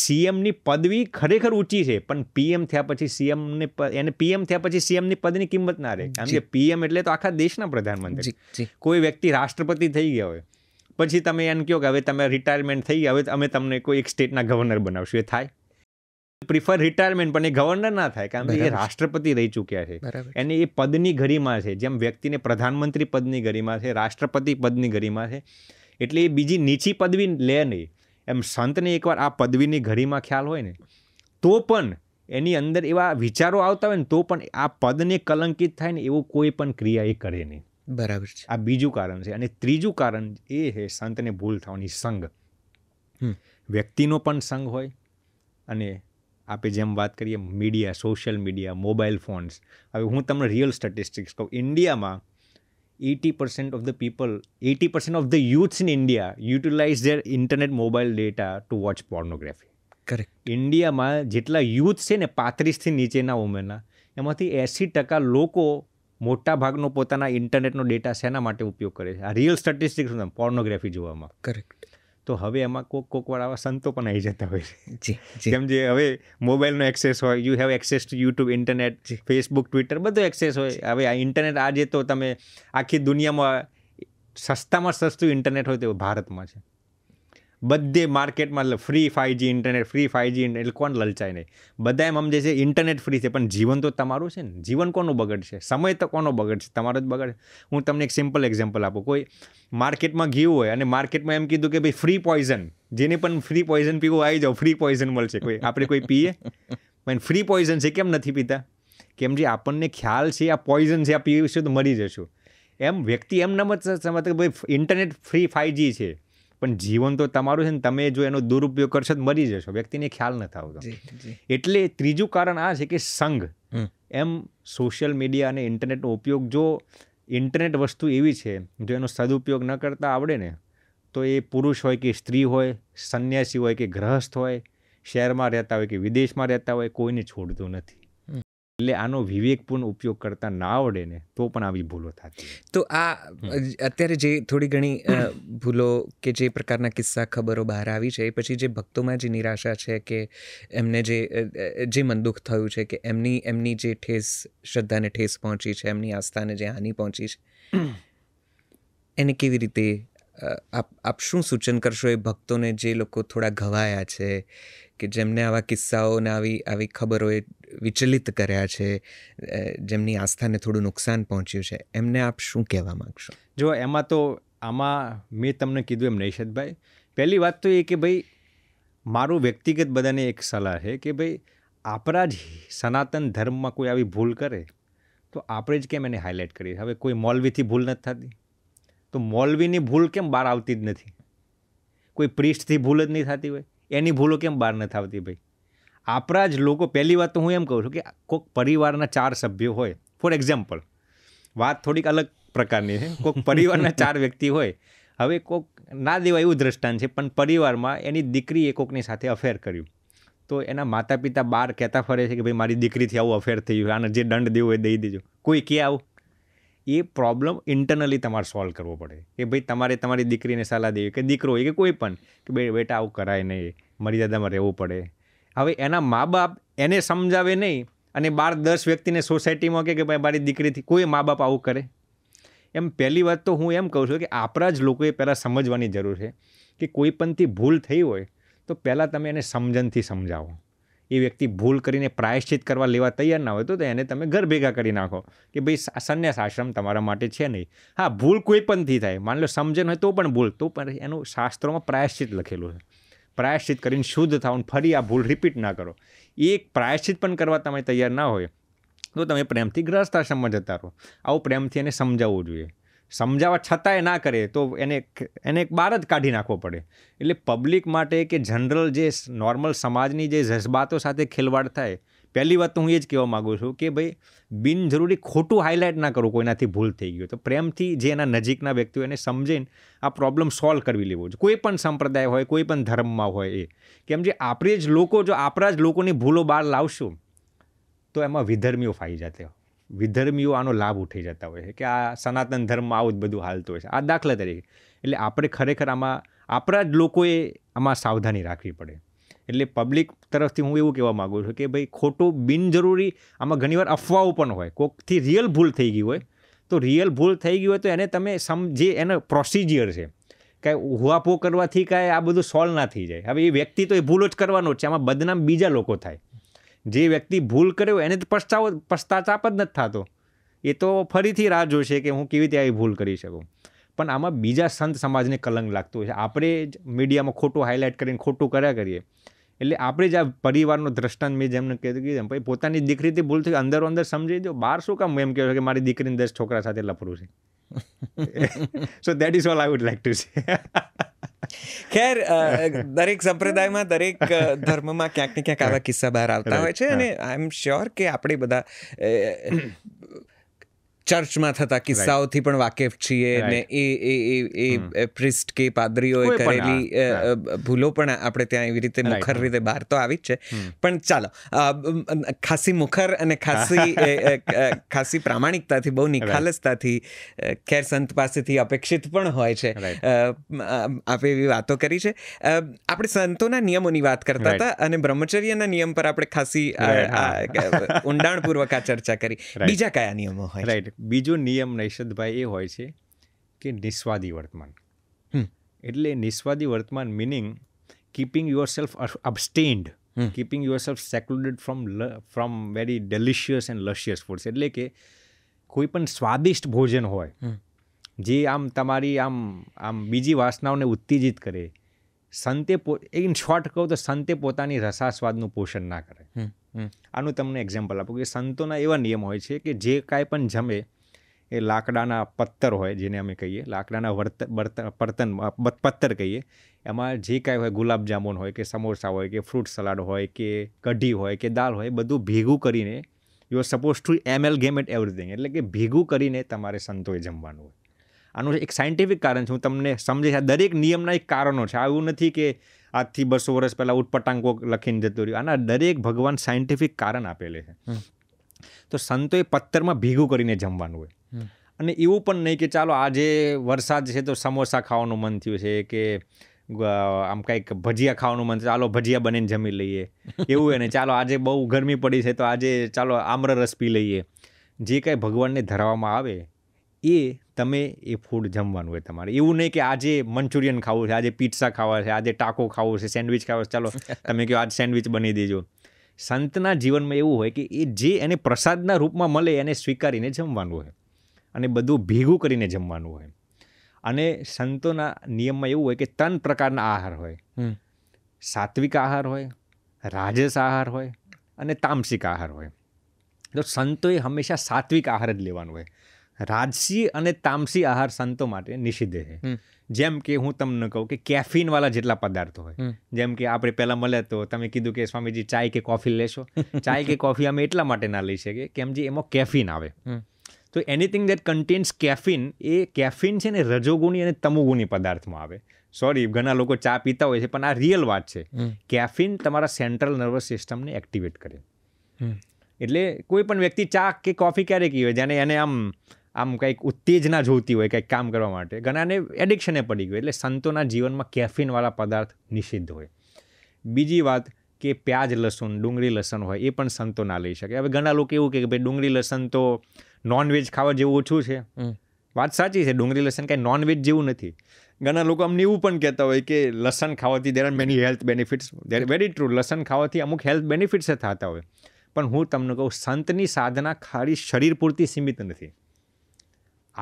સીએમની પદવી ખરેખર ઊંચી છે પણ પીએમ થયા પછી સીએમને એને પીએમ થયા પછી સીએમની પદની કિંમત ના રહે કારણ કે પીએમ એટલે તો આખા દેશના પ્રધાનમંત્રી કોઈ વ્યક્તિ રાષ્ટ્રપતિ થઈ ગયા હોય પછી તમે એમ કહો કે હવે તમે રિટાયરમેન્ટ થઈ ગયા હવે અમે તમને કોઈ એક સ્ટેટના ગવર્નર બનાવશું એ થાય પ્રિફર રિટાયરમેન્ટ પણ એ ગવર્નર ના થાય કારણ કે એ રાષ્ટ્રપતિ રહી ચૂક્યા છે એને એ પદની ગરિમા છે જેમ વ્યક્તિને પ્રધાનમંત્રી પદની ગરિમા છે રાષ્ટ્રપતિ પદની ગરિમા છે એટલે એ બીજી નીચી પદવી લે નહીં એમ સંતને એકવાર આ પદવીની ઘડીમાં ખ્યાલ હોય ને તો પણ એની અંદર એવા વિચારો આવતા હોય ને તો પણ આ પદને કલંકિત થાય ને એવું કોઈ પણ ક્રિયા એ કરે નહીં બરાબર છે આ બીજું કારણ છે અને ત્રીજું કારણ એ છે સંતને ભૂલ થવાની સંગ વ્યક્તિનો પણ સંગ હોય અને આપણે જેમ વાત કરીએ media social media mobile phones હવે હું તમને રિયલ સ્ટેટિસ્ટિક્સ કહું ઇન્ડિયામાં 80% of the people, 80% of the youths in India utilize their internet mobile data to watch pornography. Correct ઇન્ડિયામાં જેટલા યુથ છે ને પાંત્રીસથી નીચેના ઉંમરના એમાંથી એંસી ટકા લોકો મોટા ભાગનો પોતાના ઇન્ટરનેટનો ડેટા શેના માટે ઉપયોગ કરે છે આ રિયલ સ્ટેટિસ્ટિક્સ પોર્નોગ્રાફી જોવામાં કરેક્ટ તો હવે એમાં કોક કોક કોકવાળા સંતો પણ આવી જતા હોય છે કેમ જે હવે મોબાઈલનો એક્સેસ હોય you have access to YouTube internet Facebook Twitter બધું એક્સેસ હોય હવે આ ઇન્ટરનેટ આજે તો તમે આખી દુનિયામાં સસ્તામાં સસ્તું ઇન્ટરનેટ હોય તો ભારતમાં છે બધે માર્કેટમાં free five G internet free five G એટલે કોણ લલચાય નહીં બધા એમ સમજે છે ઇન્ટરનેટ ફ્રી છે પણ જીવન તો તમારું છે ને જીવન કોનું બગડશે સમય તો કોનો બગડશે તમારો જ બગડે હું તમને એક સિમ્પલ એક્ઝામ્પલ આપું કોઈ માર્કેટમાં ગયું હોય અને માર્કેટમાં એમ કીધું કે ભાઈ ફ્રી પોઈઝન જેને પણ ફ્રી પોઈઝન પીવું આવી જાઓ ફ્રી પોઈઝન મળશે કોઈ આપણે કોઈ પીએ પણ ફ્રી પોઈઝન છે કેમ નથી પીતા કેમ જે આપણને ખ્યાલ છે આ પોઈઝન છે આ પીવીશું તો મરી જશું એમ વ્યક્તિ એમ ન મત સમજતા કે ભાઈ ઇન્ટરનેટ ફ્રી ફાઇવજી છે પણ જીવન તો તમારું છે ને તમે જો એનો દુરુપયોગ કરશો તો મરી જશો વ્યક્તિને ખ્યાલ નથી આવતો એટલે ત્રીજું કારણ આ છે કે સંઘ એમ સોશિયલ મીડિયા અને ઇન્ટરનેટનો ઉપયોગ જો ઇન્ટરનેટ વસ્તુ એવી છે જો એનો સદુપયોગ ન કરતા આવડે ને તો એ પુરુષ હોય કે સ્ત્રી હોય સંન્યાસી હોય કે ગ્રહસ્થ હોય શહેરમાં રહેતા હોય કે વિદેશમાં રહેતા હોય કોઈને છોડતું નથી એટલે આનો વિવેકપૂર્ણ ઉપયોગ કરતા ના આવડે ને તો પણ આવી ભૂલો થાય તો આ અત્યારે જે થોડી ઘણી ભૂલો કે જે પ્રકારના કિસ્સા ખબરો બહાર આવી છે એ પછી જે ભક્તોમાં જે નિરાશા છે કે એમને જે જે મનદુખ થયું છે કે એમની એમની જે ઠેસ શ્રદ્ધાને ઠેસ પહોંચી છે એમની આસ્થાને જે હાનિ પહોંચી છે એને કેવી રીતે આપ આપ શું સૂચન કરશો એ ભક્તોને જે લોકો થોડા ઘવાયા છે કે જેમને આવા કિસ્સાઓને આવી આવી ખબરોએ વિચલિત કર્યા છે જેમની આસ્થાને થોડું નુકસાન પહોંચ્યું છે એમને આપ શું કહેવા માગશો જો એમાં તો આમાં મેં તમને કીધું એમ નૈશદભાઈ પહેલી વાત તો એ કે ભાઈ મારું વ્યક્તિગત બધાને એક સલાહ છે કે ભાઈ આપણા જ સનાતન ધર્મમાં કોઈ આવી ભૂલ કરે તો આપણે જ કેમ એને હાઇલાઇટ કરીએ હવે કોઈ મોલવીથી ભૂલ નથી થતી તો મોલવીની ભૂલ કેમ બહાર આવતી જ નથી કોઈ પ્રિસ્ટથી ભૂલ જ નહીં થતી હોય એની ભૂલો કેમ બહાર નથી આવતી ભાઈ આપણા જ લોકો પહેલી વાત તો હું એમ કહું છું કે કોઈક પરિવારના ચાર સભ્યો હોય ફોર એક્ઝામ્પલ વાત થોડીક અલગ પ્રકારની છે કોઈક [laughs] પરિવારના ચાર વ્યક્તિ હોય હવે કોઈક ના દેવા એવું દ્રષ્ટાંત છે પણ પરિવારમાં એની દીકરીએ કોઈકની સાથે અફેર કર્યું તો એના માતા પિતા બહાર કહેતા ફરે છે કે ભાઈ મારી દીકરીથી આવું અફેર થયું આને જે દંડ દેવું એ દઈ દેજો કોઈ કહે આવું એ પ્રોબ્લેમ ઇન્ટરનલી તમારે સોલ્વ કરવો પડે કે ભાઈ તમારે તમારી દીકરીને સલાહ દેવી કે દીકરો હોય કે કોઈ પણ કે ભાઈ બેટા આવું કરાય નહીં મર્યાદામાં રહેવું પડે હવે એના મા બાપ એને સમજાવે નહીં અને બાર દસ વ્યક્તિને સોસાયટીમાં કે ભાઈ મારી દીકરીથી કોઈ મા બાપ આવું કરે એમ પહેલી વાત તો હું એમ કહું છું કે આપણા જ લોકોએ પહેલાં સમજવાની જરૂર છે કે કોઈ પણથી ભૂલ થઈ હોય તો પહેલાં તમે એને સમજણથી સમજાવો એ વ્યક્તિ ભૂલ કરીને પ્રાયશ્ચિત કરવા લેવા તૈયાર ના હોય તો એને તમે ઘર ભેગા કરી નાખો કે ભાઈ સંન્યાસ આશ્રમ તમારા માટે છે નહીં હા ભૂલ કોઈ પણથી થાય માની લો સમજણ હોય તો પણ ભૂલ તો પણ એનું શાસ્ત્રોમાં પ્રાયશ્ચિત લખેલું છે પ્રાયશ્ચિત કરીને શુદ્ધ થાવ ફરી આ ભૂલ રિપીટ ના કરો એ પ્રાયશ્ચિત પણ કરવા તમે તૈયાર ના હોય તો તમે પ્રેમથી ગ્રહસ્થ આશ્રમમાં જતા રહો આવું પ્રેમથી એને સમજાવવું જોઈએ સમજાવવા છતાંય ના કરે તો એને એને એક બાર જ કાઢી નાખવો પડે એટલે પબ્લિક માટે કે જનરલ જે નોર્મલ સમાજની જે જજ્બાતો સાથે ખેલવાડ થાય પહેલી વાત તો હું એ જ કહેવા માગું છું કે ભાઈ બિનજરૂરી ખોટું હાઇલાઇટ ના કરવું કોઈનાથી ભૂલ થઈ ગયું તો પ્રેમથી જે એના નજીકના વ્યક્તિઓ એને સમજીને આ પ્રોબ્લેમ સોલ્વ કરવી લેવો કોઈ પણ સંપ્રદાય હોય કોઈ પણ ધર્મમાં હોય એ કેમ જે આપણે જ લોકો જો આપણા જ લોકોની ભૂલો બહાર લાવશું તો એમાં વિધર્મીઓ ફાઈ જતા વિધર્મીઓ આનો લાભ ઉઠી જતા હોય છે કે આ સનાતન ધર્મમાં આવું જ બધું હાલતું હોય છે આ દાખલા તરીકે એટલે આપણે ખરેખર આમાં આપણા જ લોકોએ આમાં સાવધાની રાખવી પડે એટલે પબ્લિક તરફથી હું એવું કહેવા માગું છું કે ભાઈ ખોટું બિનજરૂરી આમાં ઘણીવાર અફવાઓ પણ હોય કોકથી રિયલ ભૂલ થઈ ગઈ હોય તો રિયલ ભૂલ થઈ ગઈ હોય તો એને તમે સમ જે એનો પ્રોસિજિયર છે કાંઈ ઉહાપો કરવાથી કાંઈ આ બધું સોલ્વ ના થઈ જાય હવે એ વ્યક્તિ તો એ ભૂલ જ કરવાનો જ છે આમાં બદનામ બીજા લોકો થાય જે વ્યક્તિ ભૂલ કર્યો એને તો પશ્ચાવો પશ્ચાતાપ જ નથી થતો એ તો ફરીથી રાહ જોશે કે હું કેવી રીતે આવી ભૂલ કરી શકું પણ આમાં બીજા સંત સમાજને કલંક લાગતું હોય છે આપણે જ મીડિયામાં ખોટું હાઇલાઇટ કરીને ખોટું કર્યા કરીએ એટલે આપણે જ આ પરિવારનો દ્રષ્ટાંત મેં જેમને કીધું કીધું પછી પોતાની દીકરીથી ભૂલ થઈ અંદર અંદર સમજી દો બહાર શું કામ એમ કહેવાય કે મારી દીકરીને દસ છોકરા સાથે લફરું છે so that is all I would like to see ખેર દરેક સંપ્રદાયમાં દરેક ધર્મમાં ક્યાંક ને ક્યાંક આવા કિસ્સા બહાર આવતા હોય છે અને આઈ એમ શ્યોર કે આપણે બધા ચર્ચમાં થતા કિસ્સાઓથી પણ વાકેફ છીએ ને એ એ એ એ પ્રિસ્ટ કે પાદરીઓએ કરેલી ભૂલો પણ આપણે ત્યાં એવી રીતે મુખર રીતે બહાર તો આવી જ છે પણ ચાલો ખાસી મુખર અને ખાસી [laughs] ખાસી પ્રામાણિકતાથી બહુ નિખાલસતાથી ખેર સંત પાસેથી અપેક્ષિત પણ હોય છે આપે એવી વાતો કરી છે આપણે સંતોના નિયમોની વાત કરતા હતા અને બ્રહ્મચર્યના નિયમ પર આપણે ખાસી ઊંડાણપૂર્વક આ ચર્ચા કરી બીજા કયા નિયમો હોય રાઈટ બીજો નિયમ નૈષદભાઈ એ હોય છે કે નિસ્વાદી વર્તમાન એટલે નિસ્વાદી વર્તમાન meaning keeping yourself abstained keeping yourself secluded from from very delicious and luscious foods એટલે કે કોઈ પણ સ્વાદિષ્ટ ભોજન હોય જે આમ તમારી આમ આમ બીજી વાસનાઓને ઉત્તેજિત કરે સંતે ઇન શોર્ટ કહું તો સંતે પોતાની રસાસ્વાદનું પોષણ ના કરે આનું તમને એક્ઝામ્પલ આપું કે સંતોના એવા નિયમ હોય છે કે જે કાંઈ પણ જમે એ લાકડાના પત્તર હોય જેને અમે કહીએ લાકડાના વર્ત બર્તન બર્તન પથ્થર કહીએ એમાં જે કાંઈ હોય ગુલાબજાંબુન હોય કે સમોસા હોય કે ફ્રૂટ સલાડ હોય કે કઢી હોય કે દાલ હોય બધું ભેગું કરીને you are suppose to amalgam at everything એટલે કે ભેગું કરીને તમારે સંતોએ જમવાનું હોય આનું એક સાયન્ટિફિક કારણ છે હું તમને સમજી છે દરેક નિયમના એક કારણો છે આવું નથી કે આજથી બસો વર્ષ પહેલાં ઉટપટાંગ કોક લખીને જતું રહ્યું આના દરેક ભગવાન સાયન્ટિફિક કારણ આપેલે છે તો સંતોએ પથ્થરમાં ભીગું કરીને જમવાનું હોય અને એવું પણ નહીં કે ચાલો આજે વરસાદ છે તો સમોસા ખાવાનું મન થયું છે કે આમ કંઈક ભજીયા ખાવાનું મન ચાલો ભજીયા બનીને જમી લઈએ એવું એને ચાલો આજે બહુ ગરમી પડી છે તો આજે ચાલો આમ્ર રસ પી લઈએ જે કાંઈ ભગવાનને ધરાવવામાં આવે એ તમે એ ફૂડ જમવાનું હોય તમારે એવું નહીં કે આજે મંચુરિયન ખાવું છે આજે પીઝા ખાવા છે આજે ટાકો ખાવો છે સેન્ડવિચ ખાવો છે ચાલો [laughs] તમે કહો આજ સેન્ડવિચ બની દેજો સંતના જીવનમાં એવું હોય કે એ જે એને પ્રસાદના રૂપમાં મળે એને સ્વીકારીને જમવાનું હોય અને બધું ભેગું કરીને જમવાનું હોય અને સંતોના નિયમમાં એવું હોય કે ત્રણ પ્રકારના આહાર હોય સાત્વિક આહાર હોય રાજસ આહાર હોય અને તામસિક આહાર હોય તો સંતોએ હંમેશા સાત્વિક આહાર જ લેવાનો હોય રાજસી અને તામસી આહાર સંતો માટે નિષિદ્ધ છે જેમ કે હું તમને કહું કે કેફીન વાળા જેટલા પદાર્થો હોય જેમ કે આપણે પહેલાં મળે તો તમે કીધું કે સ્વામીજી ચાય કે કોફી લેશો [laughs] ચાય કે કોફી અમે એટલા માટે ના લઈ શકીએ કેમ જે એમાં કેફીન આવે તો એનીથિંગ દેટ કન્ટેન્સ કેફીન એ કેફીન છે ને રજોગુણી અને તમોગુણી પદાર્થમાં આવે સોરી ઘણા લોકો ચા પીતા હોય છે પણ આ રિયલ વાત છે કેફીન તમારા સેન્ટ્રલ નર્વસ સિસ્ટમને એક્ટિવેટ કરે એટલે કોઈ પણ વ્યક્તિ ચા કે કોફી ક્યારે હોય જેને એને આમ આમ કંઈક ઉત્તેજના જોઈતી હોય કંઈક કામ કરવા માટે ઘણાને એડિક્શને પડી ગયું એટલે સંતોના જીવનમાં કેફીનવાળા પદાર્થ નિષિદ્ધ હોય બીજી વાત કે પ્યાજ લસણ ડુંગળી લસણ હોય એ પણ સંતો ના લઈ શકે હવે ઘણા લોકો એવું કે ભાઈ ડુંગળી લસણ તો નોનવેજ ખાવા જેવું ઓછું છે વાત સાચી છે ડુંગળી લસણ કાંઈ નોનવેજ જેવું નથી ઘણા લોકો અમને એવું પણ કહેતા હોય કે લસણ ખાવાથી there are many health benefits there very true લસણ ખાવાથી અમુક હેલ્થ બેનિફિટ્સ થતા હોય પણ હું તમને કહું સંતની સાધના ખાલી શરીર પૂરતી સીમિત નથી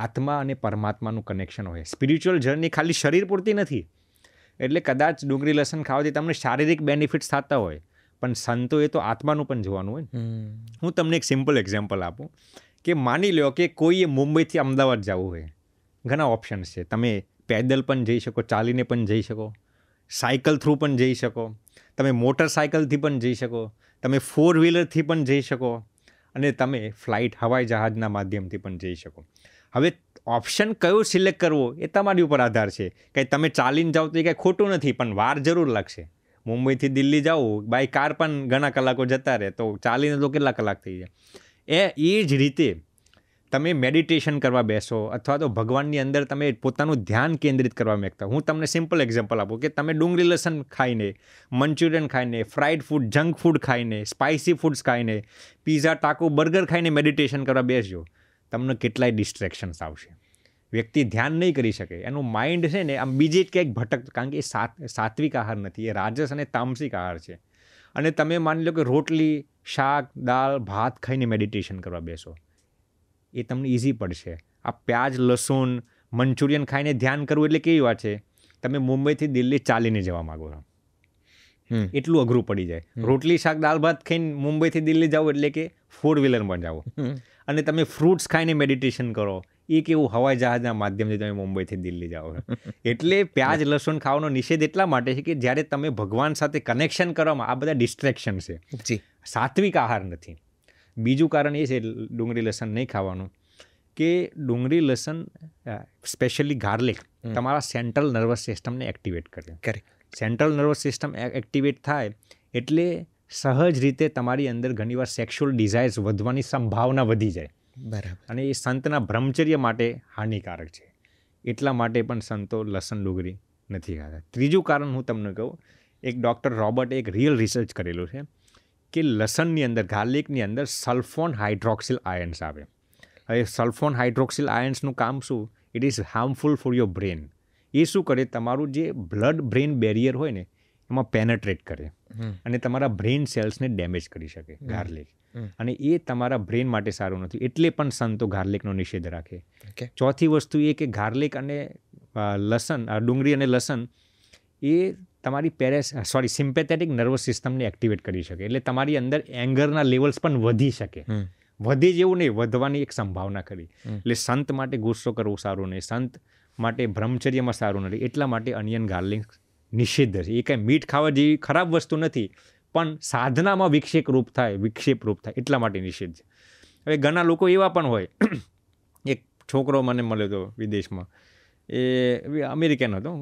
આત્મા અને પરમાત્માનું કનેક્શન હોય સ્પિરિચ્યુઅલ જર્ની ખાલી શરીર પૂરતી નથી એટલે કદાચ ડુંગળી લસણ ખાવાથી તમને શારીરિક બેનિફિટ્સ થતા હોય પણ સંતો એ તો આત્માનું પણ જોવાનું હોય હું તમને એક સિમ્પલ એક્ઝામ્પલ આપું કે માની લો કે કોઈએ મુંબઈથી અમદાવાદ જવું હોય ઘણા ઓપ્શન્સ છે તમે પેદલ પણ જઈ શકો ચાલીને પણ જઈ શકો સાયકલ થ્રુ પણ જઈ શકો તમે મોટરસાયકલથી પણ જઈ શકો તમે ફોર વ્હીલરથી પણ જઈ શકો અને તમે ફ્લાઇટ હવાઈ જહાજના માધ્યમથી પણ જઈ શકો હવે ઓપ્શન કયો સિલેક્ટ કરવો એ તમારી ઉપર આધાર છે કે તમે ચાલીને જાઓ તો એ કાંઈ ખોટું નથી પણ વાર જરૂર લાગશે મુંબઈથી દિલ્હી જાઓ બાય કાર પણ ઘણા કલાકો જતા રહે તો ચાલીને તો કેટલા કલાક થઈ જાય એ એ જ રીતે તમે મેડિટેશન કરવા બેસો અથવા તો ભગવાનની અંદર તમે પોતાનું ધ્યાન કેન્દ્રિત કરવા માગતા હું તમને સિમ્પલ એક્ઝામ્પલ આપું કે તમે ડુંગળી લસણ ખાઈને મંચુરિયન ખાઈને ફ્રાઈડ ફૂડ જંક ફૂડ ખાઈને સ્પાઇસી ફૂડ્સ ખાઈને પીઝા ટાકો બર્ગર ખાઈને મેડિટેશન કરવા બેસજો તમને કેટલાય ડિસ્ટ્રેક્શન્સ આવશે વ્યક્તિ ધ્યાન નહીં કરી શકે એનું માઇન્ડ છે ને આમ બીજી જ ક્યાંક ભટક કારણ કે એ સાત સાત્વિક આહાર નથી એ રાજસ અને તામસિક આહાર છે અને તમે માની લો કે રોટલી શાક દાળ ભાત ખાઈને મેડિટેશન કરવા બેસો એ તમને ઇઝી પડશે આ પ્યાજ લસણ મંચુરિયન ખાઈને ધ્યાન કરવું એટલે કેવી વાત છે તમે મુંબઈથી દિલ્હી ચાલીને જવા માગો છો એટલું અઘરું પડી જાય રોટલી શાક દાળ ભાત ખાઈને મુંબઈથી દિલ્હી જાઓ એટલે કે ફોર વ્હીલરમાં જાઓ અને તમે ફ્રૂટ્સ ખાઈને મેડિટેશન કરો એક એવું હવાઈ જહાજના માધ્યમથી તમે મુંબઈથી દિલ્હી જાઓ એટલે પ્યાજ લસણ ખાવાનો નિષેધ એટલા માટે છે કે જ્યારે તમે ભગવાન સાથે કનેક્શન કરવામાં આ બધા ડિસ્ટ્રેક્શન છે જી સાત્વિક આહાર નથી બીજું કારણ એ છે ડુંગળી લસણ નહીં ખાવાનું કે ડુંગળી લસણ સ્પેશિયલી ગાર્લિક તમારા સેન્ટ્રલ નર્વસ સિસ્ટમને એક્ટિવેટ કરે સેન્ટ્રલ નર્વસ સિસ્ટમ એક્ટિવેટ થાય એટલે સહજ રીતે તમારી અંદર ઘણીવાર સેક્સ્યુઅલ ડિઝાયર્સ વધવાની સંભાવના વધી જાય બરાબર અને એ સંતના બ્રહ્મચર્ય માટે હાનિકારક છે એટલા માટે પણ સંતો લસણ ડુંગળી નથી ખાતા ત્રીજું કારણ હું તમને કહું એક ડૉક્ટર રોબર્ટે એક રિયલ રિસર્ચ કરેલું છે કે લસણની અંદર ગાર્લિકની અંદર સલ્ફોન હાઇડ્રોક્સિલ આયન્સ આવે હવે સલ્ફોન હાઇડ્રોક્સિલ આયન્સનું કામ શું it is harmful for your brain એ શું કરે તમારું જે બ્લડ બ્રેન બેરિયર હોય ને એમાં પેનેટ્રેટ કરે અને તમારા બ્રેન સેલ્સને ડેમેજ કરી શકે ગાર્લિક અને એ તમારા બ્રેન માટે સારું નથી એટલે પણ સંતો ગાર્લિકનો નિષેધ રાખે ચોથી વસ્તુ એ કે ગાર્લિક અને લસણ ડુંગળી અને લસણ એ તમારી પેરેસ સોરી સિમ્પેથેટિક નર્વસ સિસ્ટમને એક્ટિવેટ કરી શકે એટલે તમારી અંદર એંગરના લેવલ્સ પણ વધી શકે વધે જેવું નહીં વધવાની એક સંભાવના કરી એટલે સંત માટે ગુસ્સો કરવો સારું નહીં સંત માટે બ્રહ્મચર્યમાં સારું નથી એટલા માટે અનિયન ગાર્લિક નિષિદ્ધ છે એ કાંઈ મીઠ ખાવા જેવી ખરાબ વસ્તુ નથી પણ સાધનામાં વિક્ષેપ રૂપ થાય વિક્ષેપ રૂપ થાય એટલા માટે નિષિદ્ધ છે હવે ઘણા લોકો એવા પણ હોય [clears throat] એક છોકરો મને મળ્યો હતો વિદેશમાં એ અમેરિકન હતો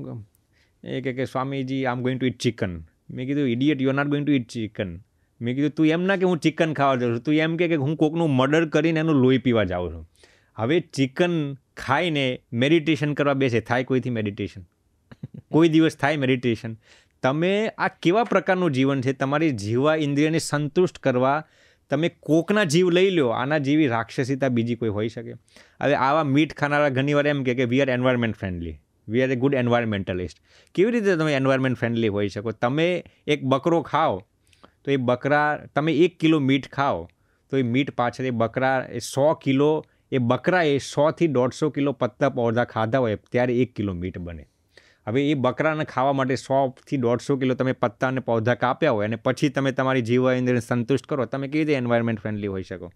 એ કહે કે સ્વામીજી આમ am going to eat chicken મેં કીધું idiot you are not going to eat chicken મેં કીધું તું એમ ના કે હું ચિકન ખાવા જાઉં છું તું એમ કે હું કોકનું મર્ડર કરીને એનું લોહી પીવા જાઉં છું હવે ચિકન ખાઈને મેડિટેશન કરવા બેસે થાય કોઈથી મેડિટેશન કોઈ દિવસ થાય મેડિટેશન તમે આ કેવા પ્રકારનું જીવન છે તમારી જીવા ઇન્દ્રિયને સંતુષ્ટ કરવા તમે કોકના જીવ લઈ લો આના જેવી રાક્ષસીતા બીજી કોઈ હોઈ શકે હવે આવા મીઠ ખાનારા ઘણીવાર એમ કે we are environment friendly we are a good environmentalist કેવી રીતે તમે એન્વાયરમેન્ટ ફ્રેન્ડલી હોઈ શકો તમે એક બકરો ખાઓ તો એ બકરા તમે એક કિલો મીટ ખાઓ તો એ મીટ પાછળ એ બકરા એ સો કિલો એ બકરા એ સોથી દોઢસો કિલો પત્તા પૌધા ખાધા હોય ત્યારે એક કિલો મીટ બને હવે એ બકરાને ખાવા માટે સોથી દોઢસો કિલો તમે પત્તા અને પૌધા કાપ્યા હોય અને પછી તમે તમારી જીવ ઇન્દ્રિયને સંતુષ્ટ કરો તમે કેવી રીતે એન્વાયરમેન્ટ ફ્રેન્ડલી હોઈ શકો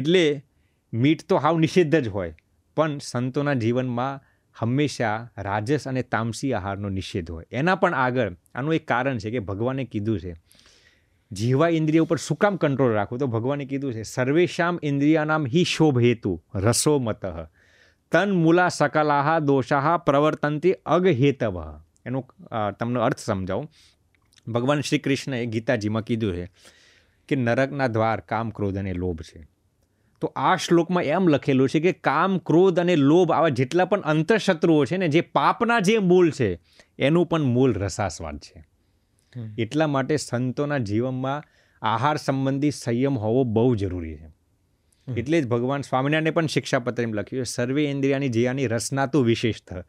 એટલે મીઠ તો હાવ નિષિદ્ધ જ હોય પણ સંતોના જીવનમાં હંમેશા રાજસ અને તામસી આહારનો નિષેધ હોય એના પણ આગળ આનું એક કારણ છે કે ભગવાને કીધું છે જીવા ઇન્દ્રિય ઉપર શું કામ કંટ્રોલ રાખવું તો ભગવાને કીધું છે સર્વેશામ ઇન્દ્રિયાનામ હિ શોભ હેતુ રસો મતઃ તન મૂલા સકલાહ દોષાહ પ્રવર્તનથી અગહેતવ એનું તમને અર્થ સમજાવું ભગવાન શ્રી કૃષ્ણએ ગીતાજીમાં કીધું છે કે નરકના દ્વાર કામ ક્રોધ અને લોભ છે તો આ શ્લોકમાં એમ લખેલું છે કે કામ ક્રોધ અને લોભ આવા જેટલા પણ અંતઃશત્રુઓ છે ને જે પાપના જે મૂળ છે એનું પણ મૂળ રસાસ્વાદ છે એટલા માટે સંતોના જીવનમાં આહાર સંબંધી સંયમ હોવો બહુ જરૂરી છે એટલે જ ભગવાન સ્વામિનારાયણે પણ શિક્ષાપત્ર એમ લખ્યું સર્વે ઇન્દ્રિયાની જીયાની રસના તો વિશેષ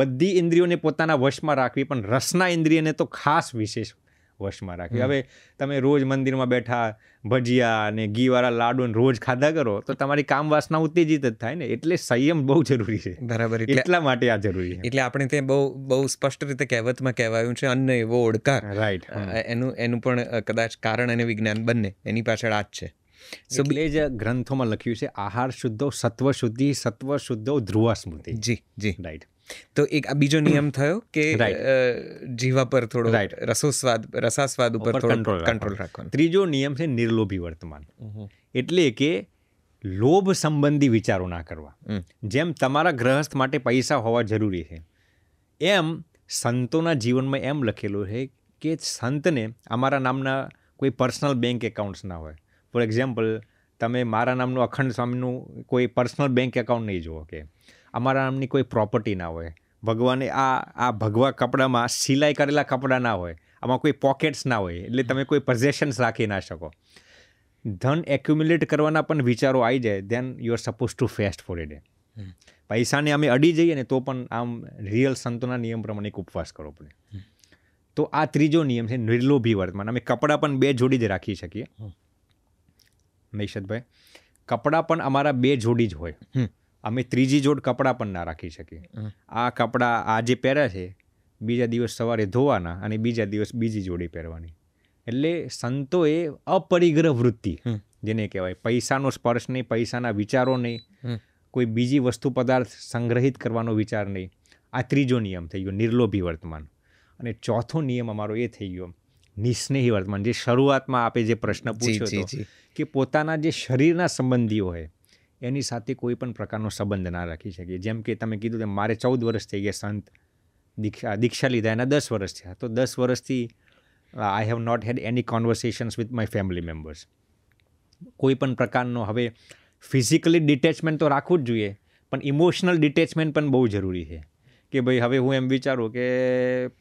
બધી ઇન્દ્રિયોને પોતાના વશમાં રાખવી પણ રસના ઇન્દ્રિયને તો ખાસ વિશેષ વશમાં રાખવી હવે તમે રોજ મંદિરમાં બેઠા ભજીયા અને ઘીવાળા લાડુ રોજ ખાધા કરો તો તમારી કામ વાસના ઉત્તેજિત જ થાય ને એટલે સંયમ બહુ જરૂરી છે બરાબર એટલા માટે આ જરૂરી એટલે આપણે તે બહુ બહુ સ્પષ્ટ રીતે કહેવતમાં કહેવાયું છે અન્ન એવો ઓળકાર રાઈટ એનું એનું પણ કદાચ કારણ અને વિજ્ઞાન બંને એની પાછળ આ જ છે એટલે જ ગ્રંથોમાં લખ્યું છે આહાર શુદ્ધો સત્વ શુદ્ધિ સત્વ શુદ્ધો ધ્રુવા સ્મૃતિ જી જી રાઈટ તો એક આ બીજો નિયમ થયો કે જીવા પર થોડો રાઈટ રસોસ્વાદ રસાસ્વાદ ઉપર થોડો કંટ્રોલ રાખવાનો ત્રીજો નિયમ છે નિર્લોભી વર્તમાન એટલે કે લોભ સંબંધી વિચારો ના કરવા જેમ તમારા ગ્રહસ્થ માટે પૈસા હોવા જરૂરી છે એમ સંતોના જીવનમાં એમ લખેલું છે કે સંતને અમારા નામના કોઈ પર્સનલ બેંક એકાઉન્ટ્સ ના હોય ફોર એક્ઝામ્પલ તમે મારા નામનું અખંડ સ્વામીનું કોઈ પર્સનલ બેંક એકાઉન્ટ નહીં જુઓ કે અમારા નામની કોઈ પ્રોપર્ટી ના હોય ભગવાને આ આ ભગવા કપડામાં સિલાઈ કરેલા કપડાં ના હોય આમાં કોઈ પોકેટ્સ ના હોય એટલે તમે કોઈ પોઝેશન્સ રાખી ના શકો ધન એક્યુમ્યુલેટ કરવાના પણ વિચારો આવી જાય then you are suppose to fast for a day પૈસાને અમે અડી જઈએ ને તો પણ આમ રિયલ સંતોના નિયમ પ્રમાણે એક ઉપવાસ કરવો પડે તો આ ત્રીજો નિયમ છે નિર્લોભી વર્તમાન અમે કપડાં પણ બે જોડી જ રાખી શકીએ મહેશતભાઈ કપડાં પણ અમારા બે જોડી જ હોય અમે ત્રીજી જોડ કપડાં પણ ના રાખી શકીએ આ કપડાં આ જે પહેર્યા છે બીજા દિવસ સવારે ધોવાના અને બીજા દિવસ બીજી જોડી પહેરવાની એટલે સંતોએ અપરિગ્રહ વૃત્તિ જેને કહેવાય પૈસાનો સ્પર્શ નહીં પૈસાના વિચારો નહીં કોઈ બીજી વસ્તુ પદાર્થ સંગ્રહિત કરવાનો વિચાર નહીં આ ત્રીજો નિયમ થઈ ગયો નિર્લોભી વર્તમાન અને ચોથો નિયમ અમારો એ થઈ ગયો નિસ્નેહી વર્તમાન જે શરૂઆતમાં આપે જે પ્રશ્ન પૂછ્યો કે પોતાના જે શરીરના સંબંધીઓ હોય એની સાથે કોઈ પણ પ્રકારનો સંબંધ ના રાખી શકીએ જેમ કે તમે કીધું કે મારે ચૌદ વર્ષ થઈ ગયા સંત દીક્ષા દીક્ષા લીધા એના દસ વર્ષ થયા તો દસ વર્ષથી I have not had any conversations with my family members કોઈ પણ પ્રકારનો હવે ફિઝિકલી ડિટેચમેન્ટ તો રાખવું જ જોઈએ પણ ઇમોશનલ ડિટેચમેન્ટ પણ બહુ જરૂરી છે કે ભાઈ હવે હું એમ વિચારું કે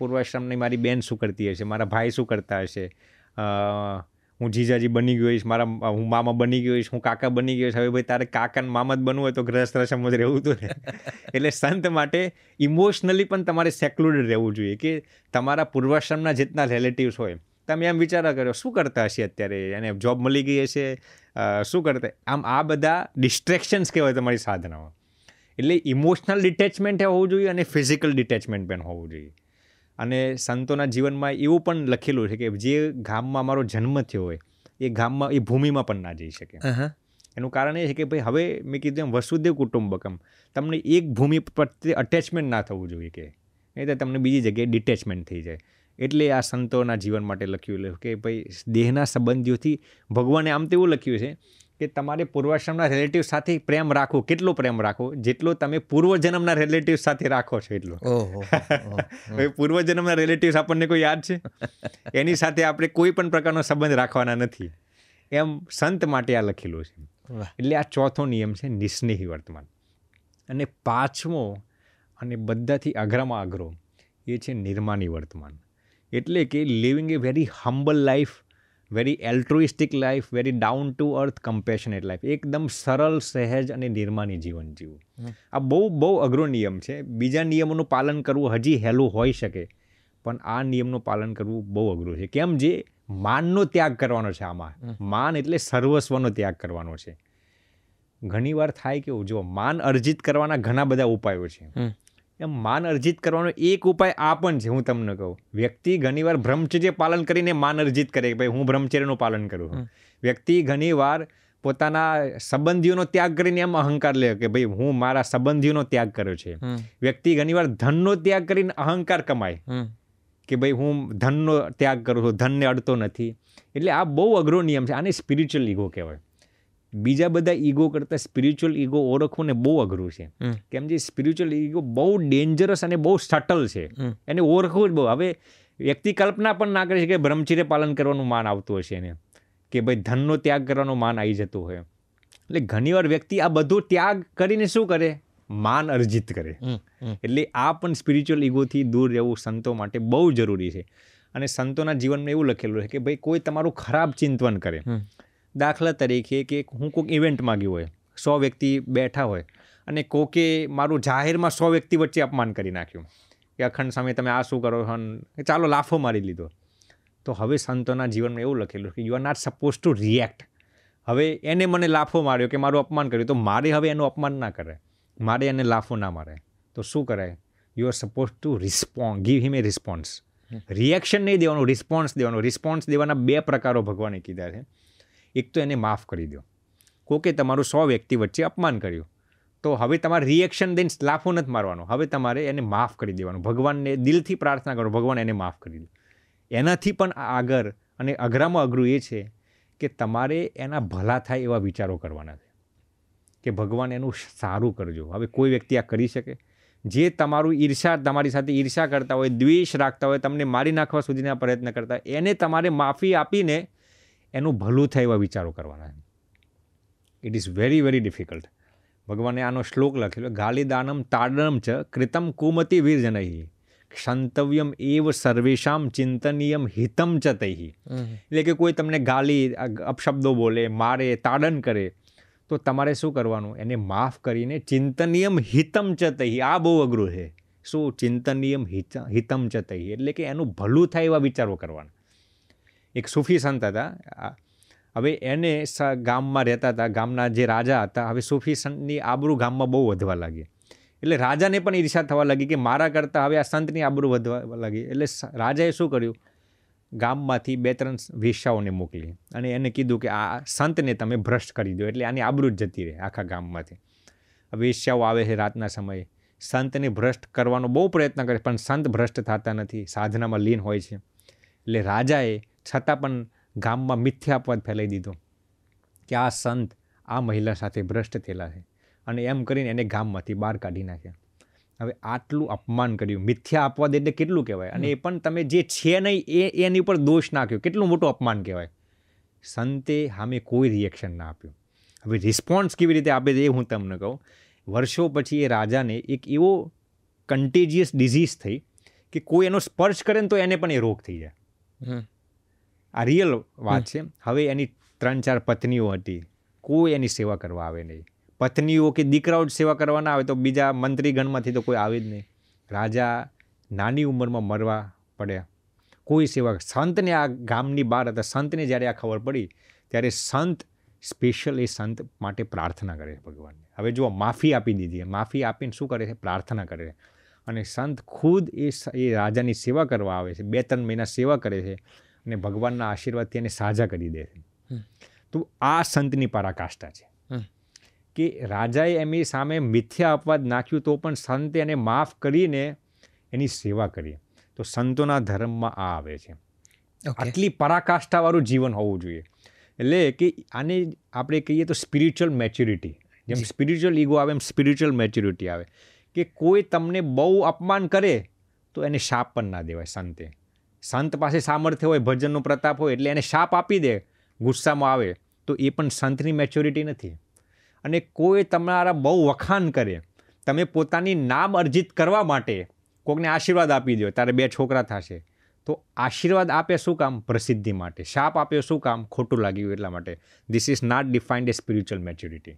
પૂર્વાશ્રમની મારી બેન શું કરતી હશે મારા ભાઈ શું કરતા હશે હું જીજાજી બની ગયો હોઈશ મારા હું મામા બની ગયો હોઈશ હું કાકા બની ગયો હવે ભાઈ તારે કાકા મામા જ બનવું હોય તો ગ્રહસ્થ આશ્રમ જ રહેવું હતું ને એટલે સંત માટે ઇમોશનલી પણ તમારે સેક્લુડેડ રહેવું જોઈએ કે તમારા પૂર્વાશ્રમના જેટલા રિલેટિવ્સ હોય તમે એમ વિચારા કર્યો શું કરતા હશે અત્યારે એને જોબ મળી ગઈ હશે શું કરતા આમ આ બધા ડિસ્ટ્રેક્શન્સ કહેવાય તમારી સાધનામાં એટલે ઇમોશનલ ડિટેચમેન્ટ હોવું જોઈએ અને ફિઝિકલ ડિટેચમેન્ટ પણ હોવું જોઈએ અને સંતોના જીવનમાં એવું પણ લખેલું છે કે જે ગામમાં મારો જન્મ થયો હોય એ ગામમાં એ ભૂમિમાં પણ ના જઈ શકે એનું કારણ એ છે કે ભાઈ હવે મેં કીધું એમ વસુદેવ કુટુંબકમ તમને એક ભૂમિ પ્રત્યે અટેચમેન્ટ ના થવું જોઈએ કે નહીં તો તમને બીજી જગ્યાએ ડિટેચમેન્ટ થઈ જાય એટલે આ સંતોના જીવન માટે લખ્યું કે ભાઈ દેહના સંબંધીઓથી ભગવાને આમ તેવું લખ્યું છે કે તમારે પૂર્વાશ્રમના રિલેટિવ સાથે પ્રેમ રાખો કેટલો પ્રેમ રાખો જેટલો તમે પૂર્વજન્મના રિલેટિવ સાથે રાખો છો એટલો [laughs] હવે પૂર્વજન્મના રિલેટિવ્સ આપણને કોઈ યાદ છે [laughs] એની સાથે આપણે કોઈ પણ પ્રકારનો સંબંધ રાખવાના નથી એમ સંત માટે આ લખેલું છે એટલે આ ચોથો નિયમ છે નિસ્નેહી વર્તમાન અને પાંચમો અને બધાથી અઘરામાં અઘરો એ છે નિર્માની વર્તમાન એટલે કે living a very humble life very altruistic life very down to earth compassionate life એકદમ સરળ સહેજ અને નિર્માની જીવન જીવવું આ બહુ બહુ અઘરો નિયમ છે બીજા નિયમોનું પાલન કરવું હજી હેલું હોઈ શકે પણ આ નિયમનું પાલન કરવું બહુ અઘરું છે કેમ જે માનનો ત્યાગ કરવાનો છે આમાં માન એટલે સર્વસ્વનો ત્યાગ કરવાનો છે ઘણીવાર થાય કેવું જો માન અર્જિત કરવાના ઘણા બધા ઉપાયો છે એમ માન અર્જિત કરવાનો એક ઉપાય આ પણ છે હું તમને કહું વ્યક્તિ ઘણીવાર ભ્રમચર્ય પાલન કરીને માન અર્જિત કરે કે ભાઈ હું ભ્રમચર્યનું પાલન કરું છું વ્યક્તિ ઘણીવાર પોતાના સંબંધીઓનો ત્યાગ કરીને એમ અહંકાર લે કે ભાઈ હું મારા સંબંધીઓનો ત્યાગ કર્યો છે વ્યક્તિ ઘણીવાર ધનનો ત્યાગ કરીને અહંકાર કમાય કે ભાઈ હું ધનનો ત્યાગ કરું છું ધનને અડતો નથી એટલે આ બહુ અઘરો નિયમ છે આને સ્પિરિચ્યુઅલ ઈગો કહેવાય બીજા બધા ઈગો કરતાં સ્પિરિચ્યુઅલ ઈગો ઓળખવું ને બહુ અઘરું છે કેમ જે સ્પિરિચ્યુઅલ ઈગો બહુ ડેન્જરસ અને બહુ સટલ છે એને ઓળખવું જ બહુ હવે વ્યક્તિ કલ્પના પણ ના કરે છે કે બ્રહ્મચર્ય પાલન કરવાનું માન આવતું હશે એને કે ભાઈ ધનનો ત્યાગ કરવાનું માન આવી જતું હોય એટલે ઘણીવાર વ્યક્તિ આ બધું ત્યાગ કરીને શું કરે માન અર્જિત કરે એટલે આ પણ સ્પિરિચ્યુઅલ ઈગોથી દૂર રહેવું સંતો માટે બહુ જરૂરી છે અને સંતોના જીવનમાં એવું લખેલું છે કે ભાઈ કોઈ તમારું ખરાબ ચિંતવન કરે દાખલા તરીકે કે હું કોઈક ઇવેન્ટમાં ગયો હોય સો વ્યક્તિ બેઠા હોય અને કોકે મારું જાહેરમાં સો વ્યક્તિ વચ્ચે અપમાન કરી નાખ્યું કે અખંડ સામે તમે આ શું કરો હન ચાલો લાફો મારી લીધો તો હવે સંતોના જીવનમાં એવું લખેલું કે you are not suppose to react હવે એને મને લાફો માર્યો કે મારું અપમાન કર્યું તો મારે હવે એનું અપમાન ના કરે મારે એને લાફો ના મારે તો શું કરાય you are suppose to response give him a response reaction નહીં દેવાનું રિસ્પોન્સ દેવાનો રિસ્પોન્સ દેવાના બે પ્રકારો ભગવાને કીધા છે એક તો એને માફ કરી દો કોકે તમારું સો વ્યક્તિ વચ્ચે અપમાન કર્યું તો હવે તમારે રિએક્શન દઈને લાફો નથી મારવાનો હવે તમારે એને માફ કરી દેવાનું ભગવાનને દિલથી પ્રાર્થના કરો ભગવાન એને માફ કરી દો એનાથી પણ આગળ અને અઘરામાં અઘરું એ છે કે તમારે એના ભલા થાય એવા વિચારો કરવાના છે કે ભગવાન એનું સારું કરજો હવે કોઈ વ્યક્તિ આ કરી શકે જે તમારું ઈર્ષા તમારી સાથે ઈર્ષા કરતા હોય દ્વેષ રાખતા હોય તમને મારી નાખવા સુધીના પ્રયત્ન કરતા હોય એને તમારે માફી આપીને એનું ભલું થાય એવા વિચારો કરવાના it is very very difficult ભગવાને આનો શ્લોક લખેલો ગાલિદાનમ તાડનમ ચ કૃતમ કુમતી વીરજનહી ક્ષંતવ્યમ એવ સર્વેશામ ચિંતનીયમ હિતમ ચ તૈહી એટલે કે કોઈ તમને ગાલી અપશબ્દો બોલે મારે તાડન કરે તો તમારે શું કરવાનું એને માફ કરીને ચિંતનીયમ હિતમ ચ તૈહી આ બહુ અઘરું છે શું ચિંતનીયમ હિતમ ચ તૈહી એટલે કે એનું ભલું થાય એવા વિચારો કરવાના એક સૂફી સંત હતા હવે એને ગામમાં રહેતા હતા ગામના જે રાજા હતા હવે સૂફી સંતની આબરૂ ગામમાં બહુ વધવા લાગી એટલે રાજાને પણ ઈર્ષા થવા લાગી કે મારા કરતાં હવે આ સંતની આબરૂ વધવા લાગી એટલે રાજાએ શું કર્યું ગામમાંથી બે ત્રણ વેશ્યાઓને મોકલી અને એને કીધું કે આ સંતને તમે ભ્રષ્ટ કરી દો એટલે આની આબરૂ જ જતી રહે આખા ગામમાંથી વેશ્યાઓ આવે છે રાતના સમયે સંતને ભ્રષ્ટ કરવાનો બહુ પ્રયત્ન કરે પણ સંત ભ્રષ્ટ થતા નથી સાધનામાં લીન હોય છે એટલે રાજાએ છતાં પણ ગામમાં મિથ્યાપદ ફેલાઈ દીધો કે આ સંત આ મહિલા સાથે ભ્રષ્ટ થયેલા છે અને એમ કરીને એને ગામમાંથી બહાર કાઢી નાખ્યા હવે આટલું અપમાન કર્યું મિથ્યા અપવાદ એટલે કેટલું કહેવાય અને એ પણ તમે જે છે નહીં એ એની ઉપર દોષ નાખ્યો કેટલું મોટું અપમાન કહેવાય સંતે સામે કોઈ રિએક્શન ના આપ્યું હવે રિસ્પોન્સ કેવી રીતે આપે છે એ હું તમને કહું વર્ષો પછી એ રાજાને એક એવો કન્ટેજિયસ ડિઝીઝ થઈ કે કોઈ એનો સ્પર્શ કરે ને તો એને પણ એ રોગ થઈ જાય આ રિયલ વાત છે હવે એની ત્રણ ચાર પત્નીઓ હતી કોઈ એની સેવા કરવા આવે નહીં પત્નીઓ કે દીકરાઓ જ સેવા કરવાના આવે તો બીજા મંત્રીગણમાંથી તો કોઈ આવે જ નહીં રાજા નાની ઉંમરમાં મરવા પડ્યા કોઈ સેવા સંતને આ ગામની બહાર હતા સંતને જ્યારે આ ખબર પડી ત્યારે સંત સ્પેશિયલ એ સંત માટે પ્રાર્થના કરે છે ભગવાનને હવે જુઓ માફી આપી દીધી માફી આપીને શું કરે છે પ્રાર્થના કરે છે અને સંત ખુદ એ એ રાજાની સેવા કરવા આવે છે બે ત્રણ મહિના સેવા કરે છે અને ભગવાનના આશીર્વાદથી એને સાજા કરી દે છે તો આ સંતની પરાકાષ્ઠા છે કે રાજાએ એમની સામે મિથ્યા અપવાદ નાખ્યું તો પણ સંતે એને માફ કરીને એની સેવા કરી તો સંતોના ધર્મમાં આ આવે છે આટલી પરાકાષ્ઠાવાળું જીવન હોવું જોઈએ એટલે કે આને આપણે કહીએ તો સ્પિરિચ્યુઅલ મેચ્યુરિટી જેમ સ્પિરિચ્યુઅલ ઈગો આવે એમ સ્પિરિચ્યુઅલ મેચ્યુરિટી આવે કે કોઈ તમને બહુ અપમાન કરે તો એને શાપ પણ ના દેવાય સંતે સંત પાસે સામર્થ્ય હોય ભજનનો પ્રતાપ હોય એટલે એને શાપ આપી દે ગુસ્સામાં આવે તો એ પણ સંતની મેચ્યોરિટી નથી અને કોઈ તમારા બહુ વખાણ કરે તમે પોતાની નામ અર્જિત કરવા માટે કોકને આશીર્વાદ આપી દો તારે બે છોકરા થશે તો આશીર્વાદ આપે શું કામ પ્રસિદ્ધિ માટે શાપ આપ્યો શું કામ ખોટું લાગ્યું એટલા માટે this is not defined a spiritual maturity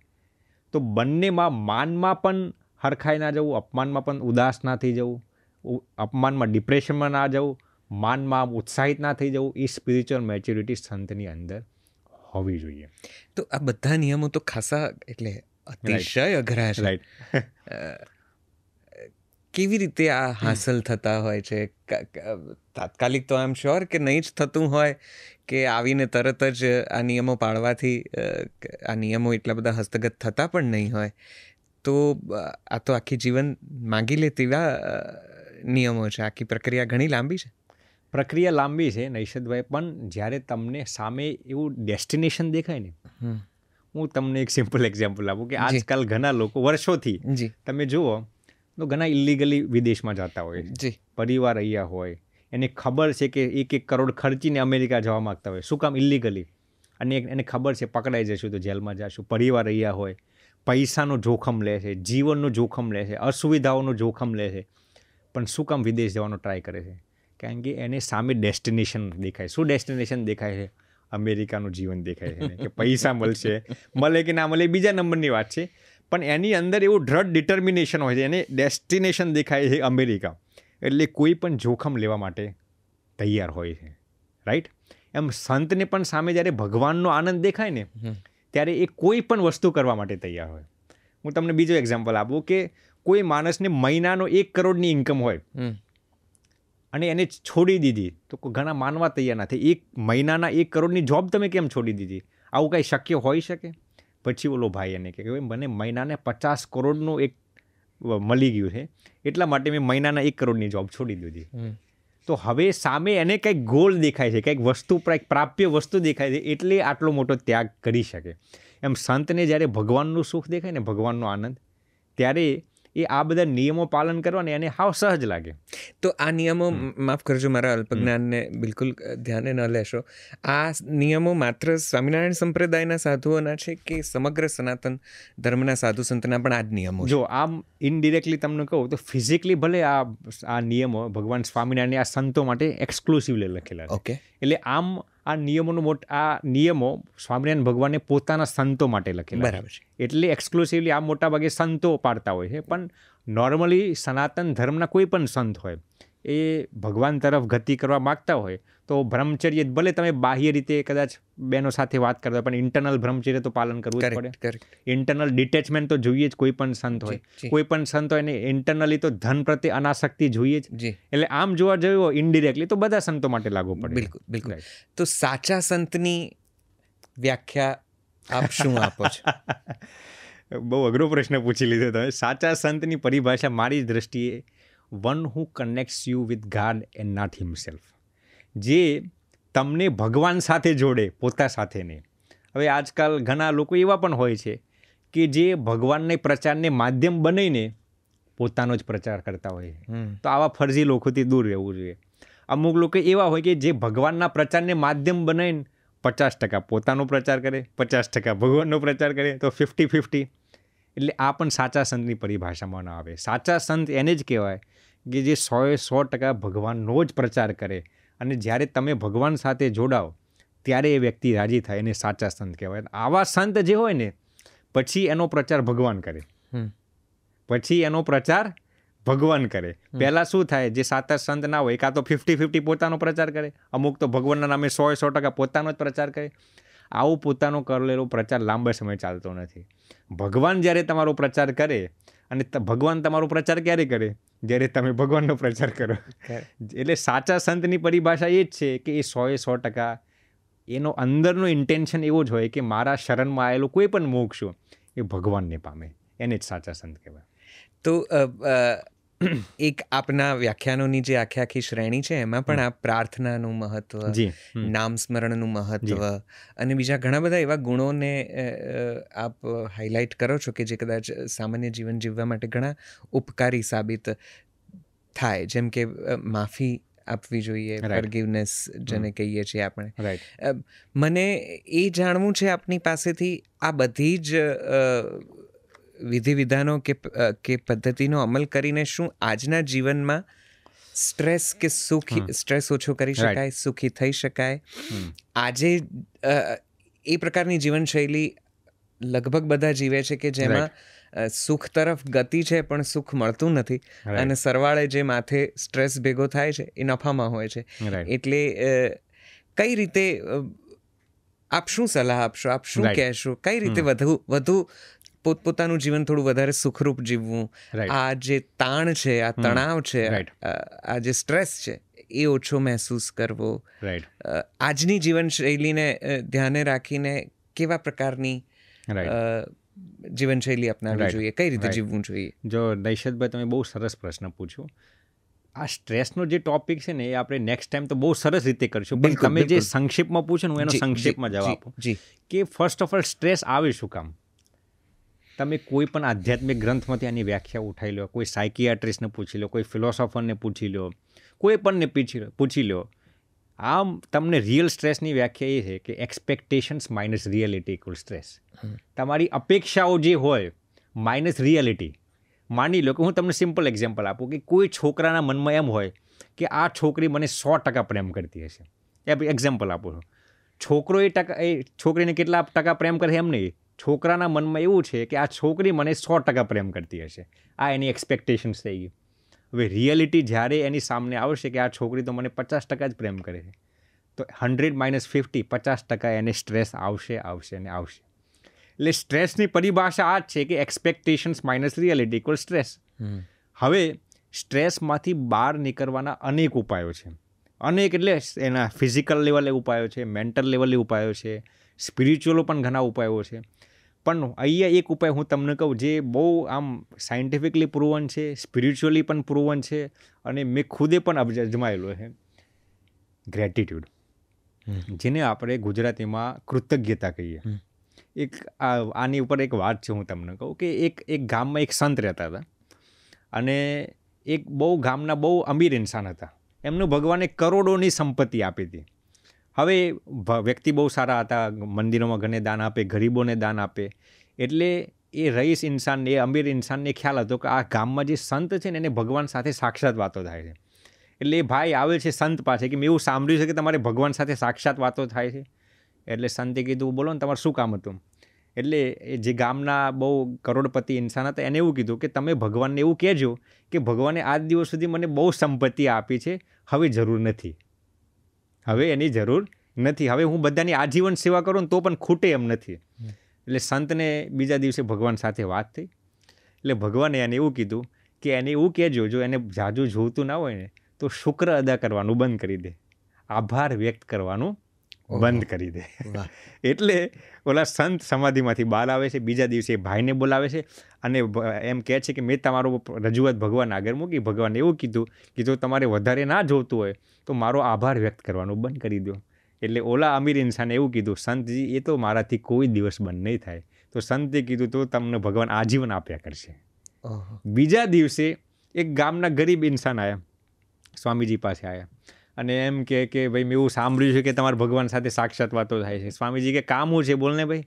તો બંનેમાં માનમાં પણ હરખાઈ ના જવું અપમાનમાં પણ ઉદાસ ના થઈ જવું અપમાનમાં ડિપ્રેશનમાં ના જવું માનમાં ઉત્સાહિત ના થઈ જવું એ સ્પિરિચ્યુઅલ મેચ્યોરિટી સંતની અંદર હોવી જોઈએ તો આ બધા નિયમો તો ખાસા એટલે અતિશય અઘરા છે રાઈટ [laughs] કેવી રીતે આ હાંસલ થતા હોય છે તાત્કાલિક તો આમ શ્યોર કે નહીં જ થતું હોય કે આવીને તરત જ આ નિયમો પાળવાથી આ નિયમો એટલા બધા હસ્તગત થતા પણ નહીં હોય તો આ તો આખી જીવન માગી લે તેવા નિયમો છે આખી પ્રક્રિયા ઘણી લાંબી છે પ્રક્રિયા લાંબી છે નૈષદભાઈ પણ જ્યારે તમને સામે એવું ડેસ્ટિનેશન દેખાય ને હું તમને એક સિમ્પલ એક્ઝામ્પલ આપું કે આજકાલ ઘણા લોકો વર્ષોથી તમે જુઓ તો ઘણા ઇલીગલી વિદેશમાં જતા હોય પરિવાર અહીંયા હોય એને ખબર છે કે એક એક કરોડ ખર્ચીને અમેરિકા જવા માગતા હોય શું કામ ઇલીગલી અને એને ખબર છે પકડાઈ જશું તો જેલમાં જશું પરિવાર રહ્યા હોય પૈસાનું જોખમ લે છે જીવનનું જોખમ લે છે અસુવિધાઓનું જોખમ લે છે પણ શું કામ વિદેશ જવાનો ટ્રાય કરે છે કારણ કે એને સામે ડેસ્ટિનેશન દેખાય શું ડેસ્ટિનેશન દેખાય છે અમેરિકાનું જીવન દેખાય છે કે પૈસા મળશે મળે કે ના મળે બીજા નંબરની વાત છે પણ એની અંદર એવું દ્રઢ ડિટર્મિનેશન હોય છે એને ડેસ્ટિનેશન દેખાય છે અમેરિકા એટલે કોઈ પણ જોખમ લેવા માટે તૈયાર હોય છે રાઈટ એમ સંતને પણ સામે જ્યારે ભગવાનનો આનંદ દેખાય ને ત્યારે એ કોઈ પણ વસ્તુ કરવા માટે તૈયાર હોય હું તમને બીજો એક્ઝામ્પલ આપું કે કોઈ માણસને મહિનાનો એક કરોડની ઇન્કમ હોય અને એને છોડી દીધી તો ઘણા માનવા તૈયાર નથી એક મહિનાના એક કરોડની જોબ તમે કેમ છોડી દીધી આવું કાંઈ શક્ય હોઈ શકે પછી ઓલો ભાઈ એને કે મને મહિનાને પચાસ કરોડનું એક મળી ગયું છે એટલા માટે મેં મહિનાના એક કરોડની જોબ છોડી દીધી તો હવે સામે એને કંઈક ગોલ દેખાય છે કંઈક વસ્તુ પ્રાપ્ય વસ્તુ દેખાય છે એટલે આટલો મોટો ત્યાગ કરી શકે એમ સંતને જ્યારે ભગવાનનું સુખ દેખાય ને ભગવાનનો આનંદ ત્યારે એ આ બધા નિયમો પાલન કરવાને એને હાવ સહજ લાગે તો આ નિયમો માફ કરજો મારા અલ્પજ્ઞાનને બિલકુલ ધ્યાને ન લેશો આ નિયમો માત્ર સ્વામિનારાયણ સંપ્રદાયના સાધુઓના છે કે સમગ્ર સનાતન ધર્મના સાધુ સંતના પણ આ જ નિયમો જો આમ ઇનડિરેક્ટલી તમને કહું તો ફિઝિકલી ભલે આ આ નિયમો ભગવાન સ્વામિનારાયણ આ સંતો માટે એક્સક્લુસિવલી લખેલા ઓકે એટલે આમ આ નિયમોનો મોટ આ નિયમો સ્વામિનારાયણ ભગવાને પોતાના સંતો માટે લખેલા બરાબર છે એટલે એક્સક્લુસિવલી આ મોટા ભાગે સંતો પાડતા હોય છે પણ નોર્મલી સનાતન ધર્મના કોઈ પણ સંત હોય એ ભગવાન તરફ ગતિ કરવા માગતા હોય તો બ્રહ્મચર્ય ભલે તમે બાહ્ય રીતે કદાચ બેનો સાથે વાત કરતા પણ ઇન્ટરનલ બ્રહ્મચર્ય તો પાલન કરવું જ પડે ઇન્ટરનલ ડિટેચમેન્ટ તો જોઈએ જ કોઈ પણ સંત હોય કોઈ પણ સંત હોય ને ઇન્ટરનલી તો ધન પ્રત્યે અનાશક્તિ જોઈએ જ એટલે આમ જોવા જઈએ ઇન્ડિરેક્ટલી તો બધા સંતો માટે લાગુ પડે બિલકુલ બિલકુલ તો સાચા સંતની વ્યાખ્યા આપ શું આપો છો [laughs] બહુ અઘરો પ્રશ્ન પૂછી લીધો તમે સાચા સંતની પરિભાષા મારી દ્રષ્ટિએ one who connects you with God and not himself જે તમને ભગવાન સાથે જોડે પોતા સાથે નહીં હવે આજકાલ ઘણા લોકો એવા પણ હોય છે કે જે ભગવાનને પ્રચારને માધ્યમ બનાવીને પોતાનો જ પ્રચાર કરતા હોય છે તો આવા ફરજી લોકોથી દૂર રહેવું જોઈએ અમુક લોકો એવા હોય કે જે ભગવાનના પ્રચારને માધ્યમ બનાવીને પચાસ ટકા પોતાનો પ્રચાર કરે પચાસ ટકા ભગવાનનો પ્રચાર કરે તો ફિફ્ટી ફિફ્ટી એટલે આ પણ સાચા સંતની પરિભાષામાં ન આવે સાચા સંત એને જ કહેવાય કે જે સોએ સો ટકા ભગવાનનો જ પ્રચાર કરે અને જ્યારે તમે ભગવાન સાથે જોડાઓ ત્યારે એ વ્યક્તિ રાજી થાય એને સાચા સંત કહેવાય આવા સંત જે હોય ને પછી એનો પ્રચાર ભગવાન કરે પછી એનો પ્રચાર ભગવાન કરે પહેલાં શું થાય જે સાચા સંત ના હોય કાં તો ફિફ્ટી ફિફ્ટી પોતાનો પ્રચાર કરે અમુક તો ભગવાનના નામે સો સો ટકા પોતાનો જ પ્રચાર કરે આવું પોતાનો કરેલો પ્રચાર લાંબા સમય ચાલતો નથી ભગવાન જ્યારે તમારો પ્રચાર કરે અને ભગવાન તમારો પ્રચાર ક્યારે કરે જ્યારે તમે ભગવાનનો પ્રચાર કરો એટલે સાચા સંતની પરિભાષા એ જ છે કે એ સો એ સો ટકા એનો અંદરનો ઇન્ટેન્શન એવો જ હોય કે મારા શરણમાં આવેલો કોઈ પણ મોક્ષ એ ભગવાનને પામે એને જ સાચા સંત કહેવાય તો એક આપના વ્યાખ્યાનોની જે આખી આખી શ્રેણી છે એમાં પણ આ પ્રાર્થનાનું મહત્વ નામ સ્મરણનું મહત્વ અને બીજા ઘણા બધા એવા ગુણોને આપ હાઇલાઇટ કરો છો કે જે કદાચ સામાન્ય જીવન જીવવા માટે ઘણા ઉપકારી સાબિત થાય જેમ કે માફી આપવી જોઈએ ફર્ગીવનેસ જેને કહીએ છીએ આપણે મને એ જાણવું છે આપની પાસેથી આ બધી જ વિધિ વિધાનો કે કે પદ્ધતિનો અમલ કરીને શું આજના જીવનમાં સ્ટ્રેસ કે સુખી સ્ટ્રેસ ઓછો કરી શકાય સુખી થઈ શકાય આજે એ પ્રકારની જીવનશૈલી લગભગ બધા જીવે છે કે જેમાં સુખ તરફ ગતિ છે પણ સુખ મળતું નથી અને સરવાળે જે માથે સ્ટ્રેસ ભેગો થાય છે એ નફામાં હોય છે એટલે કઈ રીતે આપ શું સલાહ આપશો આપ શું કહેશો કઈ રીતે વધુ વધુ પોતપોતાનું જીવન થોડું વધારે સુખરૂપ જીવવું આ જે તાણ છે આ તણાવ છે આ જે સ્ટ્રેસ છે એ ઓછો મહેસૂસ કરવો આજની જીવનશૈલીને ધ્યાને રાખીને કેવા પ્રકારની જીવનશૈલી અપનાવવી જોઈએ કઈ રીતે જીવવું જોઈએ જો દહેશતભાઈ તમે બહુ સરસ પ્રશ્ન પૂછો આ સ્ટ્રેસનો જે ટોપિક છે ને એ આપણે નેક્સ્ટ ટાઈમ તો બહુ સરસ રીતે કરીશું પણ તમે જે સંક્ષેપમાં પૂછો ને હું એનો સંક્ષેપમાં જવાબ આપું કે ફર્સ્ટ ઓફ ઓલ સ્ટ્રેસ આવે શું કામ તમે કોઈ પણ આધ્યાત્મિક ગ્રંથમાંથી આની વ્યાખ્યા ઉઠાવી લો કોઈ સાયકિયાટ્રિસ્ટને પૂછી લો કોઈ ફિલોસોફરને પૂછી લો કોઈ પણને પૂછી પૂછી લો આમ તમને રિયલ સ્ટ્રેસની વ્યાખ્યા એ છે કે expectations minus reality equal stress તમારી અપેક્ષાઓ જે હોય માઇનસ રિયાલિટી માની લો કે હું તમને સિમ્પલ એક્ઝામ્પલ આપું કે કોઈ છોકરાના મનમાં એમ હોય કે આ છોકરી મને સો ટકા પ્રેમ કરતી હશે એ એક્ઝામ્પલ આપું છું છોકરો એ ટકા એ છોકરીને કેટલા ટકા પ્રેમ કરે એમ નહીં છોકરાના મનમાં એવું છે કે આ છોકરી મને સો ટકા પ્રેમ કરતી હશે આ એની એક્સપેક્ટેશન્સ થઈ ગઈ હવે રિયલિટી જ્યારે એની સામે આવશે કે આ છોકરી તો મને પચાસ ટકા જ પ્રેમ કરે છે તો હંડ્રેડ માઇનસ ફિફ્ટી પચાસ ટકા એને સ્ટ્રેસ આવશે આવશે ને આવશે એટલે સ્ટ્રેસની પરિભાષા આ જ છે કે expectations minus reality equal stress હવે સ્ટ્રેસમાંથી બહાર નીકળવાના અનેક ઉપાયો છે અનેક એટલે એના ફિઝિકલ લેવલે ઉપાયો છે મેન્ટલ લેવલે ઉપાયો છે સ્પિરિચ્યુઅલો પણ ઘણા ઉપાયો છે પણ અહીંયા એક ઉપાય હું તમને કહું જે બહુ આમ સાયન્ટિફિકલી પ્રૂવન છે સ્પિરિચ્યુઅલી પણ પ્રૂવન છે અને મેં ખુદે પણ અજમાયેલો છે ગ્રેટિટ્યૂડ જેને આપણે ગુજરાતીમાં કૃતજ્ઞતા કહીએ એક આની ઉપર એક વાત છે હું તમને કહું કે એક એક ગામમાં એક સંત રહેતા હતા અને એક બહુ ગામના બહુ અમીર ઇન્સાન હતા એમનું ભગવાને કરોડોની સંપત્તિ આપી હતી હવે વ્યક્તિ બહુ સારા હતા મંદિરોમાં ઘણે દાન આપે ગરીબોને દાન આપે એટલે એ રઈસ ઇન્સાનને એ અમીર ઇન્સાનને ખ્યાલ હતો કે આ ગામમાં જે સંત છે ને એને ભગવાન સાથે સાક્ષાત વાતો થાય છે એટલે એ ભાઈ આવે છે સંત પાસે કે મેં એવું સાંભળ્યું છે કે તમારે ભગવાન સાથે સાક્ષાત વાતો થાય છે એટલે સંતે કીધું બોલો ને તમારું શું કામ હતું એટલે જે ગામના બહુ કરોડપતિ ઇન્સાન હતા એને એવું કીધું કે તમે ભગવાનને એવું કહેજો કે ભગવાને આજ દિવસ સુધી મને બહુ સંપત્તિ આપી છે હવે જરૂર નથી હવે એની જરૂર નથી હવે હું બધાની આજીવન સેવા કરું તો પણ ખૂટે એમ નથી એટલે સંતને બીજા દિવસે ભગવાન સાથે વાત થઈ એટલે ભગવાને એને એવું કીધું કે એને એવું કહેજો જો એને જાજુ જોતું ના હોય ને તો શુક્ર અદા કરવાનું બંધ કરી દે આભાર વ્યક્ત કરવાનું બંધ કરી દે [laughs] એટલે ઓલા સંત સમાધિમાંથી બહાર આવે છે બીજા દિવસે ભાઈને બોલાવે છે અને એમ કહે છે કે મેં તમારો રજૂઆત ભગવાન આગળ મૂકી ભગવાને એવું કીધું કે જો તમારે વધારે ના જોતું હોય તો મારો આભાર વ્યક્ત કરવાનો બંધ કરી દો એટલે ઓલા અમીર ઇન્સાને એવું કીધું સંતજી એ તો મારાથી કોઈ દિવસ બંધ નહીં થાય તો સંતે કીધું તો તમને ભગવાન આજીવન આપ્યા કરશે બીજા દિવસે એક ગામના ગરીબ ઇન્સાન આવ્યા સ્વામીજી પાસે આવ્યા અને એમ કે કે ભાઈ મેં એવું સાંભળ્યું છે કે તમારા ભગવાન સાથે સાક્ષાત વાતો થાય છે સ્વામીજી કે કામ છે બોલને ભાઈ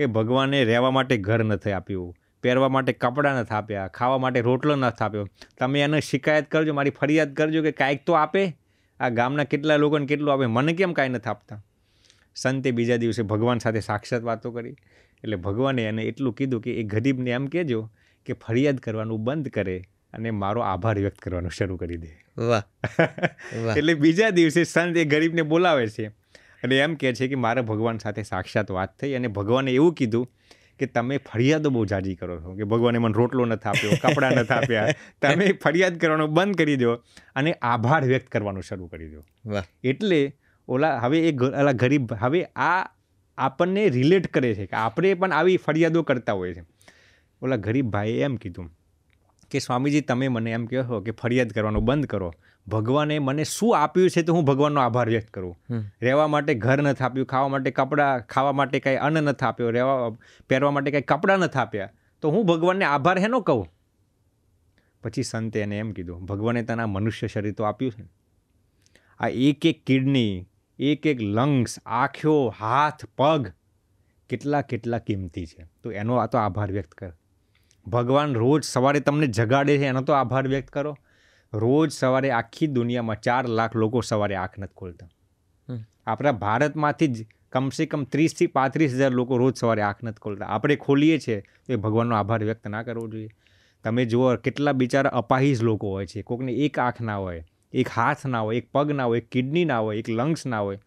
કે ભગવાને રહેવા માટે ઘર નથી આપ્યું પહેરવા માટે કપડાં નથી આપ્યા ખાવા માટે રોટલો નથી આપ્યો તમે એને શિકાયત કરજો મારી ફરિયાદ કરજો કે કાંઈક તો આપે આ ગામના કેટલા લોકોને કેટલું આપે મને કેમ કાંઈ નથી આપતા સંતે બીજા દિવસે ભગવાન સાથે સાક્ષાત વાતો કરી એટલે ભગવાને એને એટલું કીધું કે એ ગરીબને એમ કહેજો કે ફરિયાદ કરવાનું બંધ કરે અને મારો આભાર વ્યક્ત કરવાનું શરૂ કરી દે [laughs] વાહ એટલે બીજા દિવસે સંત એ ગરીબને બોલાવે છે અને એમ કહે છે કે મારે ભગવાન સાથે સાક્ષાત વાત થઈ અને ભગવાને એવું કીધું કે તમે ફરિયાદો બહુ જાજી કરો છો કે ભગવાને મને રોટલો નથી આપ્યો [laughs] કપડાં નથી આપ્યા તમે ફરિયાદ કરવાનું બંધ કરી દો અને આભાર વ્યક્ત કરવાનું શરૂ કરી દો એટલે ઓલા હવે એ ઓલા ગરીબ હવે આ આપણને રિલેટ કરે છે કે આપણે પણ આવી ફરિયાદો કરતા હોઈએ છીએ ઓલા ગરીબ ભાઈએ એમ કીધું કે સ્વામીજી તમે મને એમ કહો કે ફરિયાદ કરવાનું બંધ કરો ભગવાને મને શું આપ્યું છે તો હું ભગવાનનો આભાર વ્યક્ત કરું રહેવા માટે ઘર નથી આપ્યું ખાવા માટે કપડાં ખાવા માટે કાંઈ અન્ન નથી આપ્યો રહેવા પહેરવા માટે કંઈ કપડાં નથી આપ્યા તો હું ભગવાનને આભાર હેનો કહું પછી સંતે એને એમ કીધું ભગવાને તના મનુષ્ય શરીર તો આપ્યું છે આ એક એક કિડની એક એક લંગ્સ આંખ્યો હાથ પગ કેટલા કેટલા કિંમતી છે તો એનો આ તો આભાર વ્યક્ત કર ભગવાન રોજ સવારે તમને જગાડે છે એનો તો આભાર વ્યક્ત કરો રોજ સવારે આખી દુનિયામાં ચાર લાખ લોકો સવારે આંખ નથી ખોલતા આપણા ભારતમાંથી જ કમસે કમ ત્રીસથી પાંત્રીસ હજાર લોકો રોજ સવારે આંખ નથી ખોલતા આપણે ખોલીએ છીએ તો એ ભગવાનનો આભાર વ્યક્ત ના કરવો જોઈએ તમે જુઓ કેટલા બિચારા અપાહીજ લોકો હોય છે કોઈકને એક આંખ ના હોય એક હાથ ના હોય એક પગ ના હોય એક કિડની ના હોય એક લંગ્સ ના હોય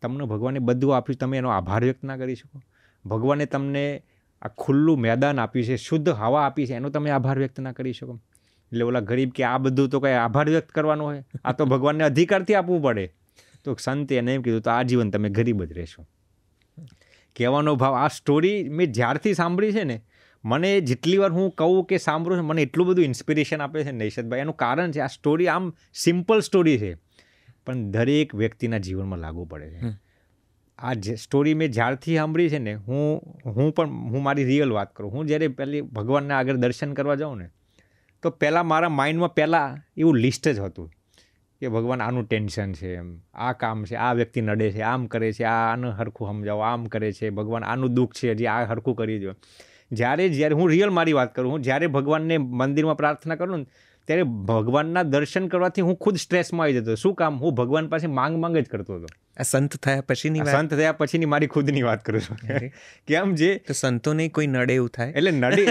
તમને ભગવાને બધું આપ્યું તમે એનો આભાર વ્યક્ત ના કરી શકો ભગવાને તમને આ ખુલ્લું મેદાન આપ્યું છે શુદ્ધ હવા આપી છે એનો તમે આભાર વ્યક્ત ના કરી શકો એટલે ઓલા ગરીબ કે આ બધું તો કંઈ આભાર વ્યક્ત કરવાનો હોય આ તો ભગવાનને અધિકારથી આપવું પડે તો સંતે એને એમ કીધું તો આ જીવન તમે ગરીબ જ રહેશો કહેવાનો ભાવ આ સ્ટોરી મેં જ્યારથી સાંભળી છે ને મને જેટલી વાર હું કહું કે સાંભળું છું મને એટલું બધું ઇન્સ્પિરેશન આપે છે નૈશદભાઈ એનું કારણ છે આ સ્ટોરી આમ સિમ્પલ સ્ટોરી છે પણ દરેક વ્યક્તિના જીવનમાં લાગુ પડે છે આ જે સ્ટોરી મેં જ્યારથી સાંભળી છે ને હું હું પણ હું મારી રિયલ વાત કરું હું જ્યારે પહેલી ભગવાનના આગળ દર્શન કરવા જાઉં ને તો પહેલાં મારા માઇન્ડમાં પહેલાં એવું લિસ્ટ જ હતું કે ભગવાન આનું ટેન્શન છે એમ આ કામ છે આ વ્યક્તિ નડે છે આમ કરે છે આ આનું હરખું સમજાવો આમ કરે છે ભગવાન આનું દુઃખ છે હજી આ હરખું કરી દો જ્યારે જ્યારે હું રિયલ મારી વાત કરું હું જ્યારે ભગવાનને મંદિરમાં પ્રાર્થના કરું ને ત્યારે ભગવાનના દર્શન કરવાથી હું ખુદ સ્ટ્રેસમાં આવી જતો શું કામ હું ભગવાન પાસે માંગ માંગ જ કરતો હતો સંત થયા પછીની સંત થયા પછીની મારી ખુદની વાત કરું છું કે આમ જે સંતોને કોઈ નડે એવું થાય એટલે નડે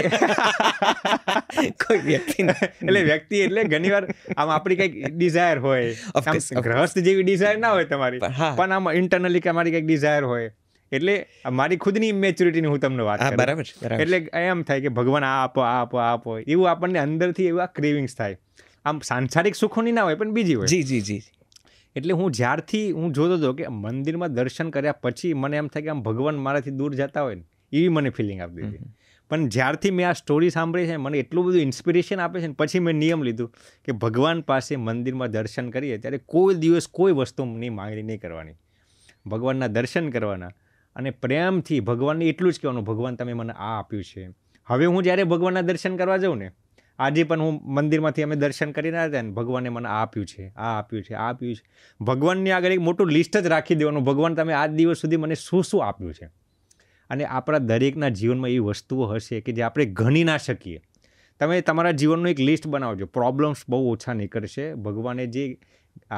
[laughs] કોઈ વ્યક્તિ એટલે વ્યક્તિ એટલે ઘણીવાર આમ આપણી કંઈક ડિઝાયર હોય ગ્રહસ્થ જેવી ડિઝાયર ના હોય તમારી પણ આમ ઇન્ટરનલી કે મારી કંઈક ડિઝાયર હોય એટલે મારી ખુદની ઇમેચ્યુરિટીની હું તમને વાત બરાબર એટલે એમ થાય કે ભગવાન આ આપો આ આપો આ આપો એવું આપણને અંદરથી એવા ક્રેવિંગ્સ થાય આમ સાંસારિક સુખોની ના હોય પણ બીજી હોય જી જી જી એટલે હું જ્યારથી હું જોતો હતો કે મંદિરમાં દર્શન કર્યા પછી મને એમ થાય કે આમ ભગવાન મારાથી દૂર જતા હોય ને એવી મને ફિલિંગ આપતી હતી પણ જ્યારથી મેં આ સ્ટોરી સાંભળી છે મને એટલું બધું ઇન્સ્પિરેશન આપે છે ને પછી મેં નિયમ લીધું કે ભગવાન પાસે મંદિરમાં દર્શન કરીએ ત્યારે કોઈ દિવસ કોઈ વસ્તુ વસ્તુની માંગણી નહીં કરવાની ભગવાનના દર્શન કરવાના અને પ્રેમથી ભગવાનને એટલું જ કહેવાનું ભગવાન તમે મને આ આપ્યું છે હવે હું જ્યારે ભગવાનના દર્શન કરવા જાઉં ને આજે પણ હું મંદિરમાંથી અમે દર્શન કરીને આવ્યા ને ભગવાને મને આ આપ્યું છે આ આપ્યું છે આ આપ્યું છે ભગવાનની આગળ એક મોટું લિસ્ટ જ રાખી દેવાનું ભગવાન તમે આજ દિવસ સુધી મને શું શું આપ્યું છે અને આપણા દરેકના જીવનમાં એવી વસ્તુઓ હશે કે જે આપણે ગણી ના શકીએ તમે તમારા જીવનનું એક લિસ્ટ બનાવજો પ્રોબ્લેમ્સ બહુ ઓછા નીકળશે ભગવાને જે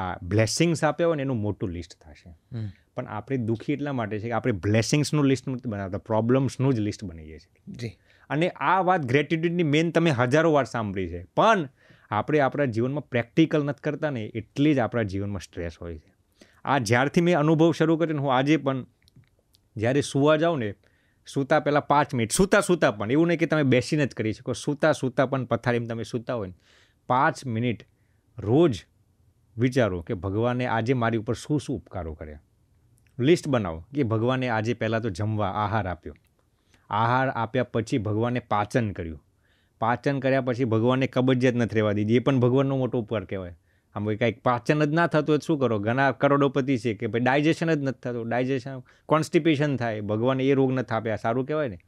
આ બ્લેસિંગ્સ આપ્યા હોય ને એનું મોટું લિસ્ટ થશે પણ આપણે દુઃખી એટલા માટે છે કે આપણે બ્લેસિંગ્સનું લિસ્ટ નથી બનાવતા પ્રોબ્લેમ્સનું જ લિસ્ટ બની જાય છે જી અને આ વાત ગ્રેટિટ્યૂડની મેન તમે હજારો વાર સાંભળી છે પણ આપણે આપણા જીવનમાં પ્રેક્ટિકલ નથી કરતા ને એટલી જ આપણા જીવનમાં સ્ટ્રેસ હોય છે આ જ્યારથી મેં અનુભવ શરૂ કર્યો ને હું આજે પણ જ્યારે સુવા જાઉં ને સૂતા પહેલાં પાંચ મિનિટ સૂતા સૂતા પણ એવું નહીં કે તમે બેસીને જ કરી શકો સૂતા સૂતા પણ પથારીમાં તમે સૂતા હોય ને પાંચ મિનિટ રોજ વિચારો કે ભગવાને આજે મારી ઉપર શું શું ઉપકારો કર્યા લિસ્ટ બનાવો કે ભગવાને આજે પહેલાં તો જમવા આહાર આપ્યો આહાર આપ્યા પછી ભગવાને પાચન કર્યું પાચન કર્યા પછી ભગવાનને કબજિયાત નથી રહેવા દીધી એ પણ ભગવાનનો મોટો ઉપકાર કહેવાય આમ ભાઈ કાંઈક પાચન જ ના થતું હોય શું કરો ઘણા કરોડોપતિ છે કે ભાઈ ડાયજેશન જ નથી થતું ડાયજેશન કોન્સ્ટિપેશન થાય ભગવાને એ રોગ નથી આપ્યા સારું કહેવાય ને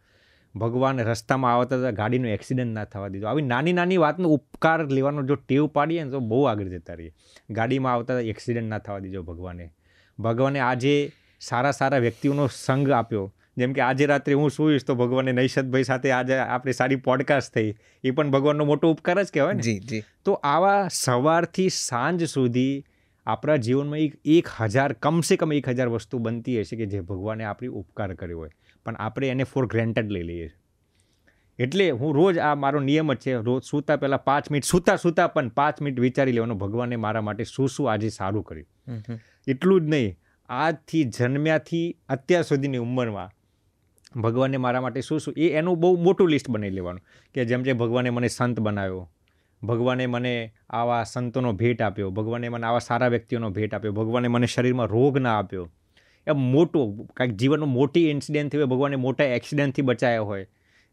ભગવાન રસ્તામાં આવતા હતા ગાડીનો એક્સિડન્ટ ના થવા દીધો આવી નાની નાની વાતનો ઉપકાર લેવાનો જો ટેવ પાડીએ ને તો બહુ આગળ જતા રહીએ ગાડીમાં આવતા હતા એક્સિડન્ટ ના થવા દીધો ભગવાને ભગવાને આજે સારા સારા વ્યક્તિઓનો સંગ આપ્યો જેમ કે આજે રાત્રે હું સુઈશ તો ભગવાને નૈશદભાઈ સાથે આજે આપણી સારી પોડકાસ્ટ થઈ એ પણ ભગવાનનો મોટો ઉપકાર જ કહેવાય ને જી જી તો આવા સવારથી સાંજ સુધી આપણા જીવનમાં એક એક હજાર કમસે કમ એક હજાર વસ્તુ બનતી હશે કે જે ભગવાને આપણી ઉપકાર કર્યો હોય પણ આપણે એને ફોર ગ્રેન્ટેડ લઈ લઈએ એટલે હું રોજ આ મારો નિયમ જ છે રોજ સૂતા પહેલાં પાંચ મિનિટ સૂતા સૂતા પણ પાંચ મિનિટ વિચારી લેવાનો ભગવાને મારા માટે શું શું આજે સારું કર્યું એટલું જ નહીં આજથી જન્મ્યાથી અત્યાર સુધીની ઉંમરમાં ભગવાને મારા માટે શું શું એ એનું બહુ મોટું લિસ્ટ બનાવી લેવાનું કે જેમ જે ભગવાને મને સંત બનાવ્યો ભગવાને મને આવા સંતોનો ભેટ આપ્યો ભગવાને મને આવા સારા વ્યક્તિઓનો ભેટ આપ્યો ભગવાને મને શરીરમાં રોગ ના આપ્યો એમ મોટો કાંઈક જીવનનો મોટી ઇન્સિડન્ટથી હોય ભગવાને મોટા એક્સિડન્ટથી બચાવ્યા હોય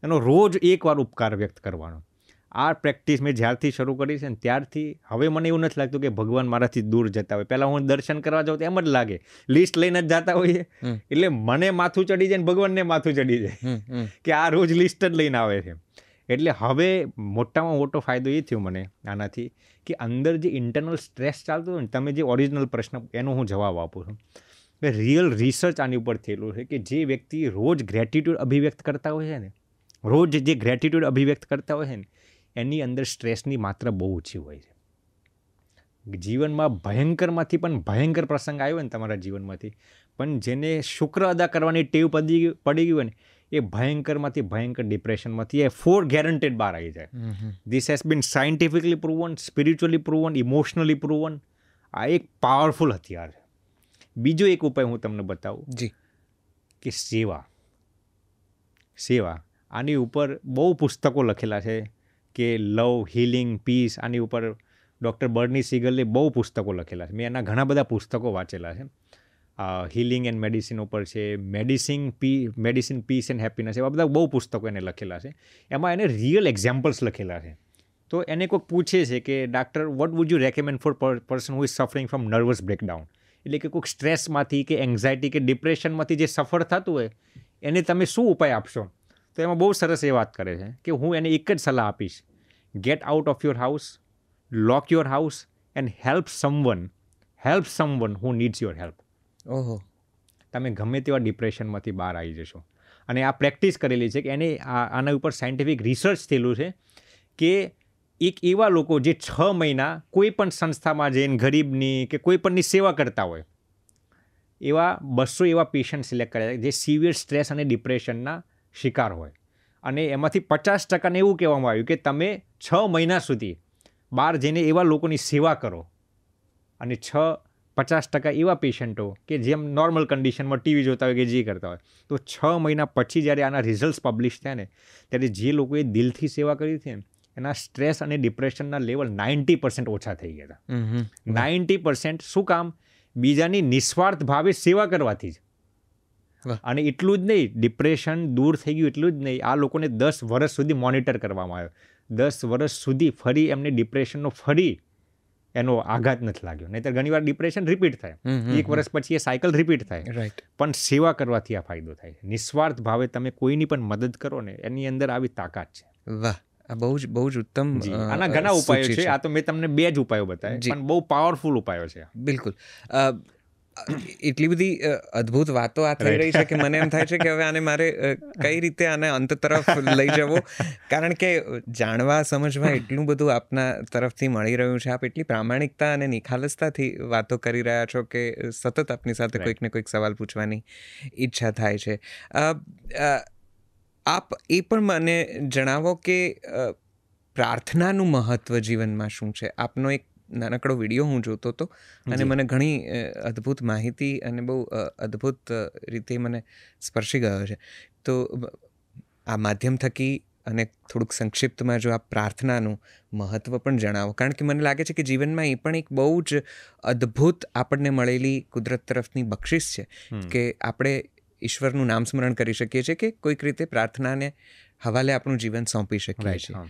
એનો રોજ એકવાર ઉપકાર વ્યક્ત કરવાનો આ પ્રેક્ટિસ મેં જ્યારથી શરૂ કરી છે ને ત્યારથી હવે મને એવું નથી લાગતું કે ભગવાન મારાથી દૂર જતા હોય પહેલાં હું દર્શન કરવા જાઉં તો એમ જ લાગે લિસ્ટ લઈને જ જતા હોઈએ એટલે મને માથું ચડી જાય ને ભગવાનને માથું ચડી જાય કે આ રોજ લિસ્ટ જ લઈને આવે છે એટલે હવે મોટામાં મોટો ફાયદો એ થયો મને આનાથી કે અંદર જે ઇન્ટરનલ સ્ટ્રેસ ચાલતો હતો ને તમે જે ઓરિજિનલ પ્રશ્ન એનો હું જવાબ આપું છું કે રિયલ રિસર્ચ આની ઉપર થયેલું છે કે જે વ્યક્તિ રોજ ગ્રેટિટ્યૂડ અભિવ્યક્ત કરતા હોય છે ને રોજ જે ગ્રેટિટ્યૂડ અભિવ્યક્ત કરતા હોય છે ને એની અંદર સ્ટ્રેસની માત્રા બહુ ઓછી હોય છે જીવનમાં ભયંકરમાંથી પણ ભયંકર પ્રસંગ આવ્યો ને તમારા જીવનમાંથી પણ જેને શુક્ર અદા કરવાની ટેવ પડી પડી ગયું હોય ને એ ભયંકરમાંથી ભયંકર ડિપ્રેશનમાંથી એ ફોર ગેરંટેડ બહાર આવી જાય this has been scientifically proven spiritually proven emotionally proven આ એક પાવરફુલ હથિયાર છે બીજો એક ઉપાય હું તમને બતાવું જી કે સેવા સેવા આની ઉપર બહુ પુસ્તકો લખેલા છે કે લવ હિલિંગ પીસ આની ઉપર ડૉક્ટર બર્ની સિગલે બહુ પુસ્તકો લખેલા છે મેં એના ઘણા બધા પુસ્તકો વાંચેલા છે હિલિંગ એન્ડ મેડિસિન ઉપર છે મેડિસિન પી મેડિસિન પીસ એન્ડ હેપીનેસ એવા બધા બહુ પુસ્તકો એને લખેલા છે એમાં એને રિયલ એક્ઝામ્પલ્સ લખેલા છે તો એને કોઈક પૂછે છે કે doctor what would you recommend for person who is suffering from nervous breakdown એટલે કે કોઈક સ્ટ્રેસમાંથી કે એન્ઝાયટી કે ડિપ્રેશનમાંથી જે સફર થતું હોય એને તમે શું ઉપાય આપશો તો એમાં બહુ સરસ એ વાત કરે છે કે હું એને એક જ સલાહ આપીશ get out of your house lock your house and help someone help someone who needs your help ઓહો તમે ગમે તેવા ડિપ્રેશનમાંથી બહાર આવી જશો અને આ પ્રેક્ટિસ કરેલી છે કે એને આના ઉપર સાયન્ટિફિક રિસર્ચ થયેલું છે કે એક એવા લોકો જે છ મહિના કોઈ પણ સંસ્થામાં જઈને ગરીબની કે કોઈ પણની સેવા કરતા હોય એવા બસો એવા પેશન્ટ સિલેક્ટ કર્યા જે સિવિયર સ્ટ્રેસ અને ડિપ્રેશનના શિકાર હોય અને એમાંથી પચાસ ટકાને એવું કહેવામાં આવ્યું કે તમે છ મહિના સુધી બહાર જઈને એવા લોકોની સેવા કરો અને છ પચાસ ટકા એવા પેશન્ટો કે જેમ નોર્મલ કન્ડિશનમાં ટીવી જોતા હોય કે જે કરતા હોય તો છ મહિના પછી જ્યારે આના રિઝલ્ટ પબ્લિશ થયા ને ત્યારે જે લોકોએ દિલથી સેવા કરી હતી એના સ્ટ્રેસ અને ડિપ્રેશનના લેવલ નાઇન્ટી પર્સન્ટ ઓછા થઈ ગયા હતા નાઇન્ટી પર્સન્ટ શું કામ બીજાની નિસ્વાર્થ ભાવે સેવા કરવાથી જ અને એટલું જ નહીં ડિપ્રેશન દૂર થઈ ગયું એટલું જ નહીં આ લોકોને દસ વર્ષ સુધી મોનિટર કરવામાં આવ્યો દસ વર્ષ સુધી ફરી એમને ડિપ્રેશનનો ફરી એનો આઘાત નથી લાગ્યો નહીંતર ઘણી વાર ડિપ્રેશન રિપીટ થાય એક વર્ષ પછી એ સાયકલ રિપીટ થાય રાઈટ પણ સેવા કરવાથી આ ફાયદો થાય નિસ્વાર્થ ભાવે તમે કોઈની પણ મદદ કરો ને એની અંદર આવી તાકાત છે વાહ આ બહુ જ બહુ જ ઉત્તમ આના ઘણા ઉપાયો છે આ તો મેં તમને બે જ ઉપાયો બતાવ્યા પણ બહુ પાવરફુલ ઉપાયો છે બિલકુલ એટલી બધી અદ્ભુત વાતો આ થઈ રહી છે કે મને એમ થાય છે કે હવે આને મારે કઈ રીતે આને અંત તરફ લઈ જવો કારણ કે જાણવા સમજવા એટલું બધું આપના તરફથી મળી રહ્યું છે આપ એટલી પ્રામાણિકતા અને નિખાલસતાથી વાતો કરી રહ્યા છો કે સતત આપની સાથે કોઈક ને કોઈક સવાલ પૂછવાની ઈચ્છા થાય છે આપ એ પણ મને જણાવો કે પ્રાર્થનાનું મહત્વ જીવનમાં શું છે આપનો એક નાનકડો વિડીયો હું જોતો હતો અને મને ઘણી અદ્ભુત માહિતી અને બહુ અદ્ભુત રીતે મને સ્પર્શી ગયો છે તો આ માધ્યમ થકી અને થોડુંક સંક્ષિપ્તમાં જો આ પ્રાર્થનાનું મહત્ત્વ પણ જણાવો કારણ કે મને લાગે છે કે જીવનમાં એ પણ એક બહુ જ અદ્ભુત આપણને મળેલી કુદરત તરફની બક્ષિસ છે કે આપણે ઈશ્વરનું નામ સ્મરણ કરી શકીએ છીએ કે કોઈક રીતે પ્રાર્થનાને હવાલે આપણું જીવન સોંપી શકીએ છીએ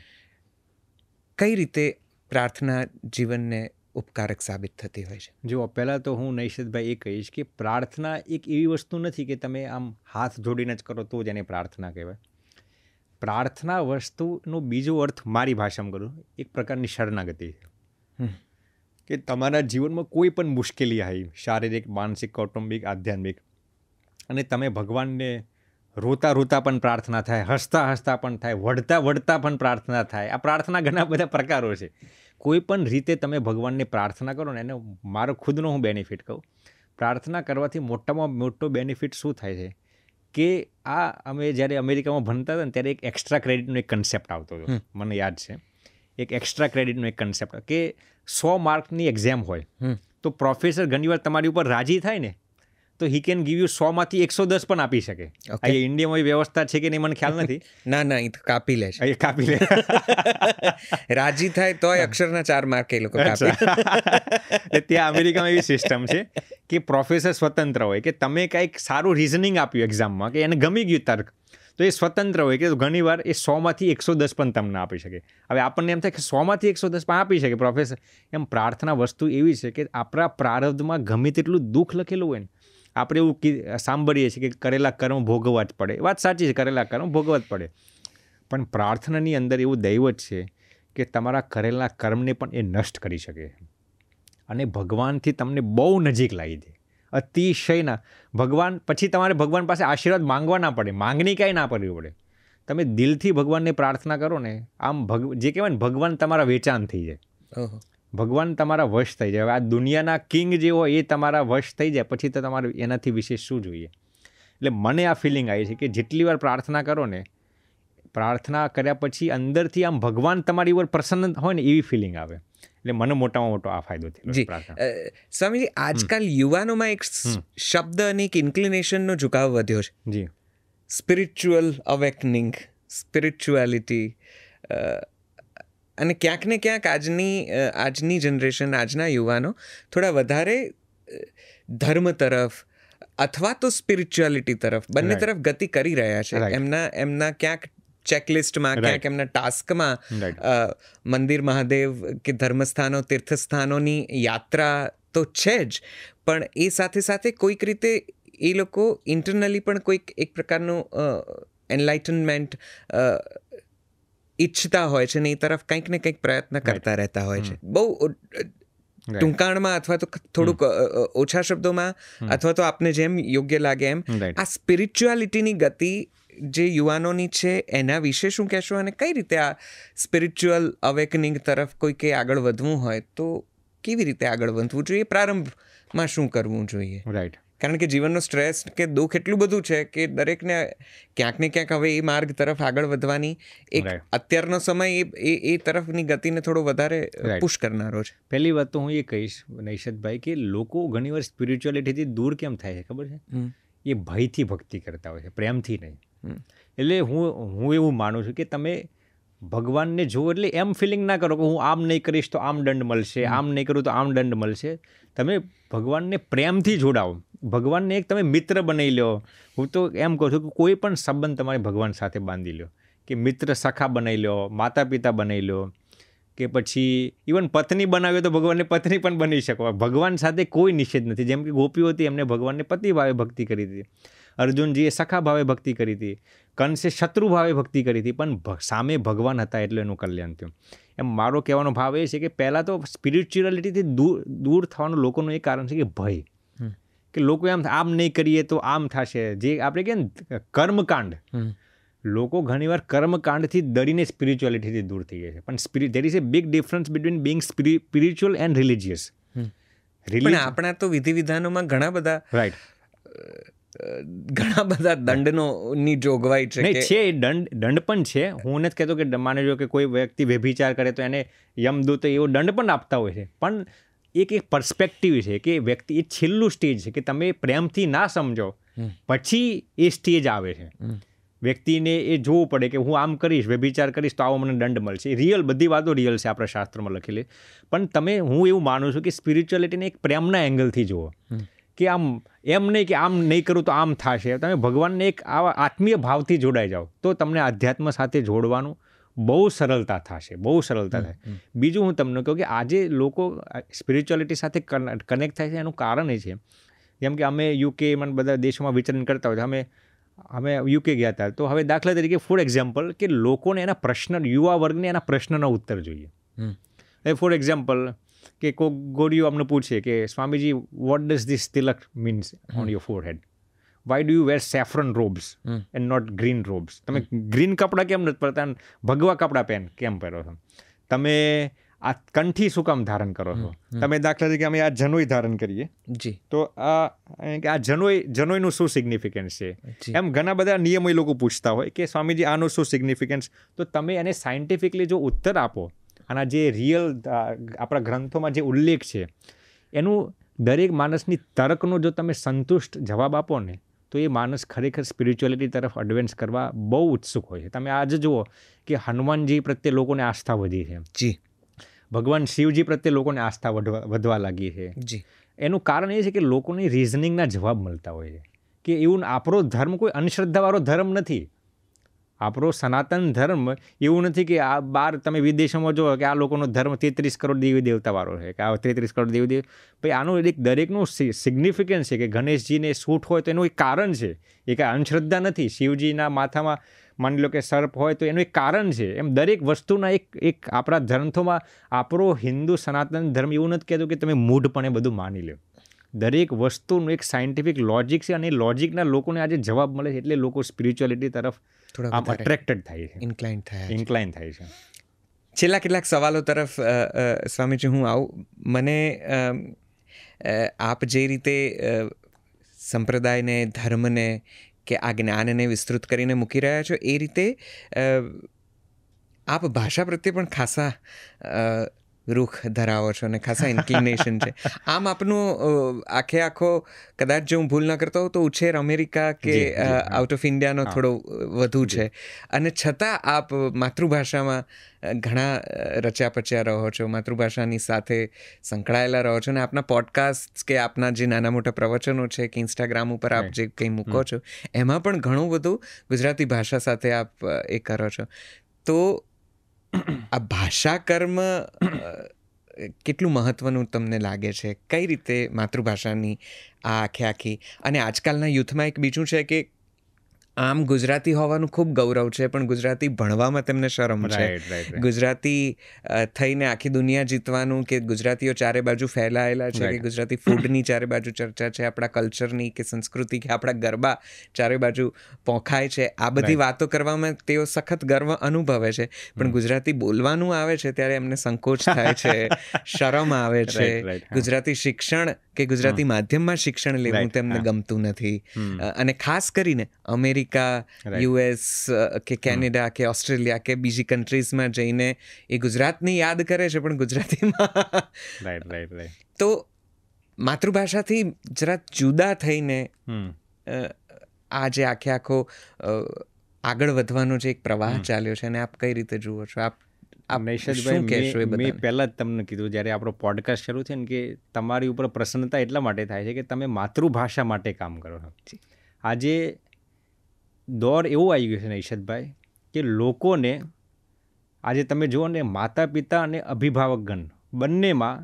કઈ રીતે પ્રાર્થના જીવનને ઉપકારક સાબિત થતી હોય છે જુઓ પહેલાં તો હું નૈશતભાઈ એ કહીશ કે પ્રાર્થના એક એવી વસ્તુ નથી કે તમે આમ હાથ જોડીને જ કરો તો જ એને પ્રાર્થના કહેવાય પ્રાર્થના વસ્તુનો બીજો અર્થ મારી ભાષામાં કરું એક પ્રકારની શરણાગતિ છે કે તમારા જીવનમાં કોઈ પણ મુશ્કેલી આવી શારીરિક માનસિક કૌટુંબિક આધ્યાત્મિક અને તમે ભગવાનને રોતા રોતા પણ પ્રાર્થના થાય હસતા હસતા પણ થાય વઢતા વળતા પણ પ્રાર્થના થાય આ પ્રાર્થના ઘણા બધા પ્રકારો છે કોઈ પણ રીતે તમે ભગવાનને પ્રાર્થના કરો ને એને મારો ખુદનો હું બેનિફિટ કહું પ્રાર્થના કરવાથી મોટામાં મોટો બેનિફિટ શું થાય છે કે આ અમે જ્યારે અમેરિકામાં ભણતા હતા ને ત્યારે એક એક્સ્ટ્રા ક્રેડિટનો એક કન્સેપ્ટ આવતો હતો મને યાદ છે એક એક્સ્ટ્રા ક્રેડિટનો એક કન્સેપ્ટ કે સો માર્કની એક્ઝામ હોય તો પ્રોફેસર ઘણીવાર તમારી ઉપર રાજી થાય ને તો હી કેન ગીવ યુ સોમાંથી એકસો દસ પણ આપી શકે આ ઇન્ડિયામાં એ વ્યવસ્થા છે કે નહીં મને ખ્યાલ નથી [laughs] ના ના તો કાપી લે છે કાપી લે [laughs] રાજી થાય તોય અક્ષરના ચાર માર્ક એ લોકો [laughs] ત્યાં અમેરિકામાં એવી સિસ્ટમ છે કે પ્રોફેસર સ્વતંત્ર હોય કે તમે કાંઈક સારું રિઝનિંગ આપ્યું એક્ઝામમાં કે એને ગમી ગયું તર્ક તો એ સ્વતંત્ર હોય કે ઘણીવાર એ સોમાંથી એકસો દસ પણ તમને આપી શકે હવે આપણને એમ થાય કે સોમાંથી એકસો દસ પણ આપી શકે પ્રોફેસર એમ પ્રાર્થના વસ્તુ એવી છે કે આપણા પ્રારબ્ધમાં ગમે તેટલું દુઃખ લખેલું હોય ને આપણે એવું સાંભળીએ છીએ કે કરેલા કર્મ ભોગવવા જ પડે વાત સાચી છે કરેલા કર્મ ભોગવવા જ પડે પણ પ્રાર્થનાની અંદર એવું દૈવત છે કે તમારા કરેલા કર્મને પણ એ નષ્ટ કરી શકે અને ભગવાનથી તમને બહુ નજીક લાવી દે અતિશયના ભગવાન પછી તમારે ભગવાન પાસે આશીર્વાદ માંગવા ના પડે માંગણી કાંઈ ના પડવી પડે તમે દિલથી ભગવાનને પ્રાર્થના કરો ને આમ ભગ જે કહેવાય ને ભગવાન તમારા વેચાણ થઈ જાય ભગવાન તમારા વશ થઈ જાય આ દુનિયાના કિંગ જે હોય એ તમારા વશ થઈ જાય પછી તો તમારે એનાથી વિશેષ શું જોઈએ એટલે મને આ ફિલિંગ આવી છે કે જેટલી વાર પ્રાર્થના કરો ને પ્રાર્થના કર્યા પછી અંદરથી આમ ભગવાન તમારી ઉપર પ્રસન્ન હોય ને એવી ફિલિંગ આવે એટલે મને મોટામાં મોટો આ ફાયદો થયો જી સ્વામીજી આજકાલ યુવાનોમાં એક શબ્દ અને એક ઇન્કલિનેશનનો ઝુકાવ વધ્યો છે જી સ્પિરિચ્યુઅલ અવેકનિંગ સ્પિરિચ્યુઆલિટી અને ક્યાંક ને ક્યાંક આજની આજની જનરેશન આજના યુવાનો થોડા વધારે ધર્મ તરફ અથવા તો સ્પિરિચ્યુઆલિટી તરફ બંને તરફ ગતિ કરી રહ્યા છે એમના એમના ક્યાંક ચેકલિસ્ટમાં ક્યાંક એમના ટાસ્કમાં મંદિર મહાદેવ કે ધર્મસ્થાનો તીર્થસ્થાનોની યાત્રા તો છે જ પણ એ સાથે સાથે કોઈક રીતે એ લોકો ઇન્ટરનલી પણ કોઈક એક પ્રકારનું એનલાઇટનમેન્ટ ઈચ્છતા હોય છે ને એ તરફ કંઈક ને કંઈક પ્રયત્ન કરતા રહેતા હોય છે બહુ ટૂંકાણમાં અથવા તો થોડુંક ઓછા શબ્દોમાં અથવા તો આપને જેમ યોગ્ય લાગે એમ આ સ્પિરિચ્યુઆલિટીની ગતિ જે યુવાનોની છે એના વિશે શું કહેશો અને કઈ રીતે આ સ્પિરિચ્યુઅલ અવેકનિંગ તરફ કોઈ કોઈકે આગળ વધવું હોય તો કેવી રીતે આગળ વધવું જોઈએ પ્રારંભમાં શું કરવું જોઈએ રાઈટ કારણ કે જીવનનો સ્ટ્રેસ કે દુઃખ એટલું બધું છે કે દરેકને ક્યાંક ને ક્યાંક હવે એ માર્ગ તરફ આગળ વધવાની એક અત્યારનો સમય એ એ તરફની ગતિને થોડો વધારે પુશ કરનારો છે પહેલી વાત તો હું એ કહીશ નૈશતભાઈ કે લોકો ઘણીવાર સ્પિરિચ્યુઆલિટીથી દૂર કેમ થાય છે ખબર છે એ ભયથી ભક્તિ કરતા હોય છે પ્રેમથી નહીં એટલે હું હું એવું માનું છું કે તમે ભગવાનને જો એટલે એમ ફિલિંગ ના કરો કે હું આમ નહીં કરીશ તો આમ દંડ મળશે આમ નહીં કરું તો આમ દંડ મળશે તમે ભગવાનને પ્રેમથી જોડાવો ભગવાનને એક તમે મિત્ર બનાવી લો હું તો એમ કહું છું કે કોઈ પણ સંબંધ તમારે ભગવાન સાથે બાંધી લો કે મિત્ર સખા બનાવી લો માતા પિતા બનાવી લો કે પછી ઇવન પત્ની બનાવ્યો તો ભગવાનને પત્ની પણ બની શકો ભગવાન સાથે કોઈ નિષેધ નથી જેમ કે ગોપીઓ હતી એમને ભગવાનને પતિ ભાવે ભક્તિ કરી હતી અર્જુનજીએ સખા ભાવે ભક્તિ કરી હતી કંસે શત્રુ ભાવે ભક્તિ કરી હતી પણ સામે ભગવાન હતા એટલે એનું કલ્યાણ થયું એમ મારો કહેવાનો ભાવ એ છે કે પહેલાં તો સ્પિરિચ્યુઅલિટીથી દૂર દૂર થવાનું લોકોનું એ કારણ છે કે ભય કે લોકો એમ આમ નહીં કરીએ તો આમ થશે જે આપણે કે કર્મકાંડ લોકો ઘણીવાર કર્મકાંડથી દરીને સ્પિરિચ્યુઆલિટીથી દૂર થઈ જાય છે પણ spirit there is a big difference between being spiritual and religious પણ આપણા તો વિધિ વિધાનોમાં ઘણા બધા રાઈટ ઘણા બધા દંડનો ની જોગવાઈ છે છે દંડ દંડ પણ છે હું નથી કહેતો કે માને જો કે કોઈ વ્યક્તિ વ્યભિચાર કરે તો એને યમદૂત એવો દંડ પણ આપતા હોય છે પણ એક એક પર્સપેક્ટિવ છે કે વ્યક્તિ એ છેલ્લું સ્ટેજ છે કે તમે પ્રેમથી ના સમજો પછી એ સ્ટેજ આવે છે વ્યક્તિને એ જોવું પડે કે હું આમ કરીશ વ્યભિચાર કરીશ તો આવો મને દંડ મળશે રિયલ બધી વાતો રિયલ છે આપણા શાસ્ત્રમાં લખેલી પણ તમે હું એવું માનું છું કે સ્પિરિચ્યુઅલિટીને એક પ્રેમના એંગલથી જુઓ કે આમ એમ નહીં કે આમ નહીં કરું તો આમ થશે તમે ભગવાનને એક આવા આત્મીય ભાવથી જોડાઈ જાઓ તો તમને આધ્યાત્મ સાથે જોડવાનું બહુ સરળતા થશે બહુ સરળતા થાય બીજું હું તમને કહું કે આજે લોકો સ્પિરિચ્યુઆલિટી સાથે કનેક્ટ થાય છે એનું કારણ એ છે જેમ કે અમે યુકે યુકેમાં બધા દેશોમાં વિચરણ કરતા હોય અમે અમે યુકે ગયા હતા તો હવે દાખલા તરીકે ફોર એક્ઝામ્પલ કે લોકોને એના પ્રશ્ન યુવા વર્ગને એના પ્રશ્નનો ઉત્તર જોઈએ એ ફોર એક્ઝામ્પલ કે કોક ગોરીઓ અમને પૂછે કે Swamiji what does this tilak means on your forehead why do you wear saffron robes and not green robes તમે ગ્રીન hmm. કપડાં કેમ નથી પહેરતા ભગવા કપડાં પહેન કેમ પહેરો છો તમે આ કંઠી શું કામ ધારણ કરો છો તમે દાખલા તરીકે અમે આ જનોઈ ધારણ કરીએ જી તો આ આ જનોઈ જનોઈનું શું સિગ્નિફિકન્સ છે એમ ઘણા બધા નિયમો એ લોકો પૂછતા હોય કે સ્વામીજી આનું શું સિગ્નિફિકન્સ તો તમે એને સાયન્ટિફિકલી જો ઉત્તર આપો આના જે રિયલ આપણા ગ્રંથોમાં જે ઉલ્લેખ છે એનું દરેક માણસની તર્કનો જો તમે સંતુષ્ટ જવાબ આપો ને તો એ માણસ ખરેખર સ્પિરિચ્યુઅલિટી તરફ એડવાન્સ કરવા બહુ ઉત્સુક હોય છે તમે આજે જુઓ કે હનુમાનજી પ્રત્યે લોકોને આસ્થા વધી છે જી ભગવાન શિવજી પ્રત્યે લોકોને આસ્થા વધવા લાગી છે જી એનું કારણ એ છે કે લોકોની રિઝનિંગના જવાબ મળતા હોય છે કે એવું આપણો ધર્મ કોઈ અંધશ્રદ્ધાવાળો ધર્મ નથી આપણો સનાતન ધર્મ એવું નથી કે આ બાર તમે વિદેશોમાં જુઓ કે આ લોકોનો ધર્મ તેત્રીસ કરોડ દેવી દેવતાવાળો છે કે આ તેત્રીસ કરોડ દેવી દેવ ભાઈ આનું એક દરેકનું સિગ્નિફિકન્સ છે કે ગણેશજીને સૂટ હોય તો એનું એક કારણ છે એ કાંઈ અંધશ્રદ્ધા નથી શિવજીના માથામાં માની લો કે સર્પ હોય તો એનું એક કારણ છે એમ દરેક વસ્તુના એક એક આપણા ગ્રંથોમાં આપણો હિન્દુ સનાતન ધર્મ એવું નથી કહેતો કે તમે મૂઢપણે બધું માની લો દરેક વસ્તુનું એક સાયન્ટિફિક લોજિક છે અને એ લોજિકના લોકોને આજે જવાબ મળે છે એટલે લોકો સ્પિરિચ્યુઆલિટી તરફ થોડા આમ અટ્રેક્ટેડ થાય છે ઇન્ક્લાઇન થાય ઇન્ક્લાઇન થાય છે છેલ્લા કેટલાક સવાલો તરફ સ્વામીજી હું આવું મને આપ જે રીતે સંપ્રદાયને ધર્મને કે આ જ્ઞાનને વિસ્તૃત કરીને મૂકી રહ્યા છો એ રીતે આપ ભાષા પ્રત્યે પણ ખાસા રૂખ ધરાવો છો અને ખાસા ઇન્ક્લિનેશન છે આમ આપનું આખે આખો કદાચ જો હું ભૂલ ના કરતો હોઉં તો ઉછેર અમેરિકા કે આઉટ ઓફ ઇન્ડિયાનો થોડો વધુ છે અને છતાં આપ માતૃભાષામાં ઘણા રચ્યા પચ્યા રહો છો માતૃભાષાની સાથે સંકળાયેલા રહો છો અને આપના પોડકાસ્ટ કે આપના જે નાના મોટા પ્રવચનો છે કે ઇન્સ્ટાગ્રામ ઉપર આપ જે કંઈ મૂકો છો એમાં પણ ઘણું બધું ગુજરાતી ભાષા સાથે આપ એ કરો છો તો આ ભાષા કર્મ કેટલું મહત્વનું તમને લાગે છે કઈ રીતે માતૃભાષાની આ આખે આખી અને આજકાલના યુથમાં એક બીજું છે કે આમ ગુજરાતી હોવાનું ખૂબ ગૌરવ છે પણ ગુજરાતી ભણવામાં તેમને શરમ છે ગુજરાતી થઈને આખી દુનિયા જીતવાનું કે ગુજરાતીઓ ચારે બાજુ ફેલાયેલા છે કે ગુજરાતી ફૂડની ચારે બાજુ ચર્ચા છે આપણા કલ્ચરની કે સંસ્કૃતિ કે આપણા ગરબા ચારે બાજુ પોંખાય છે આ બધી વાતો કરવામાં તેઓ સખત ગર્વ અનુભવે છે પણ ગુજરાતી બોલવાનું આવે છે ત્યારે એમને સંકોચ થાય છે [laughs] શરમ આવે છે ગુજરાતી શિક્ષણ કે ગુજરાતી માધ્યમમાં શિક્ષણ લેવું તેમને ગમતું નથી અને ખાસ કરીને અમેરિકા અમેરિકા યુએસ uh, કે કેનેડા hmm. કે ઓસ્ટ્રેલિયા કે બીજી કન્ટ્રીઝમાં જઈને એ ગુજરાતની યાદ કરે છે પણ ગુજરાતીમાં રાઈટ તો માતૃભાષાથી જરા જુદા થઈને hmm. આ જે આખે આખો આગળ વધવાનો જે એક પ્રવાહ hmm. ચાલ્યો છે અને આપ કઈ રીતે જુઓ છો આપ નૈશદભાઈ મેં પહેલાં જ તમને કીધું જ્યારે આપણો પોડકાસ્ટ શરૂ થયો ને કે તમારી ઉપર પ્રસન્નતા એટલા માટે થાય છે કે તમે માતૃભાષા માટે કામ કરો છો આજે દોર એવો આવી ગયો છે નૈશતભાઈ કે લોકોને આજે તમે જુઓ ને માતા પિતા અને અભિભાવકગણ બંનેમાં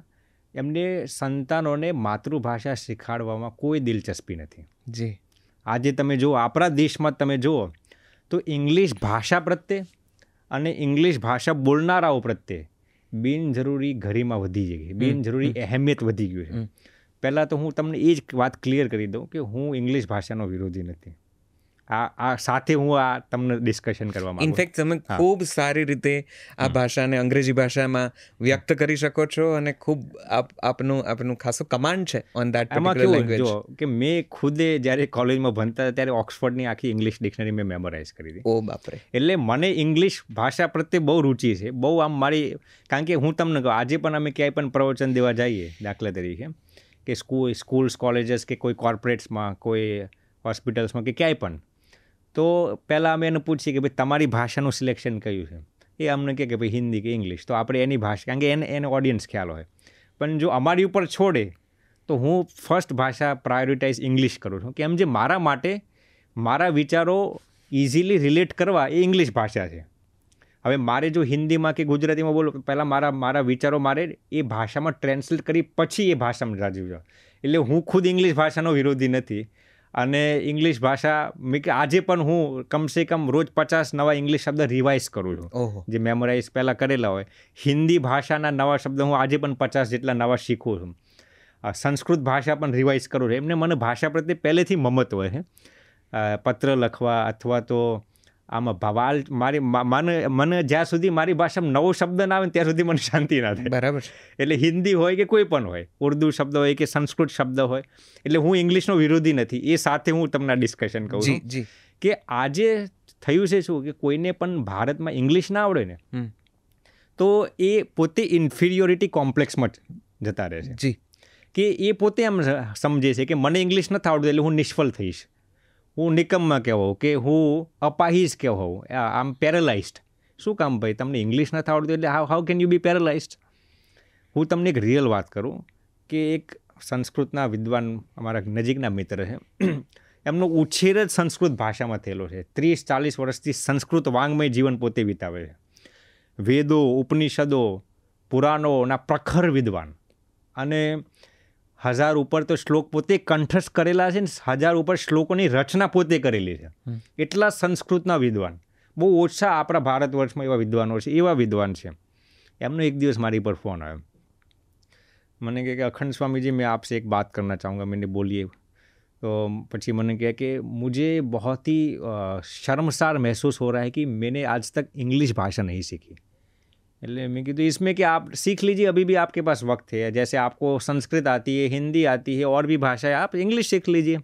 એમને સંતાનોને માતૃભાષા શીખાડવામાં કોઈ દિલચસ્પી નથી જી આજે તમે જુઓ આપણા દેશમાં તમે જુઓ તો ઇંગ્લિશ ભાષા પ્રત્યે અને ઇંગ્લિશ ભાષા બોલનારાઓ પ્રત્યે બિનજરૂરી ઘરીમાં વધી ગઈ બિનજરૂરી અહેમિયત વધી ગયું છે પહેલાં તો હું તમને એ જ વાત ક્લિયર કરી દઉં કે હું ઇંગ્લિશ ભાષાનો વિરોધી નથી આ સાથે હું આ તમને ડિસ્કશન કરવા માંગુ ઇનફેક્ટ તમે ખૂબ સારી રીતે આ ભાષાને અંગ્રેજી ભાષામાં વ્યક્ત કરી શકો છો અને ખૂબ આપનું આપનું ખાસો કમાન્ડ છે ઓન ધેટ લેંગ્વેજ કે મેં ખુદે જ્યારે કોલેજમાં ભણતા ત્યારે ઓક્સફર્ડની આખી ઇંગ્લિશ ડિક્શનરી મેં મેમોરાઇઝ કરી હતી ઓ બાપરે એટલે મને ઇંગ્લિશ ભાષા પ્રત્યે બહુ રુચિ છે બહુ આમ મારી કારણ કે હું તમને કહું આજે પણ અમે ક્યાંય પણ પ્રવચન દેવા જઈએ દાખલા તરીકે કે સ્કૂલ સ્કૂલ્સ કોલેજીસ કે કોઈ કોર્પોરેટ્સમાં કોઈ હોસ્પિટલ્સમાં કે ક્યાંય પણ તો પહેલાં અમે એને પૂછીએ કે ભાઈ તમારી ભાષાનું સિલેક્શન કયું છે એ અમને કહે કે ભાઈ હિન્દી કે ઇંગ્લિશ તો આપણે એની ભાષા કારણ કે એને એને ઓડિયન્સ ખ્યાલ હોય પણ જો અમારી ઉપર છોડે તો હું ફર્સ્ટ ભાષા પ્રાયોરિટાઇઝ ઇંગ્લિશ કરું છું કેમ જે મારા માટે મારા વિચારો ઇઝીલી રિલેટ કરવા એ ઇંગ્લિશ ભાષા છે હવે મારે જો હિન્દીમાં કે ગુજરાતીમાં બોલો પહેલાં મારા મારા વિચારો મારે એ ભાષામાં ટ્રાન્સલેટ કરી પછી એ ભાષામાં છે એટલે હું ખુદ ઇંગ્લિશ ભાષાનો વિરોધી નથી અને ઇંગ્લિશ ભાષા આજે પણ હું કમસે કમ રોજ પચાસ નવા ઇંગ્લિશ શબ્દ રિવાઇઝ કરું છું જે મેમોરાઇઝ પહેલાં કરેલા હોય હિન્દી ભાષાના નવા શબ્દ હું આજે પણ પચાસ જેટલા નવા શીખું છું સંસ્કૃત ભાષા પણ રિવાઇઝ કરું છું એમને મને ભાષા પ્રત્યે પહેલેથી મમત હોય છે પત્ર લખવા અથવા તો આમાં ભવાલ મારી મને મને જ્યાં સુધી મારી ભાષામાં નવો શબ્દ ના આવે ત્યાં સુધી મને શાંતિ ના થાય બરાબર એટલે હિન્દી હોય કે કોઈ પણ હોય ઉર્દુ શબ્દ હોય કે સંસ્કૃત શબ્દ હોય એટલે હું ઇંગ્લિશનો વિરોધી નથી એ સાથે હું તમને ડિસ્કશન કહું છું કે આજે થયું છે શું કે કોઈને પણ ભારતમાં ઇંગ્લિશ ના આવડે ને તો એ પોતે ઇન્ફિરિયોરિટી કોમ્પ્લેક્સમાં જતા રહે છે જી કે એ પોતે એમ સમજે છે કે મને ઇંગ્લિશ નથી આવડતું એટલે હું નિષ્ફળ થઈશ હું નિકમમાં કહેવાઉં કે હું અપાહીસ કહેવાઉં આમ પેરેલાઇઝડ શું કામ ભાઈ તમને ઇંગ્લિશ નથી આવડતું એટલે how how can you be paralysed હું તમને એક રિયલ વાત કરું કે એક સંસ્કૃતના વિદ્વાન અમારા નજીકના મિત્ર છે [clears throat] એમનો ઉછેર જ સંસ્કૃત ભાષામાં થયેલો છે ત્રીસ ચાલીસ વર્ષથી સંસ્કૃત વાંગમય જીવન પોતે વિતાવે છે વેદો ઉપનિષદો પુરાણોના પ્રખર વિદ્વાન અને હજાર ઉપર તો શ્લોક પોતે કંઠસ્થ કરેલા છે ને હજાર ઉપર શ્લોકોની રચના પોતે કરેલી છે એટલા સંસ્કૃતના વિદ્વાન બહુ ઓછા આપણા ભારત વર્ષમાં એવા વિદ્વાનો છે એવા વિદ્વાન છે એમનો એક દિવસ મારી પર ફોન આવ્યો મને કહે કે અખંડ સ્વામીજી મેં આપસે એક વાત કરના ચાહુંગા મેને બોલીએ તો પછી મને કહે કે મુજે बहुत ही शर्मसार महसूस हो रहा है कि मैंने आज तक इंग्लिश भाषा नहीं सीखी लेकिन इसमें कि आप सीख लीजिए अभी भी आपके पास वक्त है जैसे आपको संस्कृत आती है हिंदी आती है और भी भाषाएं आप इंग्लिश सीख लीजिए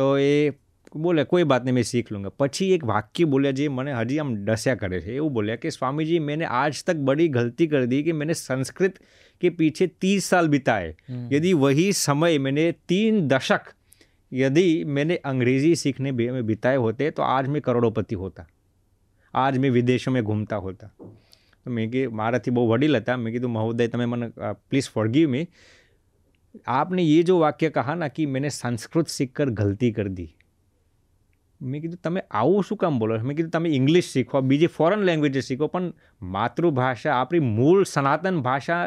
तो ये बोले कोई बात नहीं मैं सीख लूंगा પછી એક વાક્ય બોલેજી મેને હજીમ દસ્યા કરે છે એવું બોલે કે સ્વામીજી મેને આજ તક બડી ગલતી કરી દી કે મેને સંસ્કૃત કે پیچھے 30 સાલ બતાય યદી વહી સમય મેને 3 દશક યદી મેને અંગ્રેજી શીખને મે બતાય હોતે તો આજ મે કરોડપતિ હોતા આજ મે વિદેશો મે ઘુમતા હોતા તો મેં કીધું મારાથી બહુ વડીલ હતા મેં કીધું મહોદય તમે મને પ્લીઝ ફોરગીવ મી આપને એ જો વાક્ય કહા ના કે મેં સંસ્કૃત શીખકર ગલતી કરી દી મેં કીધું તમે આવું શું કામ બોલો મેં કીધું તમે ઇંગ્લિશ શીખો બીજી ફોરેન લેંગ્વેજ શીખો પણ માતૃભાષા આપણી મૂળ સનાતન ભાષા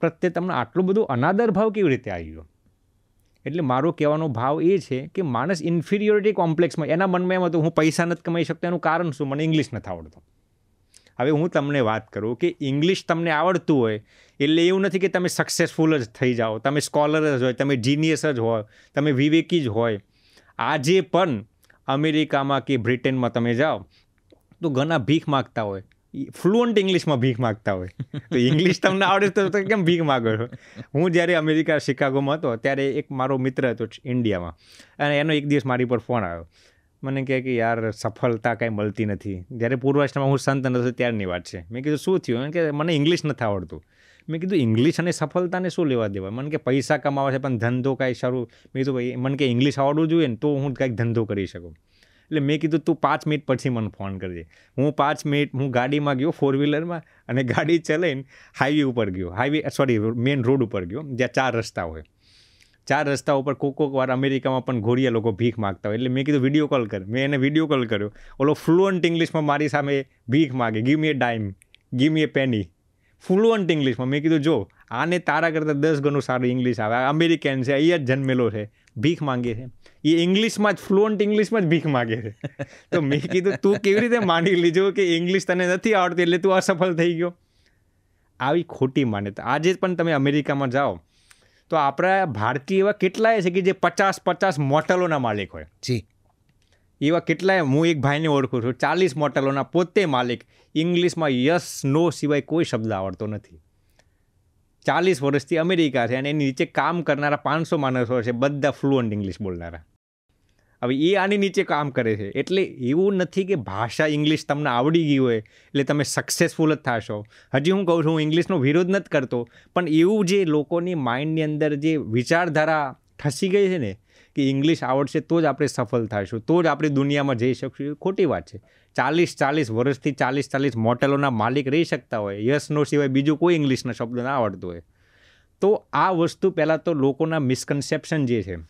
પ્રત્યે તમને આટલો બધો અનાદર ભાવ કેવી રીતે આવ્યો એટલે મારો કહેવાનો ભાવ એ છે કે માણસ ઇન્ફિરિયોરિટી કોમ્પ્લેક્સમાં એના મનમાં એમ હતું હું પૈસા નથી કમાઈ શકતો એનું કારણ શું મને ઇંગ્લિશ નથી આવડતું હવે હું તમને વાત કરું કે ઇંગ્લિશ તમને આવડતું હોય એટલે એવું નથી કે તમે સક્સેસફુલ જ થઈ જાઓ તમે સ્કોલર જ હોય તમે જીનિયસ જ હોય તમે વિવેકી જ હોય આજે પણ અમેરિકામાં કે બ્રિટનમાં તમે જાઓ તો ઘણા ભીખ માગતા હોય ફ્લુઅન્ટ ઇંગ્લિશમાં ભીખ માગતા હોય તો ઇંગ્લિશ તમને આવડે તો કેમ ભીખ માગો છો હું જ્યારે અમેરિકા શિકાગોમાં હતો ત્યારે એક મારો મિત્ર હતો ઇન્ડિયામાં અને એનો એક દિવસ મારી પર ફોન આવ્યો મને કહે કે યાર સફળતા કાંઈ મળતી નથી જ્યારે પૂર્વાષ્ટમાં હું સંત નથી ત્યારની વાત છે મેં કીધું શું થયું કે મને ઇંગ્લિશ નથી આવડતું મેં કીધું ઇંગ્લિશ અને સફળતાને શું લેવા દેવા મને કે પૈસા કમાવા છે પણ ધંધો કાંઈ શરૂ મેં કીધું ભાઈ મને કે ઇંગ્લિશ આવડવું જોઈએ ને તો હું કાંઈક ધંધો કરી શકું એટલે મેં કીધું તું પાંચ મિનિટ પછી મને ફોન કરજે હું પાંચ મિનિટ હું ગાડીમાં ગયો ફોર વ્હીલરમાં અને ગાડી ચલાવીને હાઈવે ઉપર ગયો હાઈવે સોરી મેઇન રોડ ઉપર ગયો જ્યાં ચાર રસ્તા હોય ચાર રસ્તા ઉપર કોક કોક વાર અમેરિકામાં પણ ઘોડિયા લોકો ભીખ માગતા હોય એટલે મેં કીધું વિડીયો કોલ કર મેં એને વિડીયો કોલ કર્યો ઓલો ફ્લુઅન્ટ ઇંગ્લિશમાં મારી સામે ભીખ માગે give me a dime give me a penny fluent ઇંગ્લિશમાં મેં કીધું જો આને તારા કરતાં દસ ગણું સારું ઇંગ્લિશ આવે આ અમેરિકન છે અહીંયા જ જન્મેલો છે ભીખ માંગે છે એ ઇંગ્લિશમાં જ ફ્લુઅન્ટ ઇંગ્લિશમાં જ ભીખ માંગે છે તો મેં કીધું તું કેવી રીતે માની લીજો કે ઇંગ્લિશ તને નથી આવડતી એટલે તું અસફળ થઈ ગયો આવી ખોટી માન્યતા આજે પણ તમે અમેરિકામાં જાઓ તો આપણા ભારતીય એવા કેટલાય છે કે જે પચાસ પચાસ મોટલોના માલિક હોય જી એવા કેટલાય હું એક ભાઈને ઓળખું છું ચાલીસ મોટલોના પોતે માલિક ઇંગ્લિશમાં યસ નો સિવાય કોઈ શબ્દ આવડતો નથી ચાલીસ વર્ષથી અમેરિકા છે અને એની નીચે કામ કરનારા પાંચસો માણસો છે બધા ફ્લુઅન્ટ ઇંગ્લિશ બોલનારા હવે એ આની નીચે કામ કરે છે એટલે એવું નથી કે ભાષા ઇંગ્લિશ તમને આવડી ગઈ હોય એટલે તમે સક્સેસફુલ જ થશો હજી હું કહું છું હું ઇંગ્લિશનો વિરોધ નથી કરતો પણ એવું જે લોકોની માઇન્ડની અંદર જે વિચારધારા ઠસી ગઈ છે ને કે ઇંગ્લિશ આવડશે તો જ આપણે સફળ થઈશું તો જ આપણે દુનિયામાં જઈ શકશું ખોટી વાત છે ચાલીસ ચાલીસ વર્ષથી ચાલીસ ચાલીસ મોટેલોના માલિક રહી શકતા હોય યશનો સિવાય બીજું કોઈ ઇંગ્લિશના શબ્દ ના આવડતો હોય તો આ વસ્તુ પહેલાં તો લોકોના મિસકન્સેપ્શન જે છે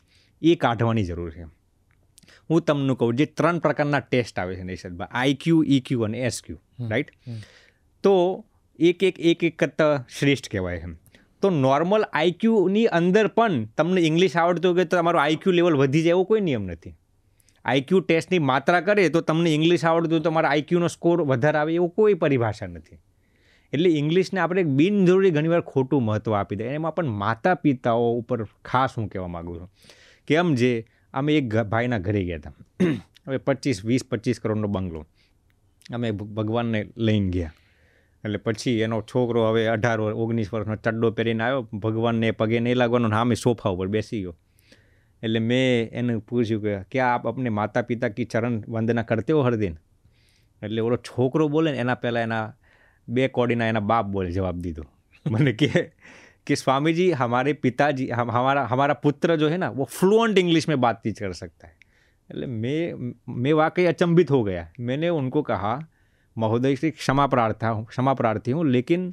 એ કાઢવાની જરૂર છે હું તમને કહું જે ત્રણ પ્રકારના ટેસ્ટ આવે છે નિષેધભાઈ આઈક્યુ ઇક્યુ અને એસક્યુ રાઈટ તો એક એક એક એક કરતાં શ્રેષ્ઠ કહેવાય એમ તો નોર્મલ આઈક્યુની અંદર પણ તમને ઇંગ્લિશ આવડતું હોય તો તમારું આઈક્યુ લેવલ વધી જાય એવો કોઈ નિયમ નથી આઈક્યુ ટેસ્ટની માત્રા કરે તો તમને ઇંગ્લિશ આવડતું હોય તો તમારા આઈક્યુનો સ્કોર વધારે આવે એવો કોઈ પરિભાષા નથી એટલે ઇંગ્લિશને આપણે બિનજરૂરી ઘણીવાર ખોટું મહત્ત્વ આપી દે એમાં પણ માતા પિતાઓ ઉપર ખાસ હું કહેવા માગું છું કેમ જે અમે એક ભાઈના ઘરે ગયા હતા હવે પચીસ વીસ પચીસ કરોડનો બંગલો અમે ભગવાનને લઈને ગયા એટલે પછી એનો છોકરો હવે અઢાર વર્ષ ઓગણીસ વર્ષનો ચડ્ડો પહેરીને આવ્યો ભગવાનને પગે નહીં લાગવાનો અમે સોફા ઉપર બેસી ગયો એટલે મેં એને પૂછ્યું કે ક્યાં આપ અપને માતા પિતા કી ચરણ વંદના કરતે હો હરદિન એટલે ઓલો છોકરો બોલે ને એના પહેલાં એના બે કોડીના એના બાપ બોલે જવાબ દીધો મને કે कि स्वामी जी हमारे पिताजी हम हमारा हमारा पुत्र जो है ना वो फ्लुएंट इंग्लिश में बातचीत कर सकता है मैं मैं वाकई अचंभित हो गया मैंने उनको कहा महोदय से क्षमा प्रार्था हूँ क्षमा प्रार्थी हूँ लेकिन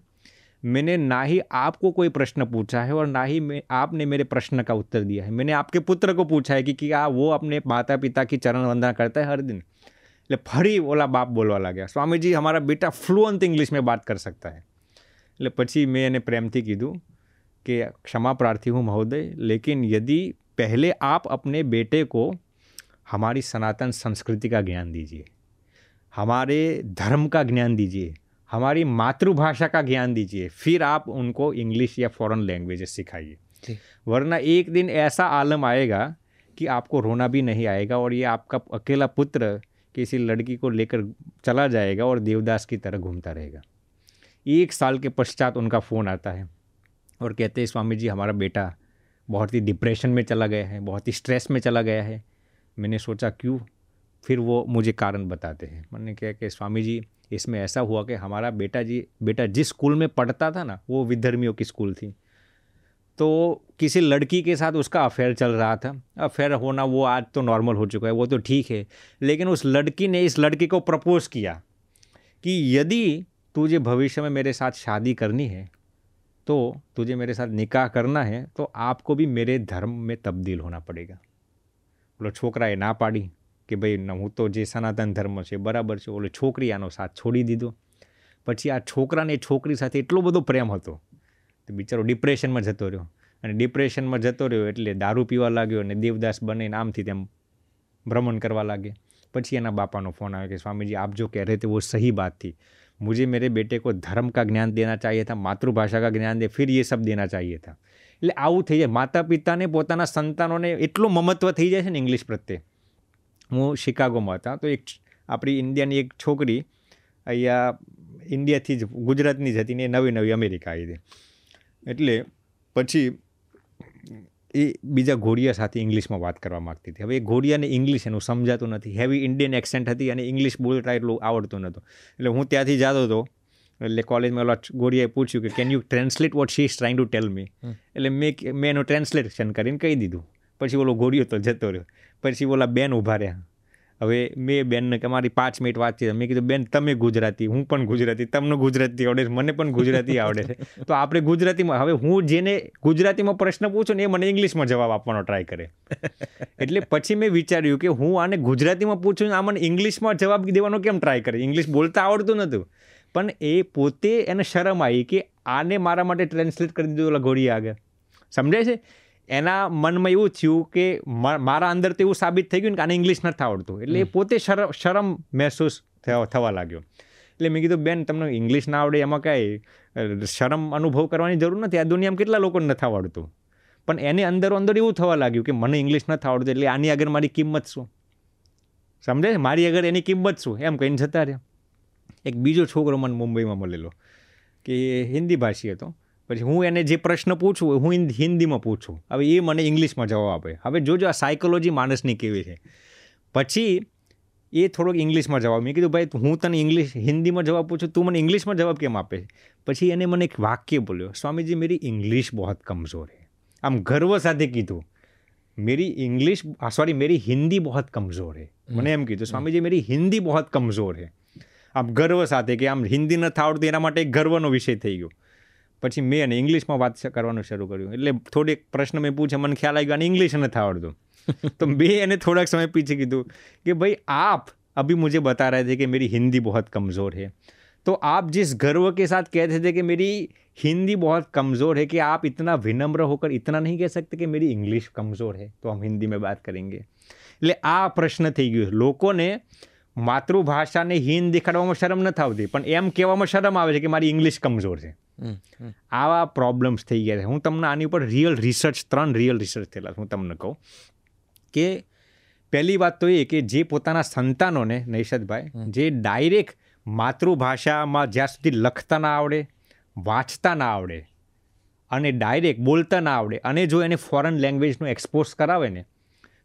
मैंने ना ही आपको कोई प्रश्न पूछा है और ना ही मैं आपने मेरे प्रश्न का उत्तर दिया है मैंने आपके पुत्र को पूछा है कि क्या वो अपने माता पिता की चरण वंदना करता है हर दिन फरी એટલે बाप बोलवा બાપ स्वामी जी हमारा बेटा फ्लुएंट इंग्लिश में बात कर सकता है ले पची મેં प्रेम थी कीधूँ कि क्षमा प्रार्थी हूँ महोदय लेकिन यदि पहले आप अपने बेटे को हमारी सनातन संस्कृति का ज्ञान दीजिए हमारे धर्म का ज्ञान दीजिए हमारी मातृभाषा का ज्ञान दीजिए फिर आप उनको इंग्लिश या फॉरेन लैंग्वेजेस सिखाइए वरना एक दिन ऐसा आलम आएगा कि आपको रोना भी नहीं आएगा और ये आपका अकेला पुत्र किसी लड़की को लेकर चला जाएगा और देवदास की तरह घूमता रहेगा एक साल के पश्चात उनका फ़ोन आता है और कहते हैं स्वामी जी हमारा बेटा बहुत ही डिप्रेशन में चला गया है बहुत ही स्ट्रेस में चला गया है मैंने सोचा क्यों फिर वो मुझे कारण बताते हैं मैंने कहा कि स्वामी जी इसमें ऐसा हुआ कि हमारा बेटा जी बेटा जिस स्कूल में पढ़ता था ना वो विधर्मियों की स्कूल थी तो किसी लड़की के साथ उसका अफेयर चल रहा था अफेयर होना वो आज तो नॉर्मल हो चुका है वो तो ठीक है लेकिन उस लड़की ने इस लड़के को प्रपोज़ किया कि यदि तुझे भविष्य में मेरे साथ शादी करनी है तो तुझे मेरे साथ निकाह करना है तो आपको भी मेरे धर्म में तब्दील होना पड़ेगा બોલો છોકરાએ ના પાડી કે ભાઈ હું તો જે સનાતન ધર્મ છે બરાબર છે ઓલો છોકરી આનો સાથ છોડી દીધો પછી આ છોકરાને છોકરી સાથે એટલો બધો પ્રેમ હતો તો બિચારો ડિપ્રેશનમાં જતો રહ્યો અને ડિપ્રેશનમાં જતો રહ્યો એટલે દારૂ પીવા લાગ્યો અને દેવદાસ બને આમથી તેમ ભ્રમણ કરવા લાગે પછી એના બાપાનો ફોન આવ્યો કે સ્વામીજી આપ જો કહેરે તે બહુ સહી બાત થી मुझे मेरे बेटे को धर्म का ज्ञान देना चाहिए था માતૃભાષા કા જ્ઞાન દે ફિર યે સબ દેના चाहिए था એટલે આવું થઈ જાય માતા પિતાને પોતાના સંતાનોને એટલું મમત્વ થઈ જાય છે ને ઇંગ્લિશ પ્રત્યે હું શિકાગોમાં હતા તો એક આપણી ઇન્ડિયાની એક છોકરી અહીંયા ઇન્ડિયાથી જ ગુજરાતની જ હતી ને નવી નવી અમેરિકા આવી હતી એટલે પછી એ બીજા ઘોડિયા સાથે ઇંગ્લિશમાં વાત કરવા માગતી હતી હવે એ ઘોડિયાને ઇંગ્લિશ એનું સમજાતું નથી હેવી ઇન્ડિયન એક્સેન્ટ હતી અને ઇંગ્લિશ બોલતા એટલું આવડતું નહોતું એટલે હું ત્યાંથી જતો હતો એટલે કોલેજમાં ઓલા ગોરિયાએ પૂછ્યું કે can you translate what she is trying to tell me એટલે મેં મેં એનું ટ્રાન્સલેશન કરીને કહી દીધું પછી ઓલો ઘોડિયો તો જતો રહ્યો પછી ઓલા બેન ઊભા રહ્યા હવે મેં બેનને કે મારી પાંચ મિનિટ વાત વાતચીત મેં કીધું બેન તમે ગુજરાતી હું પણ ગુજરાતી તમને ગુજરાતી આવડે છે મને પણ ગુજરાતી આવડે છે તો આપણે ગુજરાતીમાં હવે હું જેને ગુજરાતીમાં પ્રશ્ન પૂછું ને એ મને ઇંગ્લિશમાં જવાબ આપવાનો ટ્રાય કરે એટલે પછી મેં વિચાર્યું કે હું આને ગુજરાતીમાં પૂછું આ મને ઇંગ્લિશમાં જવાબ દેવાનો કેમ ટ્રાય કરે ઇંગ્લિશ બોલતા આવડતું નહોતું પણ એ પોતે એને શરમ આવી કે આને મારા માટે ટ્રાન્સલેટ કરી દીધું ઓલા ઘોડી આગળ સમજાય છે એના મનમાં એવું થયું કે મારા અંદર તો એવું સાબિત થઈ ગયું કે આને ઇંગ્લિશ નથી આવડતું એટલે એ પોતે શરમ શરમ મહેસૂસ થવા લાગ્યો એટલે મેં કીધું બેન તમને ઇંગ્લિશ ના આવડે એમાં કાંઈ શરમ અનુભવ કરવાની જરૂર નથી આ દુનિયામાં કેટલા લોકોને નથી આવડતું પણ એની અંદર અંદર એવું થવા લાગ્યું કે મને ઇંગ્લિશ નથી આવડતું એટલે આની આગળ મારી કિંમત શું સમજે મારી આગળ એની કિંમત શું એમ કહીને જતા રહ્યા એક બીજો છોકરો મને મુંબઈમાં મળેલો કે હિન્દી ભાષી હતો પછી હું એને જે પ્રશ્ન પૂછું હું હિન્દીમાં પૂછું હવે એ મને ઇંગ્લિશમાં જવાબ આપે હવે જોજો આ સાયકોલોજી માણસની કેવી છે પછી એ થોડોક ઇંગ્લિશમાં જવાબ મેં કીધું ભાઈ હું તને ઇંગ્લિશ હિન્દીમાં જવાબ પૂછું તું મને ઇંગ્લિશમાં જવાબ કેમ આપે પછી એને મને એક વાક્ય બોલ્યો સ્વામીજી મેરી ઇંગ્લિશ બહુ કમજોર હે આમ ગર્વ સાથે કીધું મેરી ઇંગ્લિશ સોરી મેરી હિન્દી બહુ કમઝોર હે મને એમ કીધું સ્વામીજી મેરી હિન્દી બહુ કમઝોર હે આમ ગર્વ સાથે કે આમ હિન્દી નથી આવડતું એના માટે ગર્વનો વિષય થઈ ગયો પછી મેં એને ઇંગ્લિશમાં વાત કરવાનું શરૂ કર્યું એટલે થોડીક પ્રશ્ન મેં પૂછ્યા મને ખ્યાલ આવી ગયો અને ઇંગ્લિશ નથી આવડતું [laughs] તો મેં એને થોડાક સમય પીછે કીધું કે ભાઈ આપ અભી મુજે બતા રહે થે કે મેરી હિન્દી બહોત કમઝોર હૈ તો આપ जिस ગર્વ કે સાથ कहते थे कि मेरी हिंदी बहुत कमज़ोर है कि आप इतना विनम्र होकर इतना नहीं कह सकते कि मेरी इंग्लिश कमज़ोर है तो हम हिंदी में बात करेंगे એટલે આ પ્રશ્ન થઈ ગયો લોકોને માતૃભાષાને હિન્દ દેખાડવામાં શરમ નથી આવતી પણ એમ કહેવામાં શરમ આવે છે કે મારી ઇંગ્લિશ કમઝોર છે આવા પ્રોબ્લેમ્સ થઈ ગયા છે હું તમને આની ઉપર રિયલ રિસર્ચ ત્રણ રિયલ રિસર્ચ થયેલા હું તમને કહું કે પહેલી વાત તો એ કે જે પોતાના સંતાનોને નૈષદભાઈ જે ડાયરેક્ટ માતૃભાષામાં જ્યાં સુધી લખતા ના આવડે વાંચતા ના આવડે અને ડાયરેક્ટ બોલતા ના આવડે અને જો એને ફોરેન લેંગ્વેજનું એક્સપોઝ કરાવે ને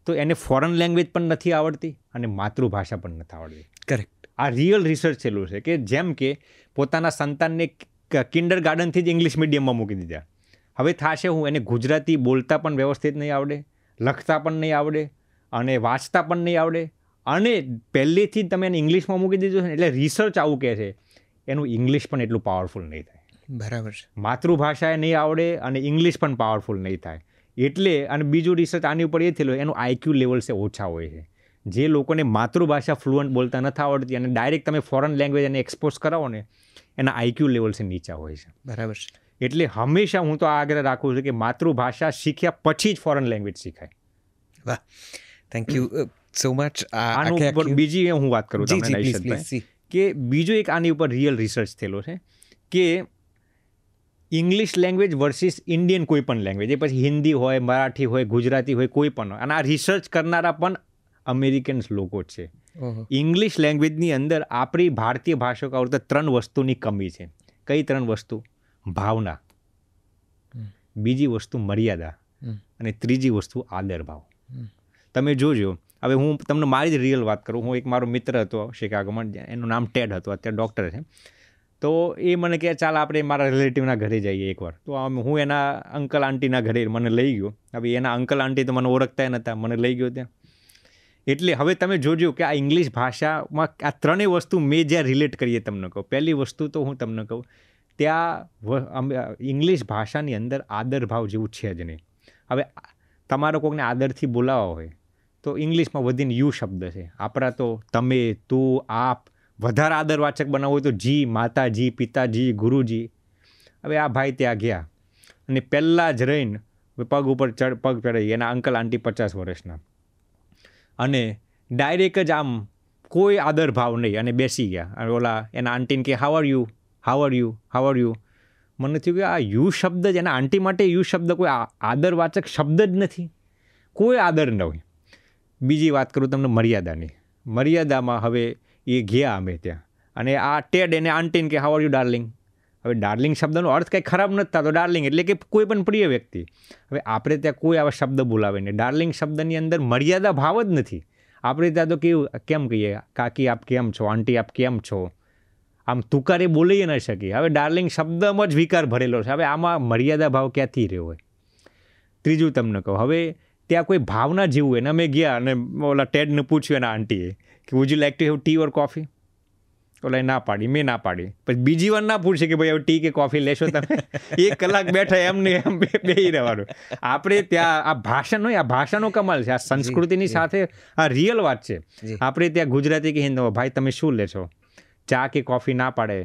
તો એને ફોરેન લેંગ્વેજ પણ નથી આવડતી અને માતૃભાષા પણ નથી આવડતી કરેક્ટ આ રિયલ રિસર્ચ થયેલું છે કે જેમ કે પોતાના સંતાનને કિન્ડર ગાર્ડનથી જ ઇંગ્લિશ મીડિયમમાં મૂકી દીધા હવે થશે હું એને ગુજરાતી બોલતા પણ વ્યવસ્થિત નહીં આવડે લખતા પણ નહીં આવડે અને વાંચતા પણ નહીં આવડે અને પહેલેથી જ તમે એને ઇંગ્લિશમાં મૂકી દીધું છે એટલે રિસર્ચ આવું કહે છે એનું ઇંગ્લિશ પણ એટલું પાવરફુલ નહીં થાય બરાબર છે માતૃભાષા નહીં આવડે અને ઇંગ્લિશ પણ પાવરફુલ નહીં થાય એટલે અને બીજું રિસર્ચ આની ઉપર એ થયેલું એનું આઈક્યુ છે ઓછા હોય છે જે લોકોને માતૃભાષા ફ્લુઅન્ટ બોલતા નથી આવડતી અને ડાયરેક્ટ તમે ફોરેન લેંગ્વેજ એને એક્સપોઝ કરાવો ને એના આઈક્યુ લેવલ્સ નીચા હોય છે બરાબર છે એટલે હંમેશા હું તો આગ્રહ રાખું છું કે માતૃભાષા શીખ્યા પછી જ ફોરેન લેંગ્વેજ શીખાય વાહ થેન્ક યુ સો મચ આનું ઉપર બીજી હું વાત કરું તમને કે બીજો એક આની ઉપર રિયલ રિસર્ચ થયેલો છે કે ઇંગ્લિશ લેંગ્વેજ વર્સિસ ઇન્ડિયન કોઈ પણ લેંગ્વેજ એ પછી હિન્દી હોય મરાઠી હોય ગુજરાતી હોય કોઈ પણ હોય અને આ રિસર્ચ કરનારા પણ અમેરિકન્સ લોકો છે ઇંગ્લિશ લેંગ્વેજની અંદર આપણી ભારતીય ભાષાઓ આવડતા ત્રણ વસ્તુની કમી છે કઈ ત્રણ વસ્તુ ભાવના બીજી વસ્તુ મર્યાદા અને ત્રીજી વસ્તુ આદર ભાવ તમે જોજો હવે હું તમને મારી જ રિયલ વાત કરું હું એક મારો મિત્ર હતો શિકાગોમાં એનું નામ ટેડ હતું અત્યારે ડૉક્ટર છે તો એ મને કહે ચાલ આપણે મારા રિલેટિવના ઘરે જઈએ એકવાર તો હું એના અંકલ આંટીના ઘરે મને લઈ ગયો હવે એના અંકલ આંટી તો મને ઓળખતા નહોતા મને લઈ ગયો ત્યાં એટલે હવે તમે જોજો કે આ ઇંગ્લિશ ભાષામાં આ ત્રણેય વસ્તુ મેં જ્યાં રિલેટ કરીએ તમને કહું પહેલી વસ્તુ તો હું તમને કહું ત્યાં ઇંગ્લિશ ભાષાની અંદર આદર ભાવ જેવું છે જ નહીં હવે તમારો કોઈને આદરથી બોલાવવા હોય તો ઇંગ્લિશમાં વધીને યુ શબ્દ છે આપણા તો તમે તું આપ વધારે આદરવાચક બનાવવું હોય તો જી માતાજી પિતાજી ગુરુજી હવે આ ભાઈ ત્યાં ગયા અને પહેલાં જ રહીને પગ ઉપર ચડ પગ ચડાઈ એના અંકલ આંટી પચાસ વર્ષના અને ડાયરેક જ આમ કોઈ આદર ભાવ નહીં અને બેસી ગયા અને ઓલા એના આંટીને કે how are you how you how you મને થયું કે આ યુ શબ્દ જ એના આંટી માટે યુ શબ્દ કોઈ આદરવાચક શબ્દ જ નથી કોઈ આદર ન હોય બીજી વાત કરું તમને મર્યાદાની મર્યાદામાં હવે એ ગયા અમે ત્યાં અને આ ટેડ એને આંટીને કે હાવ આર યુ ડાર્લિંગ હવે ડાર્લિંગ શબ્દનો અર્થ કંઈ ખરાબ નથી થતો ડાર્લિંગ એટલે કે કોઈ પણ પ્રિય વ્યક્તિ હવે આપણે ત્યાં કોઈ આવા શબ્દ બોલાવે નહીં ડાર્લિંગ શબ્દની અંદર મર્યાદા ભાવ જ નથી આપણે ત્યાં તો કેવું કેમ કહીએ કાકી આપ કેમ છો આંટી આપ કેમ છો આમ તુકારે બોલી ન શકીએ હવે ડાર્લિંગ શબ્દમાં જ વિકાર ભરેલો છે હવે આમાં મર્યાદા ભાવ ક્યાંથી રહ્યો હોય ત્રીજું તમને કહું હવે ત્યાં કોઈ ભાવના જેવું હોય ને અમે ગયા અને ઓલા ટેડને પૂછ્યું એના આંટીએ કે would you like to have tea or coffee ઓલા ના પાડી મેં ના પાડી પછી બીજી વાર ના પૂછે કે ભાઈ હવે ટી કે કોફી લેશો તમે [laughs] એક કલાક બેઠા એમ એમને એમ બે રહેવાનું આપણે ત્યાં આ ભાષા નહીં આ ભાષાનો કમાલ છે આ સંસ્કૃતિની સાથે આ રિયલ વાત છે આપણે ત્યાં ગુજરાતી કે હિન્દુ ભાઈ તમે શું લેશો ચા કે કોફી ના પાડે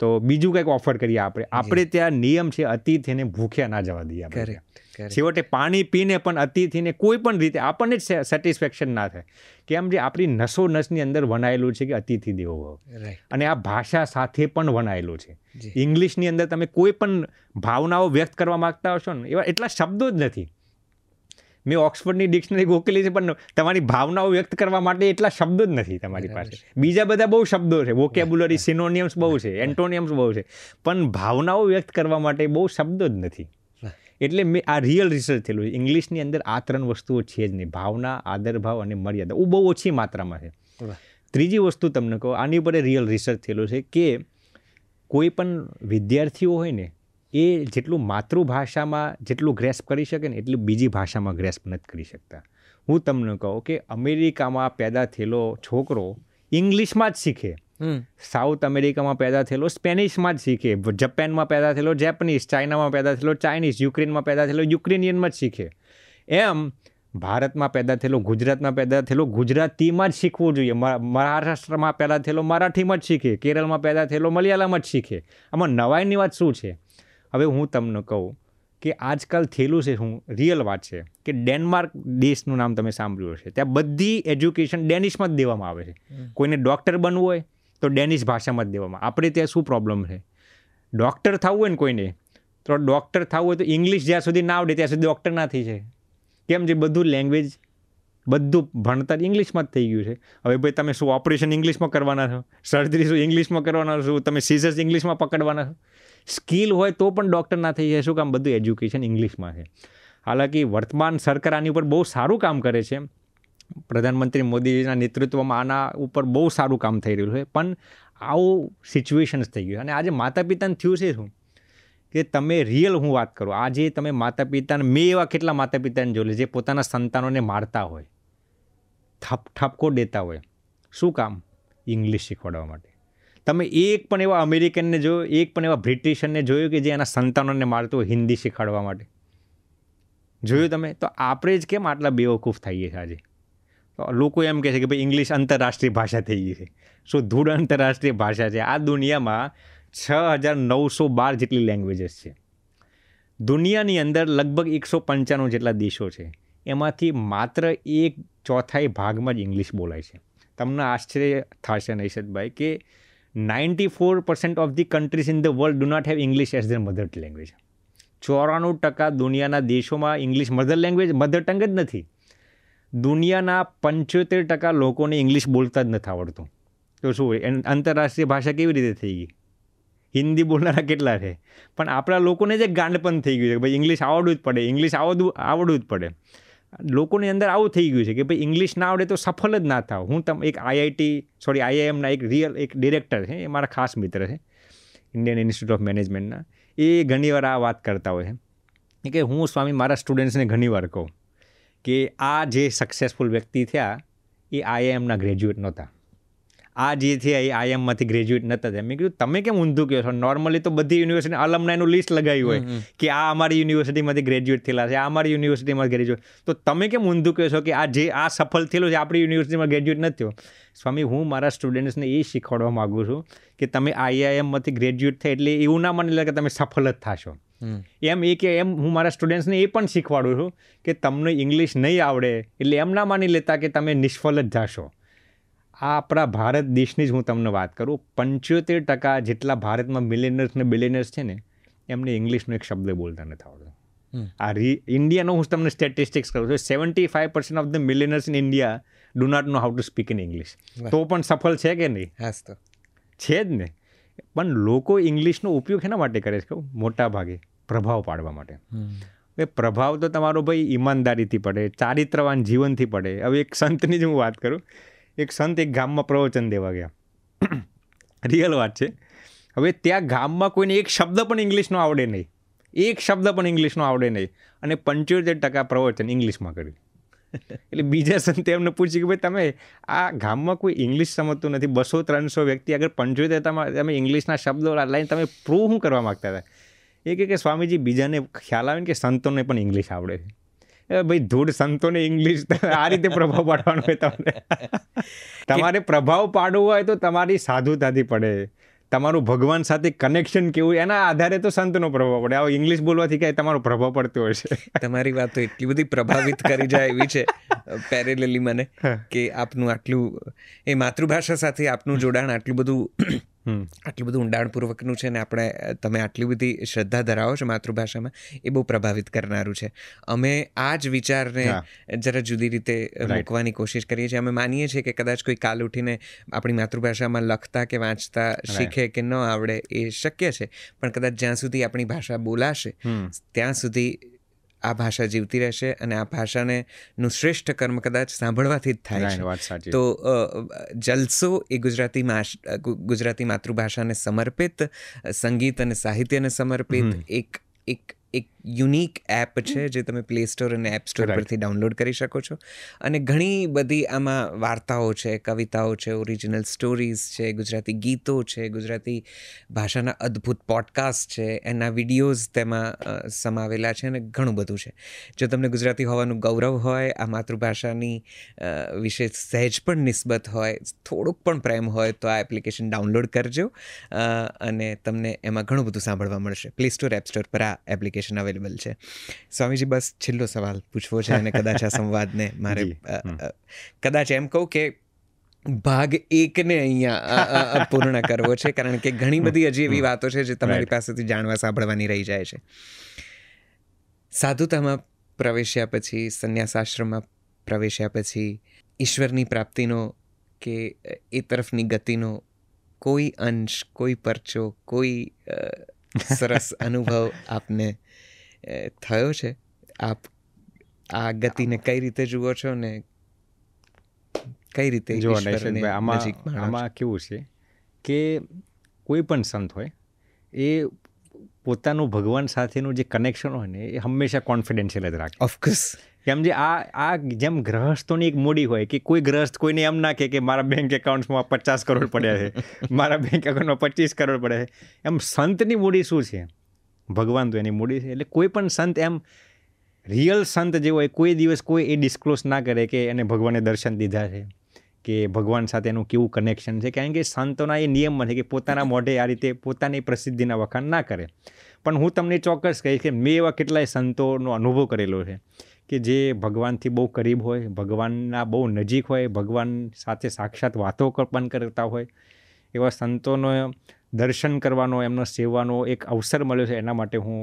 તો બીજું કંઈક ઓફર કરીએ આપણે આપણે ત્યાં નિયમ છે અતિથિને ભૂખ્યા ના જવા દઈએ આપણે છેવટે પાણી પીને પણ અતિથિને કોઈ પણ રીતે આપણને જ સેટિસ્ફેક્શન ના થાય કે કેમ જે આપણી નસો નસની અંદર વનાયેલું છે કે અતિથિ દેવો ભવ અને આ ભાષા સાથે પણ વનાયેલું છે ઇંગ્લિશની અંદર તમે કોઈ પણ ભાવનાઓ વ્યક્ત કરવા માગતા હશો ને એવા એટલા શબ્દો જ નથી મેં ઓક્સફર્ડની ડિક્શનરી ગોકેલી છે પણ તમારી ભાવનાઓ વ્યક્ત કરવા માટે એટલા શબ્દો જ નથી તમારી પાસે બીજા બધા બહુ શબ્દો છે વોકેબ્યુલરી સિનોનિયમ્સ બહુ છે એન્ટોનિયમ્સ બહુ છે પણ ભાવનાઓ વ્યક્ત કરવા માટે બહુ શબ્દો જ નથી એટલે મેં આ રિયલ રિસર્ચ થયેલું છે ઇંગ્લિશની અંદર આ ત્રણ વસ્તુઓ છે જ નહીં ભાવના આદરભાવ અને મર્યાદા એ બહુ ઓછી માત્રામાં છે ત્રીજી વસ્તુ તમને કહો આની ઉપર રિયલ રિસર્ચ થયેલું છે કે કોઈ પણ વિદ્યાર્થીઓ હોય ને એ જેટલું માતૃભાષામાં જેટલું ગ્રેસ્પ કરી શકે ને એટલું બીજી ભાષામાં ગ્રેસ્પ નથી કરી શકતા હું તમને કહું કે અમેરિકામાં પેદા થયેલો છોકરો ઇંગ્લિશમાં જ શીખે સાઉથ અમેરિકામાં પેદા થયેલો સ્પેનિશમાં જ શીખે જપાનમાં પેદા થયેલો જેપનીઝ ચાઇનામાં પેદા થયેલો ચાઇનીઝ યુક્રેનમાં પેદા થયેલો યુક્રેનિયનમાં જ શીખે એમ ભારતમાં પેદા થયેલો ગુજરાતમાં પેદા થયેલો ગુજરાતીમાં જ શીખવું જોઈએ મહારાષ્ટ્રમાં પેદા થયેલો મરાઠીમાં જ શીખે કેરળમાં પેદા થયેલો મલયાલમ જ શીખે આમાં નવાઈની વાત શું છે હવે હું તમને કહું કે આજકાલ થયેલું છે શું રિયલ વાત છે કે ડેનમાર્ક દેશનું નામ તમે સાંભળ્યું હશે ત્યાં બધી એજ્યુકેશન ડેનિશમાં જ દેવામાં આવે છે કોઈને ડૉક્ટર બનવું હોય તો ડેનિશ ભાષામાં જ દેવામાં આપણે ત્યાં શું પ્રોબ્લેમ છે ડૉક્ટર થવું હોય ને કોઈને તો ડૉક્ટર થવું હોય તો ઇંગ્લિશ જ્યાં સુધી ના આવડે ત્યાં સુધી ડૉક્ટર ના થઈ જાય કેમ જે બધું લેંગ્વેજ બધું ભણતર ઇંગ્લિશમાં જ થઈ ગયું છે હવે ભાઈ તમે શું ઓપરેશન ઇંગ્લિશમાં કરવાના છો સર્જરી શું ઇંગ્લિશમાં કરવાના છો તમે સીઝર્સ ઇંગ્લિશમાં પકડવાના છો સ્કિલ હોય તો પણ ડૉક્ટર ના થઈ જાય શું કામ બધું એજ્યુકેશન ઇંગ્લિશમાં છે હાલાકી વર્તમાન સરકાર આની ઉપર બહુ સારું કામ કરે છે પ્રધાનમંત્રી મોદીજીના નેતૃત્વમાં આના ઉપર બહુ સારું કામ થઈ રહ્યું છે પણ આવું સિચ્યુએશન્સ થઈ ગયું અને આજે માતા પિતાને થયું છે શું કે તમે રિયલ હું વાત કરું આજે તમે માતા પિતાને મેં એવા કેટલા માતા પિતાને જોયેલા જે પોતાના સંતાનોને મારતા હોય ઠપ ઠપકો દેતા હોય શું કામ ઇંગ્લિશ શીખવાડવા માટે તમે એક પણ એવા અમેરિકનને જોયો એક પણ એવા બ્રિટિશનને જોયું કે જે એના સંતાનોને મારતો હિન્દી શીખવાડવા માટે જોયું તમે તો આપણે જ કેમ આટલા બેવકૂફ થઈએ છીએ આજે તો લોકો એમ કહે છે કે ભાઈ ઇંગ્લિશ આંતરરાષ્ટ્રીય ભાષા થઈ ગઈ છે શું ધૂળ આંતરરાષ્ટ્રીય ભાષા છે આ દુનિયામાં છ હજાર નવસો બાર જેટલી લેંગ્વેજીસ છે દુનિયાની અંદર લગભગ એકસો પંચાણું જેટલા દેશો છે એમાંથી માત્ર એક ચોથાઈ ભાગમાં જ ઇંગ્લિશ બોલાય છે તમને આશ્ચર્ય થશે નૈષદભાઈ કે 94 percent of the countries in the world do not have English as their mother language ચોરાણું ટકા દુનિયાના દેશોમાં English mother language mother tongue જ નથી દુનિયાના પંચોતેર ટકા લોકોને ઇંગ્લિશ બોલતા જ નથી આવડતું તો શું હોય આંતરરાષ્ટ્રીય ભાષા કેવી રીતે થઈ ગઈ હિન્દી બોલનારા કેટલા છે પણ આપણા લોકોને જે ગાંડપણ થઈ ગયું છે ભાઈ ઇંગ્લિશ આવડવું જ પડે ઇંગ્લિશ આવડવું આવડવું જ પડે લોકોની અંદર આવું થઈ ગયું છે કે ભાઈ ઇંગ્લિશ ના આવડે તો સફળ જ ના થાવ હું તમે એક આઈઆઈટી સોરી આઈઆઈએમના એક રિયલ એક ડિરેક્ટર છે એ મારા ખાસ મિત્ર છે ઇન્ડિયન ઇન્સ્ટિટ્યૂટ ઓફ મેનેજમેન્ટના એ ઘણીવાર આ વાત કરતા હોય છે કે હું સ્વામી મારા સ્ટુડન્ટ્સને ઘણીવાર કહું કે આ જે સક્સેસફુલ વ્યક્તિ થયા એ આઈઆઈએમના ગ્રેજ્યુએટ નહોતા આ જેથી છે એ આઈએમમાંથી ગ્રેજ્યુએટ નહોતા થયા મેં કીધું તમે કેમ ઊંધું કહો છો નોર્મલી તો બધી યુનિવર્સિટી અલમનાયનું લિસ્ટ લગાવ્યું હોય કે આ અમારી યુનિવર્સિટીમાંથી ગ્રેજ્યુએટ થયેલા છે આ અમારી યુનિવર્સિટીમાં ગ્રેજ્યુએટ તો તમે કેમ ઊંધું કહો છો કે આ જે આ સફળ થયેલું છે આપણી યુનિવર્સિટીમાં ગ્રેજ્યુએટ નથી થયો સ્વામી હું મારા સ્ટુડન્ટ્સને એ શીખવાડવા માગું છું કે તમે આઈઆઈએમમાંથી ગ્રેજ્યુએટ થાય એટલે એવું ના માની લે કે તમે સફળ જ થશો એમ એ કે એમ હું મારા સ્ટુડન્ટ્સને એ પણ શીખવાડું છું કે તમને ઇંગ્લિશ નહીં આવડે એટલે એમ ના માની લેતા કે તમે નિષ્ફળ જ થશો આ આપણા ભારત દેશની જ હું તમને વાત કરું પંચોતેર ટકા જેટલા ભારતમાં મિલેનર્સ ને બિલેનર્સ છે ને એમને ઇંગ્લિશનો એક શબ્દ બોલતા નથી આવડતો આ રી ઇન્ડિયાનો હું તમને સ્ટેટિસ્ટિક્સ કરું છું seventy five percent of the millionaires in India do not know how to speak in English તો પણ સફળ છે કે નહીં છે જ ને પણ લોકો ઇંગ્લિશનો ઉપયોગ એના માટે કરે છે મોટા ભાગે પ્રભાવ પાડવા માટે એ પ્રભાવ તો તમારો ભાઈ ઈમાનદારીથી પડે ચારિત્રવાન જીવનથી પડે હવે એક સંતની જ હું વાત કરું એક સંત એક ગામમાં પ્રવચન દેવા ગયા રિયલ વાત છે હવે ત્યાં ગામમાં કોઈને એક શબ્દ પણ ઇંગ્લિશનો આવડે નહીં એક શબ્દ પણ ઇંગ્લિશનો આવડે નહીં અને પંચોતેર ટકા પ્રવચન ઇંગ્લિશમાં કર્યું એટલે બીજા સંત એમને પૂછ્યું કે ભાઈ તમે આ ગામમાં કોઈ ઇંગ્લિશ સમજતું નથી બસો ત્રણસો વ્યક્તિ આગળ પંચોતેરમાં તમે ઇંગ્લિશના શબ્દો લાઈને તમે પ્રૂવ શું કરવા માગતા હતા એ કે સ્વામીજી બીજાને ખ્યાલ આવે કે સંતોને પણ ઇંગ્લિશ આવડે છે ભાઈ ધૂળ સંતોને ઇંગ્લિશ આ રીતે પ્રભાવ પાડવાનો હોય તમને [laughs] તમારે પ્રભાવ પાડવો હોય તો તમારી સાધુતાથી પડે તમારું ભગવાન સાથે કનેક્શન કેવું એના આધારે તો સંતનો પ્રભાવ પડે આવો ઇંગ્લિશ બોલવાથી કાંઈ તમારો પ્રભાવ પડતો હોય છે તમારી વાત તો એટલી બધી પ્રભાવિત કરી જાય એવી છે પેરેલેલી મને કે આપનું આટલું એ માતૃભાષા સાથે આપનું જોડાણ આટલું બધું આટલું બધું ઊંડાણપૂર્વકનું છે ને આપણે તમે આટલી બધી શ્રદ્ધા ધરાવો છો માતૃભાષામાં એ બહુ પ્રભાવિત કરનારું છે અમે આ જ વિચારને જરા જુદી રીતે મૂકવાની કોશિશ કરીએ છીએ અમે માનીએ છીએ કે કદાચ કોઈ કાલ ઉઠીને આપણી માતૃભાષામાં લખતા કે વાંચતા શીખે કે ન આવડે એ શક્ય છે પણ કદાચ જ્યાં સુધી આપણી ભાષા બોલાશે ત્યાં સુધી આ ભાષા જીવતી રહેશે અને આ ભાષાને નું શ્રેષ્ઠ કર્મ કદાચ સાંભળવાથી જ થાય છે તો જલસો એ ગુજરાતી ગુજરાતી માતૃભાષાને સમર્પિત સંગીત અને સાહિત્યને સમર્પિત એક એક એક યુનિક એપ છે જે તમે પ્લે સ્ટોર અને એપ સ્ટોર પરથી ડાઉનલોડ કરી શકો છો અને ઘણી બધી આમાં વાર્તાઓ છે કવિતાઓ છે ઓરિજિનલ સ્ટોરીઝ છે ગુજરાતી ગીતો છે ગુજરાતી ભાષાના અદ્ભુત પોડકાસ્ટ છે એના વિડીયોઝ તેમાં સમાવેલા છે અને ઘણું બધું છે જો તમને ગુજરાતી હોવાનું ગૌરવ હોય આ માતૃભાષાની વિશે સહેજ પણ નિસ્બત હોય થોડુંક પણ પ્રેમ હોય તો આ એપ્લિકેશન ડાઉનલોડ કરજો અને તમને એમાં ઘણું બધું સાંભળવા મળશે પ્લે સ્ટોર એપ સ્ટોર પર આ એપ્લિકેશન આવે અવેલેબલ છે સ્વામીજી બસ છેલ્લો સવાલ પૂછવો છે અને કદાચ આ સંવાદને [laughs] મારે કદાચ એમ કહું કે ભાગ એકને અહીંયા પૂર્ણ કરવો છે કારણ કે ઘણી બધી હજી એવી વાતો છે જે તમારી પાસેથી જાણવા સાંભળવાની રહી જાય છે સાધુતામાં પ્રવેશ્યા પછી સંન્યાસાશ્રમમાં પ્રવેશ્યા પછી ઈશ્વરની પ્રાપ્તિનો કે એ તરફની ગતિનો કોઈ અંશ કોઈ પરચો કોઈ સરસ [laughs] અનુભવ આપને થયો છે આપ આ ગતિને કઈ રીતે જુઓ છો ને કઈ રીતે જો આમાં આમાં કેવું છે કે કોઈ પણ સંત હોય એ પોતાનું ભગવાન સાથેનું જે કનેક્શન હોય ને એ હંમેશા કોન્ફિડેન્શિયલ જ રાખે ઓફકોર્સ કેમ જે આ આ જેમ ગ્રહસ્થોની એક મૂડી હોય કે કોઈ ગ્રહસ્થ કોઈને એમ ના કહે કે મારા બેંક એકાઉન્ટમાં પચાસ કરોડ પડ્યા છે [laughs] મારા બેંક એકાઉન્ટમાં પચીસ કરોડ પડ્યા છે એમ સંતની મૂડી શું છે ભગવાન તો એની મૂડી છે એટલે કોઈ પણ સંત એમ રિયલ સંત જે હોય કોઈ દિવસ કોઈ એ ડિસ્ક્લોઝ ના કરે કે એને ભગવાને દર્શન દીધા છે કે ભગવાન સાથે એનું કેવું કનેક્શન છે કારણ કે સંતોના એ નિયમ બને કે પોતાના મોઢે આ રીતે પોતાની પ્રસિદ્ધિના વખાણ ના કરે પણ હું તમને ચોક્કસ કહીશ કે મેં એવા કેટલાય સંતોનો અનુભવ કરેલો છે કે જે ભગવાનથી બહુ કરીબ હોય ભગવાનના બહુ નજીક હોય ભગવાન સાથે સાક્ષાત વાતો પણ કરતા હોય એવા સંતોનો દર્શન કરવાનો એમનો સેવાનો એક અવસર મળ્યો છે એના માટે હું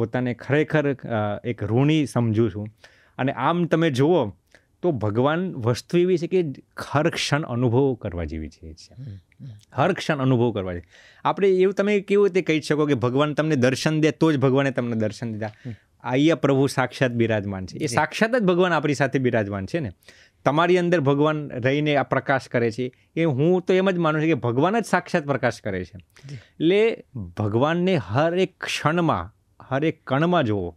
પોતાને ખરેખર એક ઋણી સમજું છું અને આમ તમે જુઓ તો ભગવાન વસ્તુ એવી છે કે હર ક્ષણ અનુભવ કરવા જેવી છે હર ક્ષણ અનુભવ કરવા જેવી આપણે એવું તમે કેવી રીતે કહી શકો કે ભગવાન તમને દર્શન દે તો જ ભગવાને તમને દર્શન દીધા આય પ્રભુ સાક્ષાત બિરાજમાન છે એ સાક્ષાત જ ભગવાન આપણી સાથે બિરાજમાન છે ને તમારી અંદર ભગવાન રહીને આ પ્રકાશ કરે છે એ હું તો એમ જ માનું છું કે ભગવાન જ સાક્ષાત પ્રકાશ કરે છે એટલે ભગવાનને હર એક ક્ષણમાં હર એક કણમાં જોવો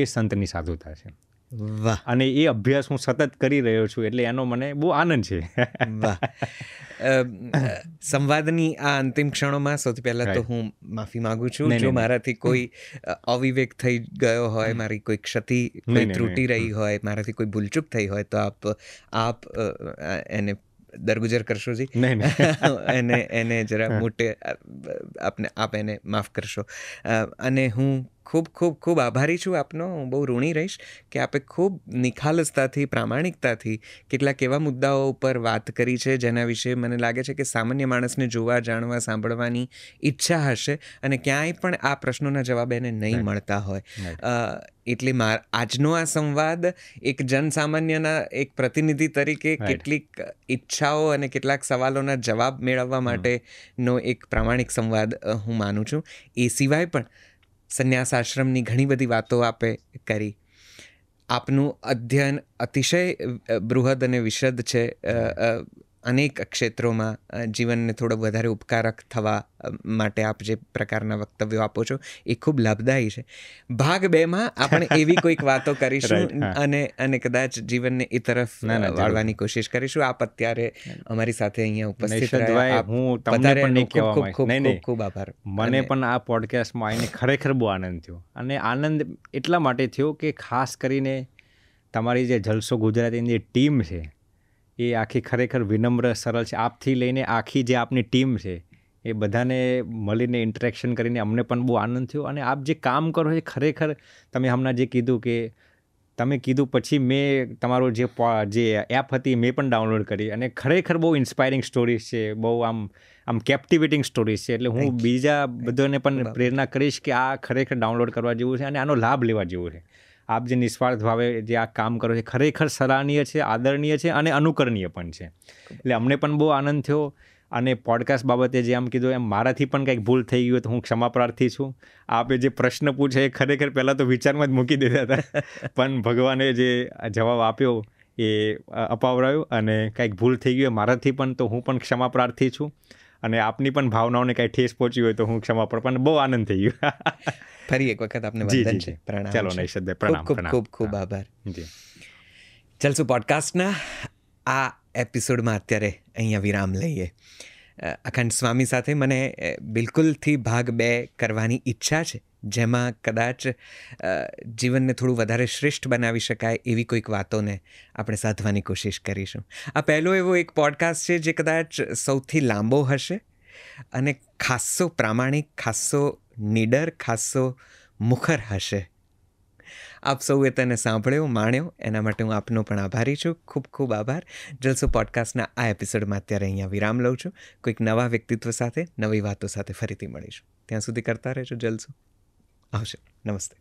એ સંતની સાધુતા છે વાહ અને એ અભ્યાસ હું સતત કરી રહ્યો છું એટલે એનો મને બહુ આનંદ છે વાહ સંવાદની આ અંતિમ ક્ષણોમાં સૌથી પહેલાં તો હું માફી માગું છું જો મારાથી કોઈ અવિવેક થઈ ગયો હોય મારી કોઈ ક્ષતિ કોઈ ત્રુટી રહી હોય મારાથી કોઈ ભૂલચૂક થઈ હોય તો આપ આપ એને દરગુજર કરશો જી [laughs] એને એને જરા મોટે આપને આપ એને માફ કરશો અને હું ખૂબ ખૂબ ખૂબ આભારી છું આપનો હું બહુ ઋણી રહીશ કે આપે ખૂબ નિખાલસતાથી પ્રામાણિકતાથી કેટલાક એવા મુદ્દાઓ ઉપર વાત કરી છે જેના વિશે મને લાગે છે કે સામાન્ય માણસને જોવા જાણવા સાંભળવાની ઈચ્છા હશે અને ક્યાંય પણ આ પ્રશ્નોના જવાબ એને નહીં મળતા હોય એટલે માર આજનો આ સંવાદ એક જનસામાન્યના એક પ્રતિનિધિ તરીકે કેટલીક ઈચ્છાઓ અને કેટલાક સવાલોના જવાબ મેળવવા માટેનો એક પ્રામાણિક સંવાદ હું માનું છું એ સિવાય પણ સંન્યાસ આશ્રમની ઘણી બધી વાતો આપે કરી આપનું અધ્યયન અતિશય બૃહદ અને વિશદ છે અનેક ક્ષેત્રોમાં જીવનને થોડો વધારે ઉપકારક થવા માટે આપ જે પ્રકારના વક્તવ્યો આપો છો એ ખૂબ લાભદાયી છે ભાગ બેમાં આપણે [laughs] એવી કોઈક વાતો કરીશું અને અને કદાચ જીવનને એ તરફ વાળવાની કોશિશ કરીશું આપ અત્યારે અમારી સાથે અહીંયા ઉપસ્થિત રહ્યા હું તમને પણ ખૂબ ખૂબ ખૂબ આભાર મને પણ આ પોડકાસ્ટમાં આવીને ખરેખર બહુ આનંદ થયો અને આનંદ એટલા માટે થયો કે ખાસ કરીને તમારી જે જલસો ગુજરાતીની જે ટીમ છે એ આખી ખરેખર વિનમ્ર સરળ છે આપથી લઈને આખી જે આપની ટીમ છે એ બધાને મળીને ઇન્ટરેક્શન કરીને અમને પણ બહુ આનંદ થયો અને આપ જે કામ કરો એ ખરેખર તમે હમણાં જે કીધું કે તમે કીધું પછી મેં તમારું જે જે એપ હતી મેં પણ ડાઉનલોડ કરી અને ખરેખર બહુ ઇન્સ્પાયરિંગ સ્ટોરીઝ છે બહુ આમ આમ કેપ્ટિવેટિંગ સ્ટોરીઝ છે એટલે હું બીજા બધાને પણ પ્રેરણા કરીશ કે આ ખરેખર ડાઉનલોડ કરવા જેવું છે અને આનો લાભ લેવા જેવો છે આપ જે નિસ્વાર્થ ભાવે જે આ કામ કરો છે ખરેખર સરાહનીય છે આદરણીય છે અને અનુકરણીય પણ છે એટલે અમને પણ બહુ આનંદ થયો અને પોડકાસ્ટ બાબતે જે આમ કીધું એમ મારાથી પણ કંઈક ભૂલ થઈ ગયું તો હું ક્ષમા પ્રાર્થી છું આપે જે પ્રશ્ન પૂછે એ ખરેખર પહેલાં તો વિચારમાં જ મૂકી દીધા હતા [laughs] પણ ભગવાને જે જવાબ આપ્યો એ અપાવરાયો અને કંઈક ભૂલ થઈ ગયું મારાથી પણ તો હું પણ ક્ષમા પ્રાર્થી છું અને આપની પણ ભાવનાઓને કાંઈ ઠેસ પહોંચી હોય તો હું ક્ષમા પણ બહુ આનંદ થઈ ગયો [laughs] ફરી એક વખત આપને વંદન છે પ્રણામ ચાલો નૈષદભાઈ પ્રણામ ખૂબ ખૂબ ખૂબ આભાર જી જલસુ પોડકાસ્ટના આ એપિસોડમાં અત્યારે અહીંયા વિરામ લઈએ અખંડ સ્વામી સાથે મને બિલકુલથી ભાગ બે કરવાની ઈચ્છા છે જેમાં કદાચ જીવનને થોડું વધારે શ્રેષ્ઠ બનાવી શકાય એવી કોઈક વાતોને આપણે સાધવાની કોશિશ કરીશું આ પહેલો એવો એક પોડકાસ્ટ છે જે કદાચ સૌથી લાંબો હશે અને ખાસ્સો પ્રામાણિક ખાસ્સો નીડર ખાસ્સો મુખર હશે આપ સૌએ તેને સાંભળ્યો માણ્યો એના માટે હું આપનો પણ આભારી છું ખૂબ ખૂબ આભાર જલસો પોડકાસ્ટના આ એપિસોડમાં અત્યારે અહીંયા વિરામ લઉં છું કોઈક નવા વ્યક્તિત્વ સાથે નવી વાતો સાથે ફરીથી મળીશું ત્યાં સુધી કરતા રહેજો જલસો આવશે નમસ્તે